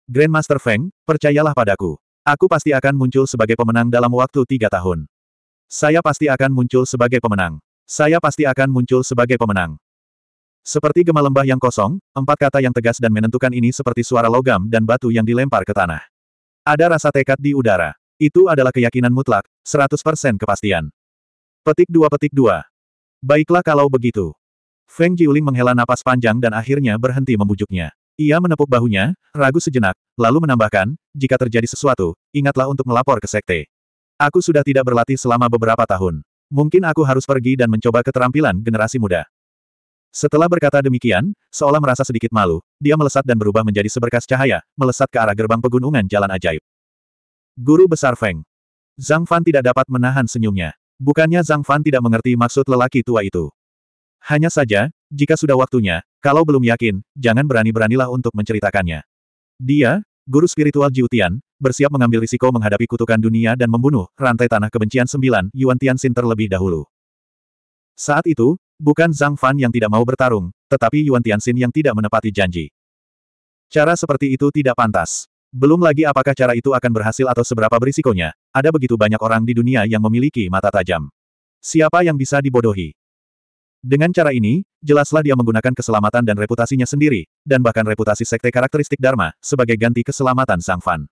Grandmaster Feng, percayalah padaku. Aku pasti akan muncul sebagai pemenang dalam waktu tiga tahun. Saya pasti akan muncul sebagai pemenang. Saya pasti akan muncul sebagai pemenang. Seperti gema lembah yang kosong, empat kata yang tegas dan menentukan ini seperti suara logam dan batu yang dilempar ke tanah. Ada rasa tekad di udara. Itu adalah keyakinan mutlak, 100% kepastian. Petik dua petik dua. Baiklah kalau begitu. Feng Jiuling menghela napas panjang dan akhirnya berhenti membujuknya. Ia menepuk bahunya, ragu sejenak, lalu menambahkan, jika terjadi sesuatu, ingatlah untuk melapor ke sekte. Aku sudah tidak berlatih selama beberapa tahun. Mungkin aku harus pergi dan mencoba keterampilan generasi muda. Setelah berkata demikian, seolah merasa sedikit malu, dia melesat dan berubah menjadi seberkas cahaya, melesat ke arah gerbang pegunungan jalan ajaib. Guru Besar Feng. Zhang Fan tidak dapat menahan senyumnya. Bukannya Zhang Fan tidak mengerti maksud lelaki tua itu. Hanya saja, jika sudah waktunya, kalau belum yakin, jangan berani-beranilah untuk menceritakannya. Dia, guru spiritual Jiutian, bersiap mengambil risiko menghadapi kutukan dunia dan membunuh rantai tanah kebencian sembilan Yuan Tianxin terlebih dahulu. Saat itu, bukan Zhang Fan yang tidak mau bertarung, tetapi Yuan Tianxin yang tidak menepati janji. Cara seperti itu tidak pantas. Belum lagi apakah cara itu akan berhasil atau seberapa berisikonya, ada begitu banyak orang di dunia yang memiliki mata tajam. Siapa yang bisa dibodohi? Dengan cara ini, jelaslah dia menggunakan keselamatan dan reputasinya sendiri, dan bahkan reputasi sekte karakteristik Dharma, sebagai ganti keselamatan Zhang Fan.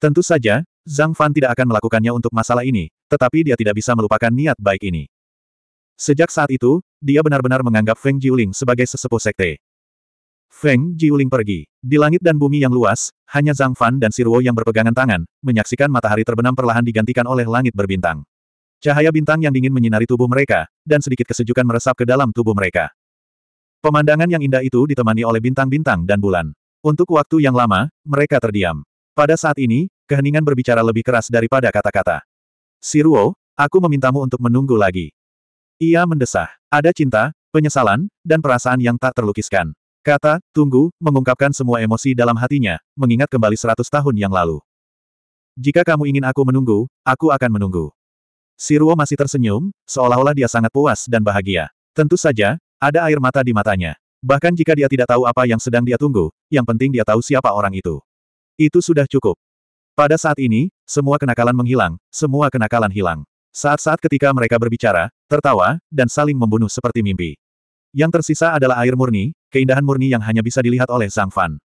Tentu saja, Zhang Fan tidak akan melakukannya untuk masalah ini, tetapi dia tidak bisa melupakan niat baik ini. Sejak saat itu, dia benar-benar menganggap Feng Jiuling sebagai sesepuh sekte. Feng Jiuling pergi. Di langit dan bumi yang luas, hanya Zhang Fan dan Siruo yang berpegangan tangan, menyaksikan matahari terbenam perlahan digantikan oleh langit berbintang. Cahaya bintang yang dingin menyinari tubuh mereka, dan sedikit kesejukan meresap ke dalam tubuh mereka. Pemandangan yang indah itu ditemani oleh bintang-bintang dan bulan. Untuk waktu yang lama, mereka terdiam. Pada saat ini, keheningan berbicara lebih keras daripada kata-kata. Siruo, aku memintamu untuk menunggu lagi. Ia mendesah. Ada cinta, penyesalan, dan perasaan yang tak terlukiskan. Kata, tunggu, mengungkapkan semua emosi dalam hatinya, mengingat kembali seratus tahun yang lalu. Jika kamu ingin aku menunggu, aku akan menunggu. Siruo masih tersenyum, seolah-olah dia sangat puas dan bahagia. Tentu saja, ada air mata di matanya. Bahkan jika dia tidak tahu apa yang sedang dia tunggu, yang penting dia tahu siapa orang itu. Itu sudah cukup. Pada saat ini, semua kenakalan menghilang, semua kenakalan hilang. Saat-saat ketika mereka berbicara, tertawa, dan saling membunuh seperti mimpi. Yang tersisa adalah air murni, keindahan murni yang hanya bisa dilihat oleh Zhang Fan.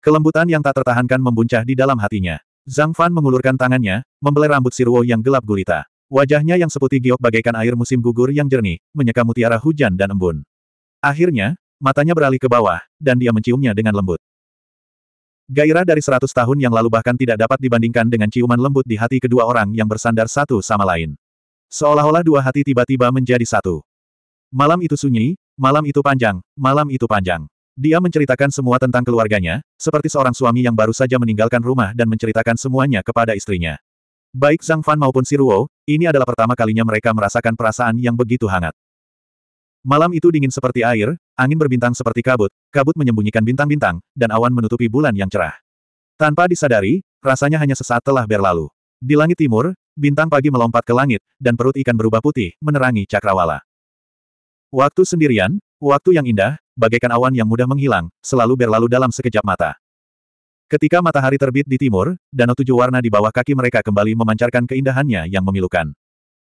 Kelembutan yang tak tertahankan membuncah di dalam hatinya. Zhang Fan mengulurkan tangannya, membelai rambut Siruo yang gelap gulita. Wajahnya yang seputih giok bagaikan air musim gugur yang jernih, menyeka mutiara hujan dan embun. Akhirnya, matanya beralih ke bawah, dan dia menciumnya dengan lembut. Gairah dari seratus tahun yang lalu bahkan tidak dapat dibandingkan dengan ciuman lembut di hati kedua orang yang bersandar satu sama lain. Seolah-olah dua hati tiba-tiba menjadi satu. Malam itu sunyi, malam itu panjang, malam itu panjang. Dia menceritakan semua tentang keluarganya, seperti seorang suami yang baru saja meninggalkan rumah dan menceritakan semuanya kepada istrinya. Baik Zhang Fan maupun Si Siruo, ini adalah pertama kalinya mereka merasakan perasaan yang begitu hangat. Malam itu dingin seperti air, angin berbintang seperti kabut, kabut menyembunyikan bintang-bintang, dan awan menutupi bulan yang cerah. Tanpa disadari, rasanya hanya sesaat telah berlalu. Di langit timur, bintang pagi melompat ke langit, dan perut ikan berubah putih, menerangi cakrawala. Waktu sendirian, waktu yang indah, bagaikan awan yang mudah menghilang, selalu berlalu dalam sekejap mata. Ketika matahari terbit di timur, danau tujuh warna di bawah kaki mereka kembali memancarkan keindahannya yang memilukan.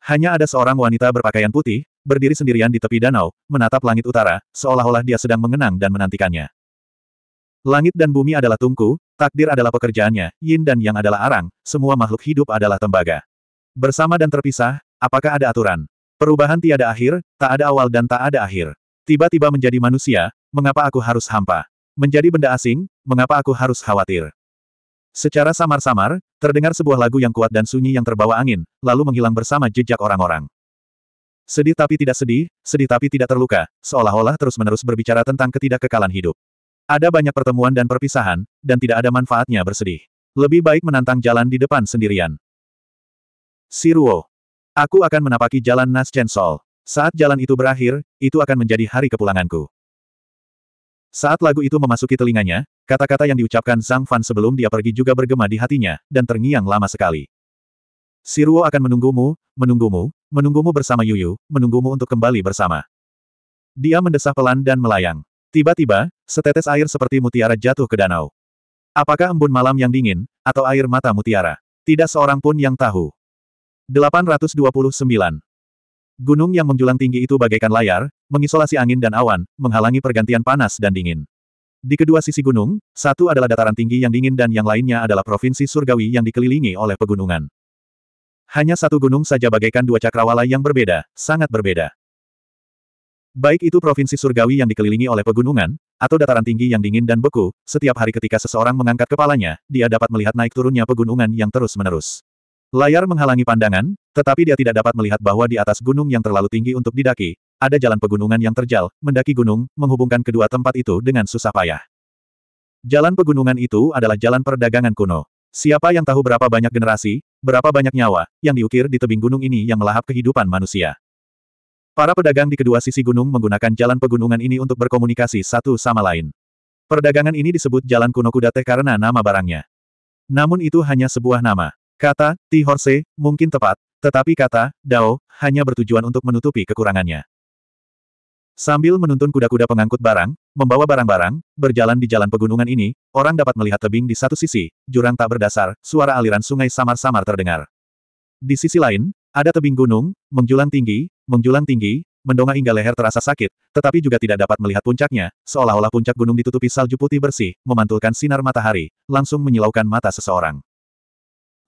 Hanya ada seorang wanita berpakaian putih, berdiri sendirian di tepi danau, menatap langit utara, seolah-olah dia sedang mengenang dan menantikannya. Langit dan bumi adalah tungku, takdir adalah pekerjaannya, yin dan yang adalah arang, semua makhluk hidup adalah tembaga. Bersama dan terpisah, apakah ada aturan? Perubahan tiada akhir, tak ada awal dan tak ada akhir. Tiba-tiba menjadi manusia, mengapa aku harus hampa? Menjadi benda asing, mengapa aku harus khawatir? Secara samar-samar, terdengar sebuah lagu yang kuat dan sunyi yang terbawa angin, lalu menghilang bersama jejak orang-orang. Sedih tapi tidak sedih, sedih tapi tidak terluka, seolah-olah terus-menerus berbicara tentang ketidakkekalan hidup. Ada banyak pertemuan dan perpisahan, dan tidak ada manfaatnya bersedih. Lebih baik menantang jalan di depan sendirian. Siruo. Aku akan menapaki jalan Chen Sol. Saat jalan itu berakhir, itu akan menjadi hari kepulanganku. Saat lagu itu memasuki telinganya, kata-kata yang diucapkan Zhang Fan sebelum dia pergi juga bergema di hatinya, dan terngiang lama sekali. Siruo akan menunggumu, menunggumu, menunggumu bersama Yuyu, menunggumu untuk kembali bersama. Dia mendesah pelan dan melayang. Tiba-tiba, setetes air seperti mutiara jatuh ke danau. Apakah embun malam yang dingin, atau air mata mutiara? Tidak seorang pun yang tahu. 829. Gunung yang menjulang tinggi itu bagaikan layar, mengisolasi angin dan awan, menghalangi pergantian panas dan dingin. Di kedua sisi gunung, satu adalah dataran tinggi yang dingin dan yang lainnya adalah provinsi surgawi yang dikelilingi oleh pegunungan. Hanya satu gunung saja bagaikan dua cakrawala yang berbeda, sangat berbeda. Baik itu provinsi surgawi yang dikelilingi oleh pegunungan, atau dataran tinggi yang dingin dan beku, setiap hari ketika seseorang mengangkat kepalanya, dia dapat melihat naik turunnya pegunungan yang terus-menerus. Layar menghalangi pandangan, tetapi dia tidak dapat melihat bahwa di atas gunung yang terlalu tinggi untuk didaki, ada jalan pegunungan yang terjal, mendaki gunung, menghubungkan kedua tempat itu dengan susah payah. Jalan pegunungan itu adalah jalan perdagangan kuno. Siapa yang tahu berapa banyak generasi, berapa banyak nyawa, yang diukir di tebing gunung ini yang melahap kehidupan manusia. Para pedagang di kedua sisi gunung menggunakan jalan pegunungan ini untuk berkomunikasi satu sama lain. Perdagangan ini disebut jalan kuno kudate karena nama barangnya. Namun itu hanya sebuah nama. Kata, Ti Horse, mungkin tepat, tetapi kata, Dao, hanya bertujuan untuk menutupi kekurangannya. Sambil menuntun kuda-kuda pengangkut barang, membawa barang-barang, berjalan di jalan pegunungan ini, orang dapat melihat tebing di satu sisi, jurang tak berdasar, suara aliran sungai samar-samar terdengar. Di sisi lain, ada tebing gunung, menjulang tinggi, menjulang tinggi, mendongak hingga leher terasa sakit, tetapi juga tidak dapat melihat puncaknya, seolah-olah puncak gunung ditutupi salju putih bersih, memantulkan sinar matahari, langsung menyilaukan mata seseorang.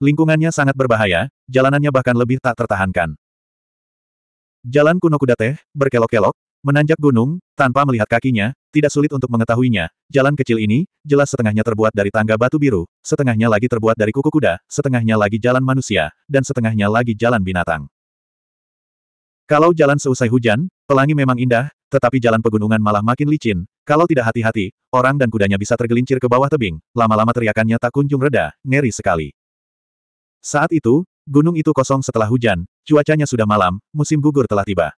Lingkungannya sangat berbahaya, jalanannya bahkan lebih tak tertahankan. Jalan kuno kuda berkelok-kelok, menanjak gunung, tanpa melihat kakinya, tidak sulit untuk mengetahuinya. Jalan kecil ini, jelas setengahnya terbuat dari tangga batu biru, setengahnya lagi terbuat dari kuku kuda, setengahnya lagi jalan manusia, dan setengahnya lagi jalan binatang. Kalau jalan seusai hujan, pelangi memang indah, tetapi jalan pegunungan malah makin licin. Kalau tidak hati-hati, orang dan kudanya bisa tergelincir ke bawah tebing. Lama-lama teriakannya tak kunjung reda, ngeri sekali. Saat itu, gunung itu kosong setelah hujan, cuacanya sudah malam, musim gugur telah tiba.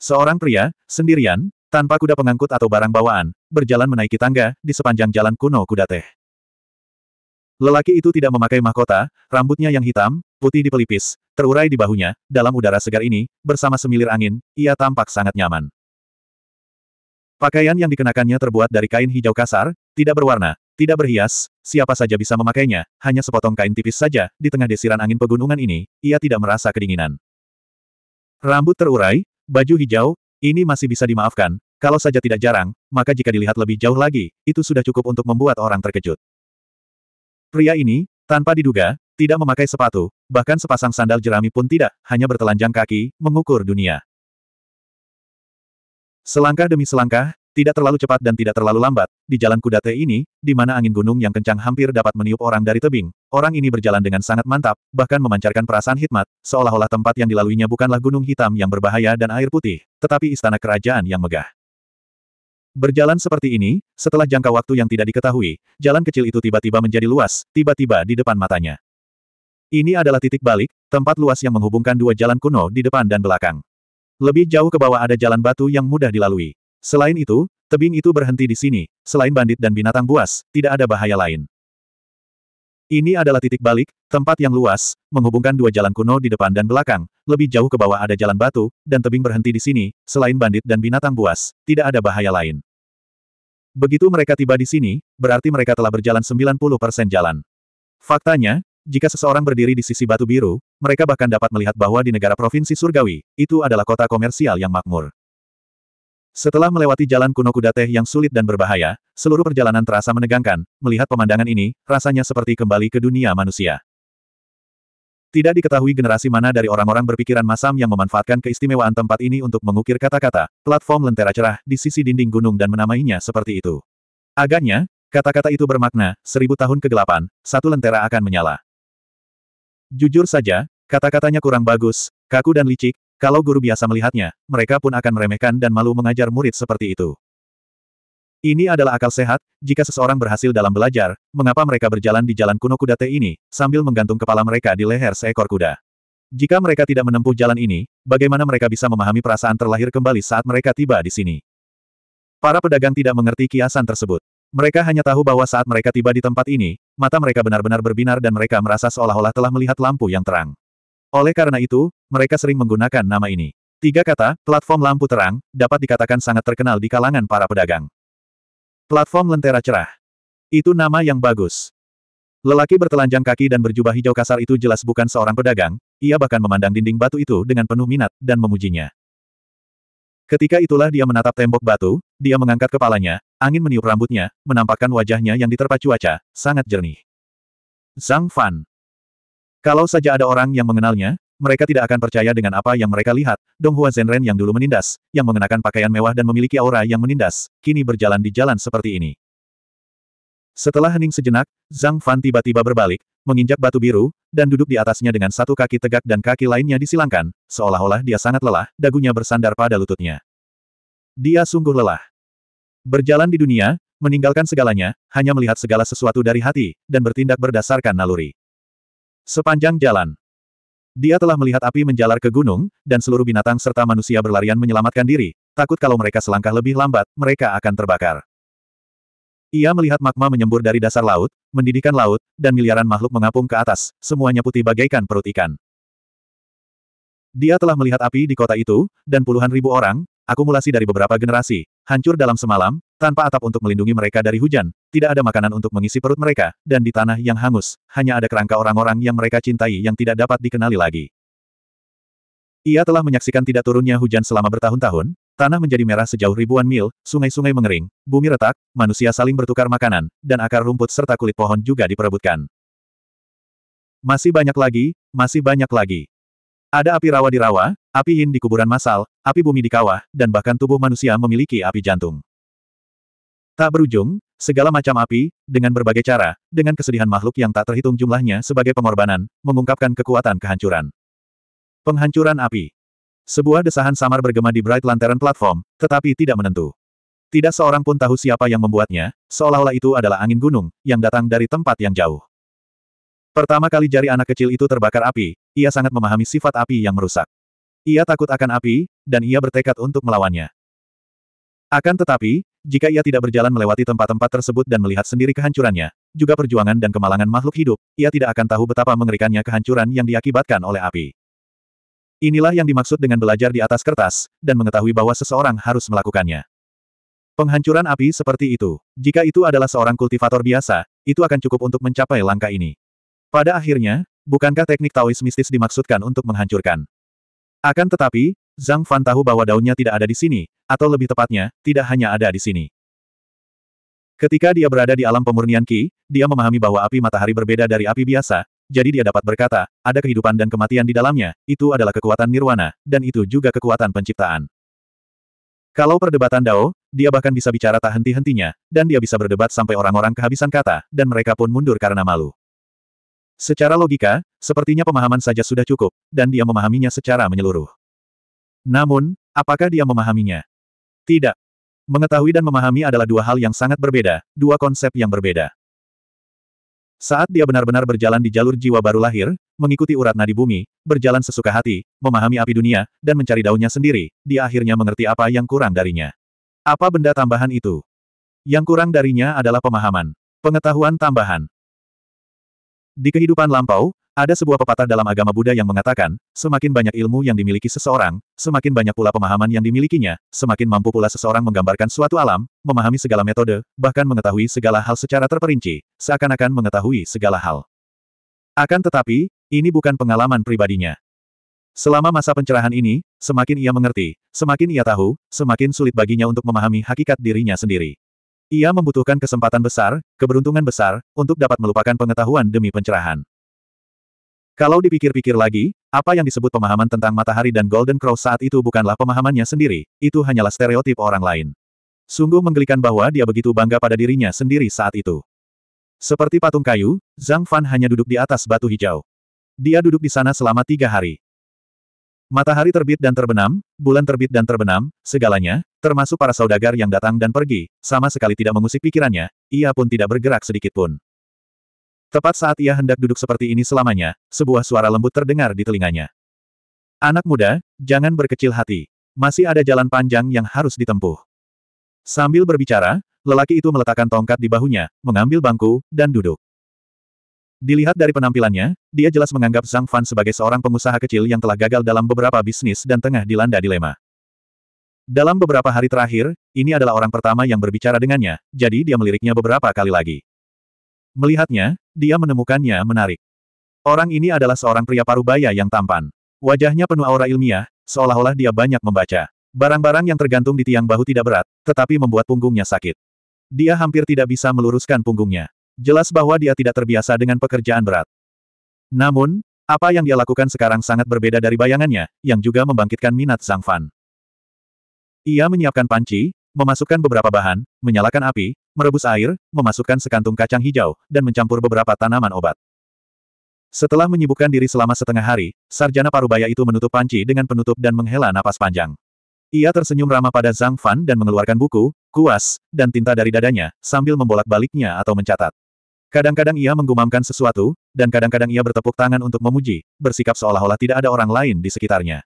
Seorang pria, sendirian, tanpa kuda pengangkut atau barang bawaan, berjalan menaiki tangga, di sepanjang jalan kuno kuda teh. Lelaki itu tidak memakai mahkota, rambutnya yang hitam, putih di pelipis, terurai di bahunya, dalam udara segar ini, bersama semilir angin, ia tampak sangat nyaman. Pakaian yang dikenakannya terbuat dari kain hijau kasar, tidak berwarna, tidak berhias, siapa saja bisa memakainya, hanya sepotong kain tipis saja, di tengah desiran angin pegunungan ini, ia tidak merasa kedinginan. Rambut terurai, baju hijau, ini masih bisa dimaafkan, kalau saja tidak jarang, maka jika dilihat lebih jauh lagi, itu sudah cukup untuk membuat orang terkejut. Pria ini, tanpa diduga, tidak memakai sepatu, bahkan sepasang sandal jerami pun tidak, hanya bertelanjang kaki, mengukur dunia. Selangkah demi selangkah, tidak terlalu cepat dan tidak terlalu lambat, di jalan kuda teh ini, di mana angin gunung yang kencang hampir dapat meniup orang dari tebing, orang ini berjalan dengan sangat mantap, bahkan memancarkan perasaan hikmat, seolah-olah tempat yang dilaluinya bukanlah gunung hitam yang berbahaya dan air putih, tetapi istana kerajaan yang megah. Berjalan seperti ini, setelah jangka waktu yang tidak diketahui, jalan kecil itu tiba-tiba menjadi luas, tiba-tiba di depan matanya. Ini adalah titik balik, tempat luas yang menghubungkan dua jalan kuno di depan dan belakang. Lebih jauh ke bawah ada jalan batu yang mudah dilalui. Selain itu, tebing itu berhenti di sini, selain bandit dan binatang buas, tidak ada bahaya lain. Ini adalah titik balik, tempat yang luas, menghubungkan dua jalan kuno di depan dan belakang, lebih jauh ke bawah ada jalan batu, dan tebing berhenti di sini, selain bandit dan binatang buas, tidak ada bahaya lain. Begitu mereka tiba di sini, berarti mereka telah berjalan 90% jalan. Faktanya, jika seseorang berdiri di sisi batu biru, mereka bahkan dapat melihat bahwa di negara provinsi surgawi, itu adalah kota komersial yang makmur. Setelah melewati jalan kuno kuda teh yang sulit dan berbahaya, seluruh perjalanan terasa menegangkan, melihat pemandangan ini, rasanya seperti kembali ke dunia manusia. Tidak diketahui generasi mana dari orang-orang berpikiran masam yang memanfaatkan keistimewaan tempat ini untuk mengukir kata-kata, platform lentera cerah di sisi dinding gunung dan menamainya seperti itu. Agaknya, kata-kata itu bermakna, seribu tahun kegelapan, satu lentera akan menyala. Jujur saja, kata-katanya kurang bagus, kaku dan licik, kalau guru biasa melihatnya, mereka pun akan meremehkan dan malu mengajar murid seperti itu. Ini adalah akal sehat, jika seseorang berhasil dalam belajar, mengapa mereka berjalan di jalan kuno kuda teh ini, sambil menggantung kepala mereka di leher seekor kuda. Jika mereka tidak menempuh jalan ini, bagaimana mereka bisa memahami perasaan terlahir kembali saat mereka tiba di sini? Para pedagang tidak mengerti kiasan tersebut. Mereka hanya tahu bahwa saat mereka tiba di tempat ini, mata mereka benar-benar berbinar dan mereka merasa seolah-olah telah melihat lampu yang terang. Oleh karena itu, mereka sering menggunakan nama ini. Tiga kata, platform lampu terang, dapat dikatakan sangat terkenal di kalangan para pedagang. Platform lentera cerah. Itu nama yang bagus. Lelaki bertelanjang kaki dan berjubah hijau kasar itu jelas bukan seorang pedagang, ia bahkan memandang dinding batu itu dengan penuh minat, dan memujinya. Ketika itulah dia menatap tembok batu, dia mengangkat kepalanya, angin meniup rambutnya, menampakkan wajahnya yang diterpa cuaca, sangat jernih. Zhang Fan. Kalau saja ada orang yang mengenalnya, mereka tidak akan percaya dengan apa yang mereka lihat. Dong Hua Zenren yang dulu menindas, yang mengenakan pakaian mewah dan memiliki aura yang menindas, kini berjalan di jalan seperti ini. Setelah hening sejenak, Zhang Fan tiba-tiba berbalik, menginjak batu biru, dan duduk di atasnya dengan satu kaki tegak dan kaki lainnya disilangkan, seolah-olah dia sangat lelah, dagunya bersandar pada lututnya. Dia sungguh lelah. Berjalan di dunia, meninggalkan segalanya, hanya melihat segala sesuatu dari hati, dan bertindak berdasarkan naluri. Sepanjang jalan. Dia telah melihat api menjalar ke gunung, dan seluruh binatang serta manusia berlarian menyelamatkan diri, takut kalau mereka selangkah lebih lambat, mereka akan terbakar. Ia melihat magma menyembur dari dasar laut, mendidihkan laut, dan miliaran makhluk mengapung ke atas, semuanya putih bagaikan perut ikan. Dia telah melihat api di kota itu, dan puluhan ribu orang, akumulasi dari beberapa generasi, hancur dalam semalam, tanpa atap untuk melindungi mereka dari hujan, tidak ada makanan untuk mengisi perut mereka, dan di tanah yang hangus, hanya ada kerangka orang-orang yang mereka cintai yang tidak dapat dikenali lagi. Ia telah menyaksikan tidak turunnya hujan selama bertahun-tahun, tanah menjadi merah sejauh ribuan mil, sungai-sungai mengering, bumi retak, manusia saling bertukar makanan, dan akar rumput serta kulit pohon juga diperebutkan. Masih banyak lagi, masih banyak lagi. Ada api rawa di rawa, api yin di kuburan masal, api bumi di kawah, dan bahkan tubuh manusia memiliki api jantung. Tak berujung, segala macam api, dengan berbagai cara, dengan kesedihan makhluk yang tak terhitung jumlahnya sebagai pengorbanan, mengungkapkan kekuatan kehancuran. Penghancuran api. Sebuah desahan samar bergema di Bright Lantern Platform, tetapi tidak menentu. Tidak seorang pun tahu siapa yang membuatnya, seolah-olah itu adalah angin gunung, yang datang dari tempat yang jauh. Pertama kali jari anak kecil itu terbakar api, ia sangat memahami sifat api yang merusak. Ia takut akan api, dan ia bertekad untuk melawannya. Akan tetapi, jika ia tidak berjalan melewati tempat-tempat tersebut dan melihat sendiri kehancurannya, juga perjuangan dan kemalangan makhluk hidup, ia tidak akan tahu betapa mengerikannya kehancuran yang diakibatkan oleh api. Inilah yang dimaksud dengan belajar di atas kertas, dan mengetahui bahwa seseorang harus melakukannya. Penghancuran api seperti itu, jika itu adalah seorang kultivator biasa, itu akan cukup untuk mencapai langkah ini. Pada akhirnya, bukankah teknik Taois mistis dimaksudkan untuk menghancurkan? Akan tetapi, Zhang Fan tahu bahwa daunnya tidak ada di sini, atau lebih tepatnya, tidak hanya ada di sini. Ketika dia berada di alam pemurnian Qi, dia memahami bahwa api matahari berbeda dari api biasa, jadi dia dapat berkata, ada kehidupan dan kematian di dalamnya, itu adalah kekuatan nirwana, dan itu juga kekuatan penciptaan. Kalau perdebatan Dao, dia bahkan bisa bicara tak henti-hentinya, dan dia bisa berdebat sampai orang-orang kehabisan kata, dan mereka pun mundur karena malu. Secara logika, sepertinya pemahaman saja sudah cukup, dan dia memahaminya secara menyeluruh. Namun, apakah dia memahaminya? Tidak. Mengetahui dan memahami adalah dua hal yang sangat berbeda, dua konsep yang berbeda. Saat dia benar-benar berjalan di jalur jiwa baru lahir, mengikuti urat nadi bumi, berjalan sesuka hati, memahami api dunia, dan mencari daunnya sendiri, dia akhirnya mengerti apa yang kurang darinya. Apa benda tambahan itu? Yang kurang darinya adalah pemahaman. Pengetahuan tambahan. Di kehidupan lampau, ada sebuah pepatah dalam agama Buddha yang mengatakan, semakin banyak ilmu yang dimiliki seseorang, semakin banyak pula pemahaman yang dimilikinya, semakin mampu pula seseorang menggambarkan suatu alam, memahami segala metode, bahkan mengetahui segala hal secara terperinci, seakan-akan mengetahui segala hal. Akan tetapi, ini bukan pengalaman pribadinya. Selama masa pencerahan ini, semakin ia mengerti, semakin ia tahu, semakin sulit baginya untuk memahami hakikat dirinya sendiri. Ia membutuhkan kesempatan besar, keberuntungan besar, untuk dapat melupakan pengetahuan demi pencerahan. Kalau dipikir-pikir lagi, apa yang disebut pemahaman tentang matahari dan Golden Crow saat itu bukanlah pemahamannya sendiri, itu hanyalah stereotip orang lain. Sungguh menggelikan bahwa dia begitu bangga pada dirinya sendiri saat itu. Seperti patung kayu, Zhang Fan hanya duduk di atas batu hijau. Dia duduk di sana selama tiga hari. Matahari terbit dan terbenam, bulan terbit dan terbenam, segalanya, termasuk para saudagar yang datang dan pergi, sama sekali tidak mengusik pikirannya, ia pun tidak bergerak sedikit pun. Tepat saat ia hendak duduk seperti ini selamanya, sebuah suara lembut terdengar di telinganya. Anak muda, jangan berkecil hati. Masih ada jalan panjang yang harus ditempuh. Sambil berbicara, lelaki itu meletakkan tongkat di bahunya, mengambil bangku, dan duduk. Dilihat dari penampilannya, dia jelas menganggap Zhang Fan sebagai seorang pengusaha kecil yang telah gagal dalam beberapa bisnis dan tengah dilanda dilema. Dalam beberapa hari terakhir, ini adalah orang pertama yang berbicara dengannya, jadi dia meliriknya beberapa kali lagi. Melihatnya, dia menemukannya menarik. Orang ini adalah seorang pria parubaya yang tampan. Wajahnya penuh aura ilmiah, seolah-olah dia banyak membaca. Barang-barang yang tergantung di tiang bahu tidak berat, tetapi membuat punggungnya sakit. Dia hampir tidak bisa meluruskan punggungnya. Jelas bahwa dia tidak terbiasa dengan pekerjaan berat. Namun, apa yang dia lakukan sekarang sangat berbeda dari bayangannya, yang juga membangkitkan minat Zhang Fan. Ia menyiapkan panci, memasukkan beberapa bahan, menyalakan api, merebus air, memasukkan sekantung kacang hijau, dan mencampur beberapa tanaman obat. Setelah menyibukkan diri selama setengah hari, sarjana parubaya itu menutup panci dengan penutup dan menghela napas panjang. Ia tersenyum ramah pada Zhang Fan dan mengeluarkan buku, kuas, dan tinta dari dadanya, sambil membolak-baliknya atau mencatat. Kadang-kadang ia menggumamkan sesuatu, dan kadang-kadang ia bertepuk tangan untuk memuji, bersikap seolah-olah tidak ada orang lain di sekitarnya.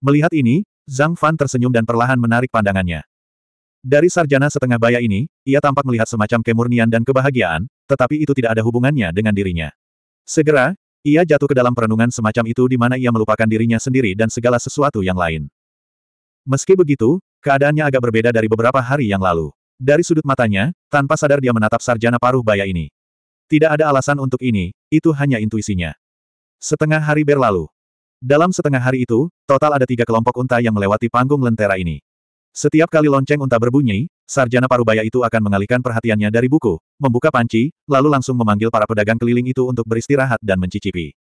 Melihat ini, Zhang Fan tersenyum dan perlahan menarik pandangannya. Dari sarjana setengah baya ini, ia tampak melihat semacam kemurnian dan kebahagiaan, tetapi itu tidak ada hubungannya dengan dirinya. Segera, ia jatuh ke dalam perenungan semacam itu di mana ia melupakan dirinya sendiri dan segala sesuatu yang lain. Meski begitu, keadaannya agak berbeda dari beberapa hari yang lalu. Dari sudut matanya, tanpa sadar dia menatap sarjana paruh baya ini. Tidak ada alasan untuk ini, itu hanya intuisinya. Setengah hari berlalu. Dalam setengah hari itu, total ada tiga kelompok unta yang melewati panggung lentera ini. Setiap kali lonceng unta berbunyi, sarjana Paruh Baya itu akan mengalihkan perhatiannya dari buku, membuka panci, lalu langsung memanggil para pedagang keliling itu untuk beristirahat dan mencicipi.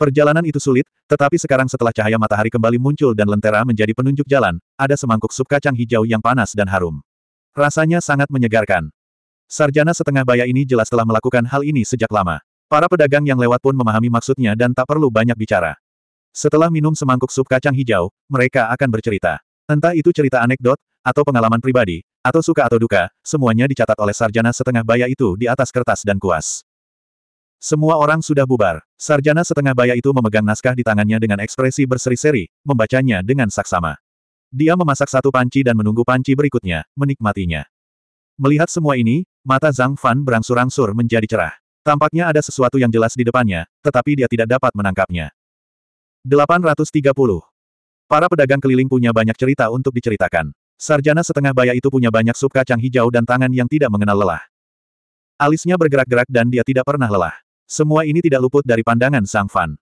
Perjalanan itu sulit, tetapi sekarang setelah cahaya matahari kembali muncul dan lentera menjadi penunjuk jalan, ada semangkuk sup kacang hijau yang panas dan harum. Rasanya sangat menyegarkan. Sarjana setengah baya ini jelas telah melakukan hal ini sejak lama. Para pedagang yang lewat pun memahami maksudnya dan tak perlu banyak bicara. Setelah minum semangkuk sup kacang hijau, mereka akan bercerita. Entah itu cerita anekdot, atau pengalaman pribadi, atau suka atau duka, semuanya dicatat oleh sarjana setengah baya itu di atas kertas dan kuas. Semua orang sudah bubar. Sarjana setengah baya itu memegang naskah di tangannya dengan ekspresi berseri-seri, membacanya dengan saksama. Dia memasak satu panci dan menunggu panci berikutnya, menikmatinya. Melihat semua ini, mata Zhang Fan berangsur-angsur menjadi cerah. Tampaknya ada sesuatu yang jelas di depannya, tetapi dia tidak dapat menangkapnya. 830. Para pedagang keliling punya banyak cerita untuk diceritakan. Sarjana setengah baya itu punya banyak sup kacang hijau dan tangan yang tidak mengenal lelah. Alisnya bergerak-gerak dan dia tidak pernah lelah. Semua ini tidak luput dari pandangan Zhang Fan.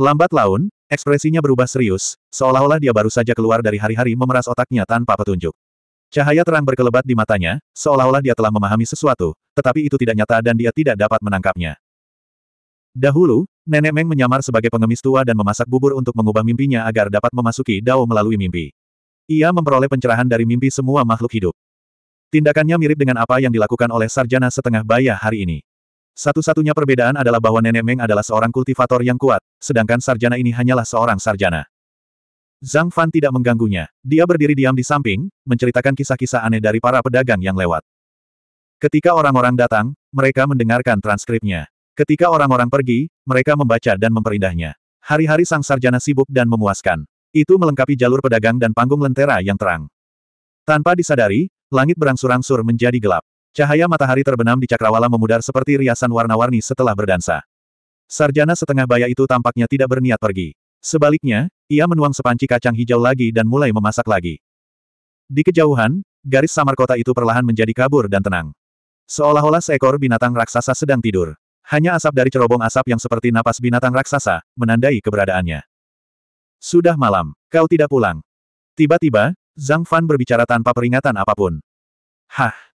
Lambat laun, Ekspresinya berubah serius, seolah-olah dia baru saja keluar dari hari-hari memeras otaknya tanpa petunjuk. Cahaya terang berkelebat di matanya, seolah-olah dia telah memahami sesuatu, tetapi itu tidak nyata dan dia tidak dapat menangkapnya. Dahulu, Nenek Meng menyamar sebagai pengemis tua dan memasak bubur untuk mengubah mimpinya agar dapat memasuki Dao melalui mimpi. Ia memperoleh pencerahan dari mimpi semua makhluk hidup. Tindakannya mirip dengan apa yang dilakukan oleh sarjana setengah bayah hari ini. Satu-satunya perbedaan adalah bahwa Nenek Meng adalah seorang kultivator yang kuat, sedangkan sarjana ini hanyalah seorang sarjana. Zhang Fan tidak mengganggunya. Dia berdiri diam di samping, menceritakan kisah-kisah aneh dari para pedagang yang lewat. Ketika orang-orang datang, mereka mendengarkan transkripnya. Ketika orang-orang pergi, mereka membaca dan memperindahnya. Hari-hari sang sarjana sibuk dan memuaskan. Itu melengkapi jalur pedagang dan panggung lentera yang terang. Tanpa disadari, langit berangsur-angsur menjadi gelap. Cahaya matahari terbenam di cakrawala memudar seperti riasan warna-warni setelah berdansa. Sarjana setengah baya itu tampaknya tidak berniat pergi. Sebaliknya, ia menuang sepanci kacang hijau lagi dan mulai memasak lagi. Di kejauhan, garis samar kota itu perlahan menjadi kabur dan tenang. Seolah-olah seekor binatang raksasa sedang tidur. Hanya asap dari cerobong asap yang seperti napas binatang raksasa, menandai keberadaannya. Sudah malam, kau tidak pulang. Tiba-tiba, Zhang Fan berbicara tanpa peringatan apapun. Hah!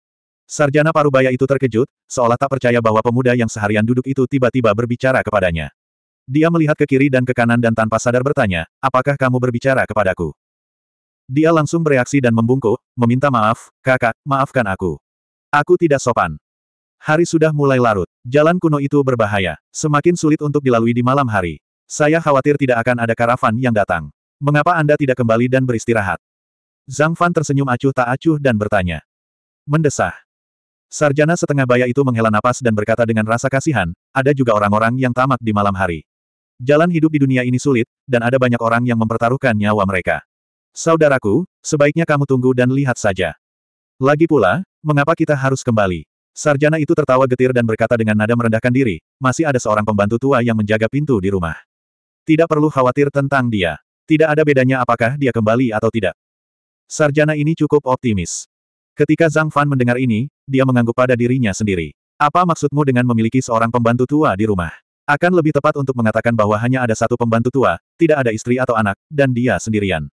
Sarjana Parubaya itu terkejut, seolah tak percaya bahwa pemuda yang seharian duduk itu tiba-tiba berbicara kepadanya. Dia melihat ke kiri dan ke kanan dan tanpa sadar bertanya, apakah kamu berbicara kepadaku? Dia langsung bereaksi dan membungkuk, meminta maaf, kakak, maafkan aku. Aku tidak sopan. Hari sudah mulai larut. Jalan kuno itu berbahaya. Semakin sulit untuk dilalui di malam hari. Saya khawatir tidak akan ada karavan yang datang. Mengapa Anda tidak kembali dan beristirahat? Zhang Fan tersenyum acuh tak acuh dan bertanya. Mendesah. Sarjana setengah baya itu menghela napas dan berkata dengan rasa kasihan, ada juga orang-orang yang tamak di malam hari. Jalan hidup di dunia ini sulit, dan ada banyak orang yang mempertaruhkan nyawa mereka. Saudaraku, sebaiknya kamu tunggu dan lihat saja. Lagi pula, mengapa kita harus kembali? Sarjana itu tertawa getir dan berkata dengan nada merendahkan diri, masih ada seorang pembantu tua yang menjaga pintu di rumah. Tidak perlu khawatir tentang dia. Tidak ada bedanya apakah dia kembali atau tidak. Sarjana ini cukup optimis. Ketika Zhang Fan mendengar ini, dia mengangguk pada dirinya sendiri. Apa maksudmu dengan memiliki seorang pembantu tua di rumah? Akan lebih tepat untuk mengatakan bahwa hanya ada satu pembantu tua, tidak ada istri atau anak, dan dia sendirian.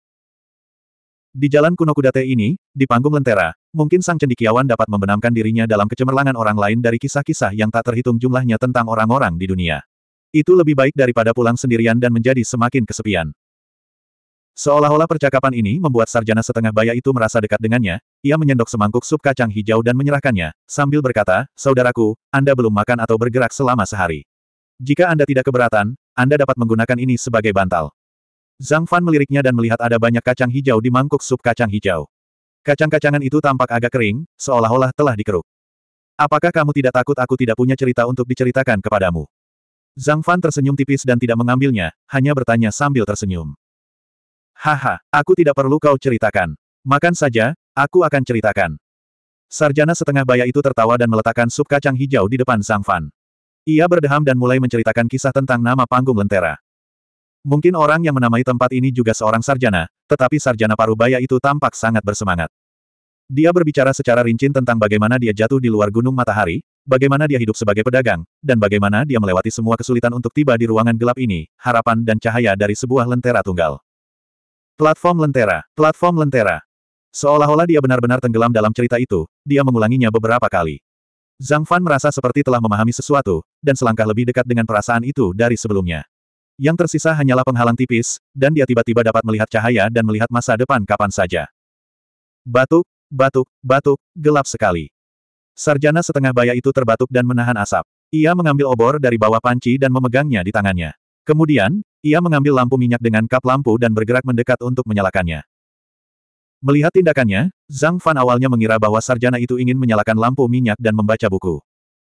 Di jalan kuno kudate ini, di panggung lentera, mungkin sang cendikiawan dapat membenamkan dirinya dalam kecemerlangan orang lain dari kisah-kisah yang tak terhitung jumlahnya tentang orang-orang di dunia. Itu lebih baik daripada pulang sendirian dan menjadi semakin kesepian. Seolah-olah percakapan ini membuat sarjana setengah baya itu merasa dekat dengannya, ia menyendok semangkuk sup kacang hijau dan menyerahkannya, sambil berkata, Saudaraku, Anda belum makan atau bergerak selama sehari. Jika Anda tidak keberatan, Anda dapat menggunakan ini sebagai bantal. Zhang Fan meliriknya dan melihat ada banyak kacang hijau di mangkuk sup kacang hijau. Kacang-kacangan itu tampak agak kering, seolah-olah telah dikeruk. Apakah kamu tidak takut aku tidak punya cerita untuk diceritakan kepadamu? Zhang Fan tersenyum tipis dan tidak mengambilnya, hanya bertanya sambil tersenyum. Haha, aku tidak perlu kau ceritakan. Makan saja, aku akan ceritakan. Sarjana setengah baya itu tertawa dan meletakkan sup kacang hijau di depan Sang Fan. Ia berdeham dan mulai menceritakan kisah tentang nama panggung Lentera. Mungkin orang yang menamai tempat ini juga seorang sarjana, tetapi sarjana parubaya itu tampak sangat bersemangat. Dia berbicara secara rinci tentang bagaimana dia jatuh di luar gunung matahari, bagaimana dia hidup sebagai pedagang, dan bagaimana dia melewati semua kesulitan untuk tiba di ruangan gelap ini, harapan dan cahaya dari sebuah lentera tunggal. Platform lentera, platform lentera. Seolah-olah dia benar-benar tenggelam dalam cerita itu, dia mengulanginya beberapa kali. Zhang Fan merasa seperti telah memahami sesuatu, dan selangkah lebih dekat dengan perasaan itu dari sebelumnya. Yang tersisa hanyalah penghalang tipis, dan dia tiba-tiba dapat melihat cahaya dan melihat masa depan kapan saja. Batuk, batuk, batuk, gelap sekali. Sarjana setengah baya itu terbatuk dan menahan asap. Ia mengambil obor dari bawah panci dan memegangnya di tangannya. Kemudian, ia mengambil lampu minyak dengan kap lampu dan bergerak mendekat untuk menyalakannya. Melihat tindakannya, Zhang Fan awalnya mengira bahwa sarjana itu ingin menyalakan lampu minyak dan membaca buku.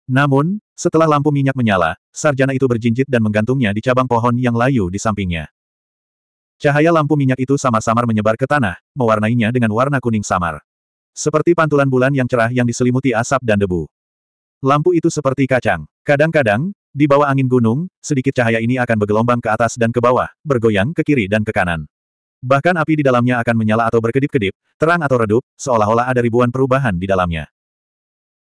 Namun, setelah lampu minyak menyala, sarjana itu berjinjit dan menggantungnya di cabang pohon yang layu di sampingnya. Cahaya lampu minyak itu samar-samar menyebar ke tanah, mewarnainya dengan warna kuning samar. Seperti pantulan bulan yang cerah yang diselimuti asap dan debu. Lampu itu seperti kacang. Kadang-kadang, di bawah angin gunung, sedikit cahaya ini akan bergelombang ke atas dan ke bawah, bergoyang ke kiri dan ke kanan. Bahkan api di dalamnya akan menyala atau berkedip-kedip, terang atau redup, seolah-olah ada ribuan perubahan di dalamnya.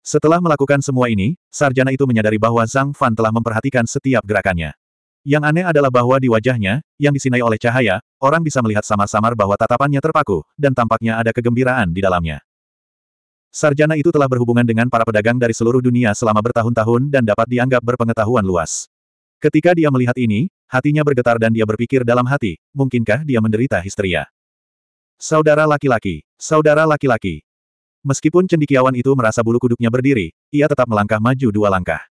Setelah melakukan semua ini, sarjana itu menyadari bahwa Zhang Fan telah memperhatikan setiap gerakannya. Yang aneh adalah bahwa di wajahnya, yang disinai oleh cahaya, orang bisa melihat samar-samar bahwa tatapannya terpaku, dan tampaknya ada kegembiraan di dalamnya. Sarjana itu telah berhubungan dengan para pedagang dari seluruh dunia selama bertahun-tahun dan dapat dianggap berpengetahuan luas. Ketika dia melihat ini, hatinya bergetar dan dia berpikir dalam hati, mungkinkah dia menderita histeria? Saudara laki-laki, saudara laki-laki. Meskipun cendikiawan itu merasa bulu kuduknya berdiri, ia tetap melangkah maju dua langkah.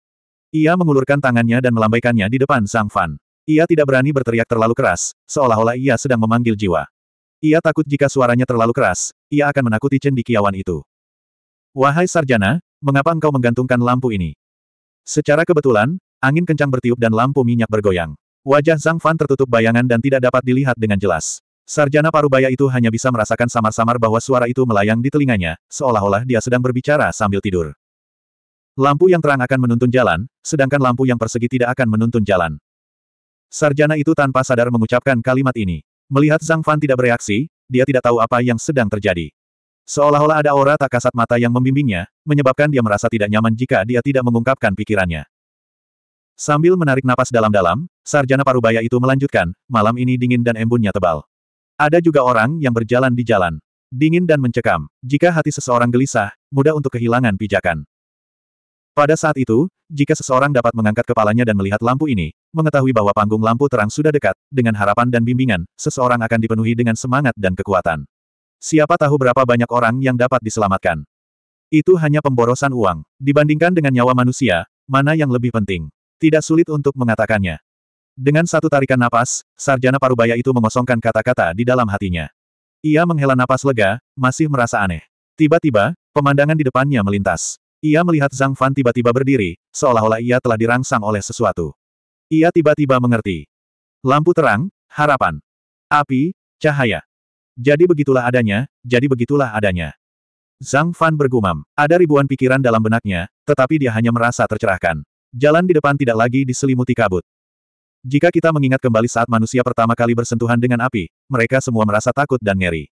Ia mengulurkan tangannya dan melambaikannya di depan Sang Fan. Ia tidak berani berteriak terlalu keras, seolah-olah ia sedang memanggil jiwa. Ia takut jika suaranya terlalu keras, ia akan menakuti cendikiawan itu. Wahai sarjana, mengapa engkau menggantungkan lampu ini? Secara kebetulan, angin kencang bertiup dan lampu minyak bergoyang. Wajah Zhang Fan tertutup bayangan dan tidak dapat dilihat dengan jelas. Sarjana parubaya itu hanya bisa merasakan samar-samar bahwa suara itu melayang di telinganya, seolah-olah dia sedang berbicara sambil tidur. Lampu yang terang akan menuntun jalan, sedangkan lampu yang persegi tidak akan menuntun jalan. Sarjana itu tanpa sadar mengucapkan kalimat ini. Melihat Zhang Fan tidak bereaksi, dia tidak tahu apa yang sedang terjadi. Seolah-olah ada aura tak kasat mata yang membimbingnya, menyebabkan dia merasa tidak nyaman jika dia tidak mengungkapkan pikirannya. Sambil menarik napas dalam-dalam, sarjana parubaya itu melanjutkan, malam ini dingin dan embunnya tebal. Ada juga orang yang berjalan di jalan. Dingin dan mencekam. Jika hati seseorang gelisah, mudah untuk kehilangan pijakan. Pada saat itu, jika seseorang dapat mengangkat kepalanya dan melihat lampu ini, mengetahui bahwa panggung lampu terang sudah dekat, dengan harapan dan bimbingan, seseorang akan dipenuhi dengan semangat dan kekuatan. Siapa tahu berapa banyak orang yang dapat diselamatkan. Itu hanya pemborosan uang. Dibandingkan dengan nyawa manusia, mana yang lebih penting? Tidak sulit untuk mengatakannya. Dengan satu tarikan napas, sarjana parubaya itu mengosongkan kata-kata di dalam hatinya. Ia menghela napas lega, masih merasa aneh. Tiba-tiba, pemandangan di depannya melintas. Ia melihat Zhang Fan tiba-tiba berdiri, seolah-olah ia telah dirangsang oleh sesuatu. Ia tiba-tiba mengerti. Lampu terang, harapan. Api, cahaya. Jadi begitulah adanya, jadi begitulah adanya. Zhang Fan bergumam. Ada ribuan pikiran dalam benaknya, tetapi dia hanya merasa tercerahkan. Jalan di depan tidak lagi diselimuti kabut. Jika kita mengingat kembali saat manusia pertama kali bersentuhan dengan api, mereka semua merasa takut dan ngeri.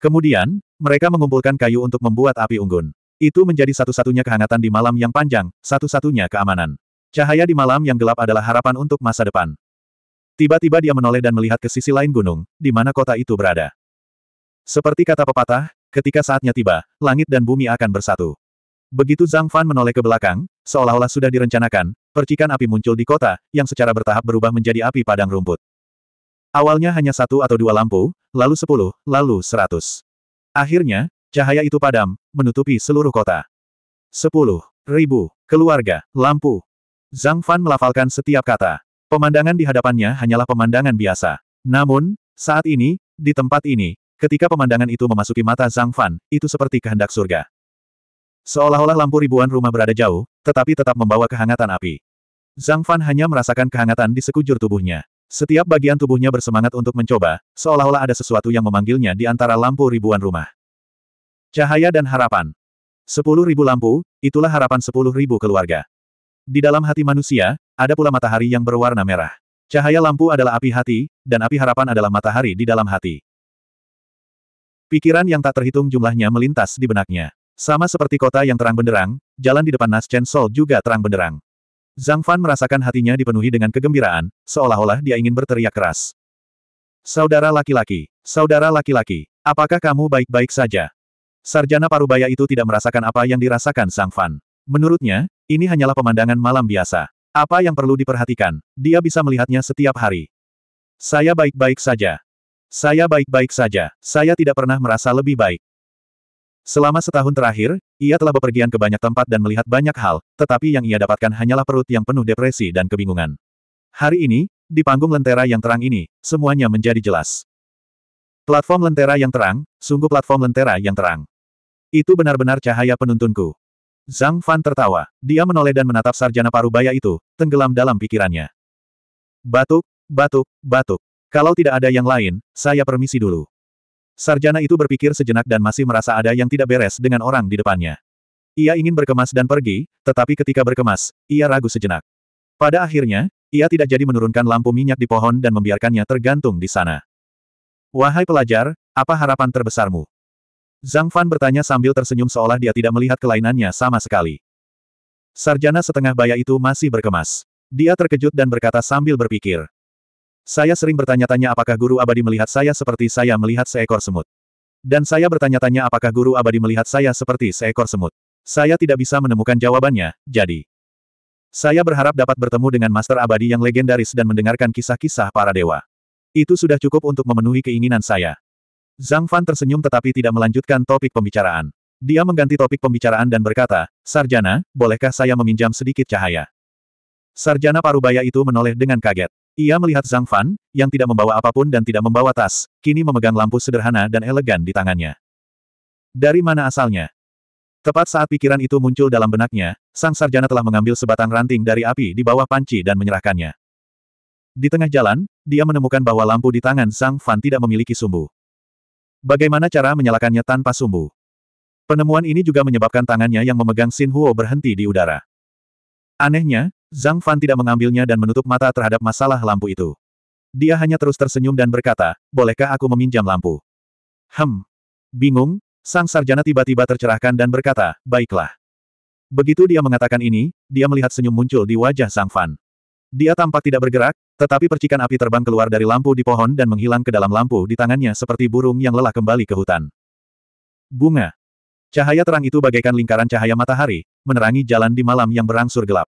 Kemudian, mereka mengumpulkan kayu untuk membuat api unggun. Itu menjadi satu-satunya kehangatan di malam yang panjang, satu-satunya keamanan. Cahaya di malam yang gelap adalah harapan untuk masa depan. Tiba-tiba dia menoleh dan melihat ke sisi lain gunung, di mana kota itu berada. Seperti kata pepatah, ketika saatnya tiba, langit dan bumi akan bersatu. Begitu Zhang Fan menoleh ke belakang, seolah-olah sudah direncanakan, percikan api muncul di kota, yang secara bertahap berubah menjadi api padang rumput. Awalnya hanya satu atau dua lampu, lalu sepuluh, lalu seratus. Akhirnya, cahaya itu padam, menutupi seluruh kota. Sepuluh ribu keluarga, lampu. Zhang Fan melafalkan setiap kata. Pemandangan di hadapannya hanyalah pemandangan biasa. Namun, saat ini, di tempat ini, Ketika pemandangan itu memasuki mata Zhang Fan, itu seperti kehendak surga. Seolah-olah lampu ribuan rumah berada jauh, tetapi tetap membawa kehangatan api. Zhang Fan hanya merasakan kehangatan di sekujur tubuhnya. Setiap bagian tubuhnya bersemangat untuk mencoba, seolah-olah ada sesuatu yang memanggilnya di antara lampu ribuan rumah. Cahaya dan harapan. Sepuluh ribu lampu, itulah harapan sepuluh ribu keluarga. Di dalam hati manusia, ada pula matahari yang berwarna merah. Cahaya lampu adalah api hati, dan api harapan adalah matahari di dalam hati. Pikiran yang tak terhitung jumlahnya melintas di benaknya. Sama seperti kota yang terang benderang, jalan di depan Naschen Sol juga terang benderang. Zhang Fan merasakan hatinya dipenuhi dengan kegembiraan, seolah-olah dia ingin berteriak keras. Saudara laki-laki, saudara laki-laki, apakah kamu baik-baik saja? Sarjana Parubaya itu tidak merasakan apa yang dirasakan Zhang Fan. Menurutnya, ini hanyalah pemandangan malam biasa. Apa yang perlu diperhatikan? Dia bisa melihatnya setiap hari. Saya baik-baik saja. Saya baik-baik saja, saya tidak pernah merasa lebih baik. Selama setahun terakhir, ia telah bepergian ke banyak tempat dan melihat banyak hal, tetapi yang ia dapatkan hanyalah perut yang penuh depresi dan kebingungan. Hari ini, di panggung lentera yang terang ini, semuanya menjadi jelas. Platform lentera yang terang, sungguh platform lentera yang terang. Itu benar-benar cahaya penuntunku. Zhang Fan tertawa. Dia menoleh dan menatap sarjana parubaya itu, tenggelam dalam pikirannya. Batuk, batuk, batuk. Kalau tidak ada yang lain, saya permisi dulu. Sarjana itu berpikir sejenak dan masih merasa ada yang tidak beres dengan orang di depannya. Ia ingin berkemas dan pergi, tetapi ketika berkemas, ia ragu sejenak. Pada akhirnya, ia tidak jadi menurunkan lampu minyak di pohon dan membiarkannya tergantung di sana. Wahai pelajar, apa harapan terbesarmu? Zhang Fan bertanya sambil tersenyum seolah dia tidak melihat kelainannya sama sekali. Sarjana setengah baya itu masih berkemas. Dia terkejut dan berkata sambil berpikir. Saya sering bertanya-tanya apakah guru abadi melihat saya seperti saya melihat seekor semut. Dan saya bertanya-tanya apakah guru abadi melihat saya seperti seekor semut. Saya tidak bisa menemukan jawabannya, jadi. Saya berharap dapat bertemu dengan Master Abadi yang legendaris dan mendengarkan kisah-kisah para dewa. Itu sudah cukup untuk memenuhi keinginan saya. Zhang Fan tersenyum tetapi tidak melanjutkan topik pembicaraan. Dia mengganti topik pembicaraan dan berkata, Sarjana, bolehkah saya meminjam sedikit cahaya? Sarjana Parubaya itu menoleh dengan kaget. Ia melihat Zhang Fan, yang tidak membawa apapun dan tidak membawa tas, kini memegang lampu sederhana dan elegan di tangannya. Dari mana asalnya? Tepat saat pikiran itu muncul dalam benaknya, sang sarjana telah mengambil sebatang ranting dari api di bawah panci dan menyerahkannya. Di tengah jalan, dia menemukan bahwa lampu di tangan Zhang Fan tidak memiliki sumbu. Bagaimana cara menyalakannya tanpa sumbu? Penemuan ini juga menyebabkan tangannya yang memegang Sin Huo berhenti di udara. Anehnya, Zhang Fan tidak mengambilnya dan menutup mata terhadap masalah lampu itu. Dia hanya terus tersenyum dan berkata, bolehkah aku meminjam lampu? Hem. Bingung, sang sarjana tiba-tiba tercerahkan dan berkata, baiklah. Begitu dia mengatakan ini, dia melihat senyum muncul di wajah Zhang Fan. Dia tampak tidak bergerak, tetapi percikan api terbang keluar dari lampu di pohon dan menghilang ke dalam lampu di tangannya seperti burung yang lelah kembali ke hutan. Bunga. Cahaya terang itu bagaikan lingkaran cahaya matahari, menerangi jalan di malam yang berangsur gelap.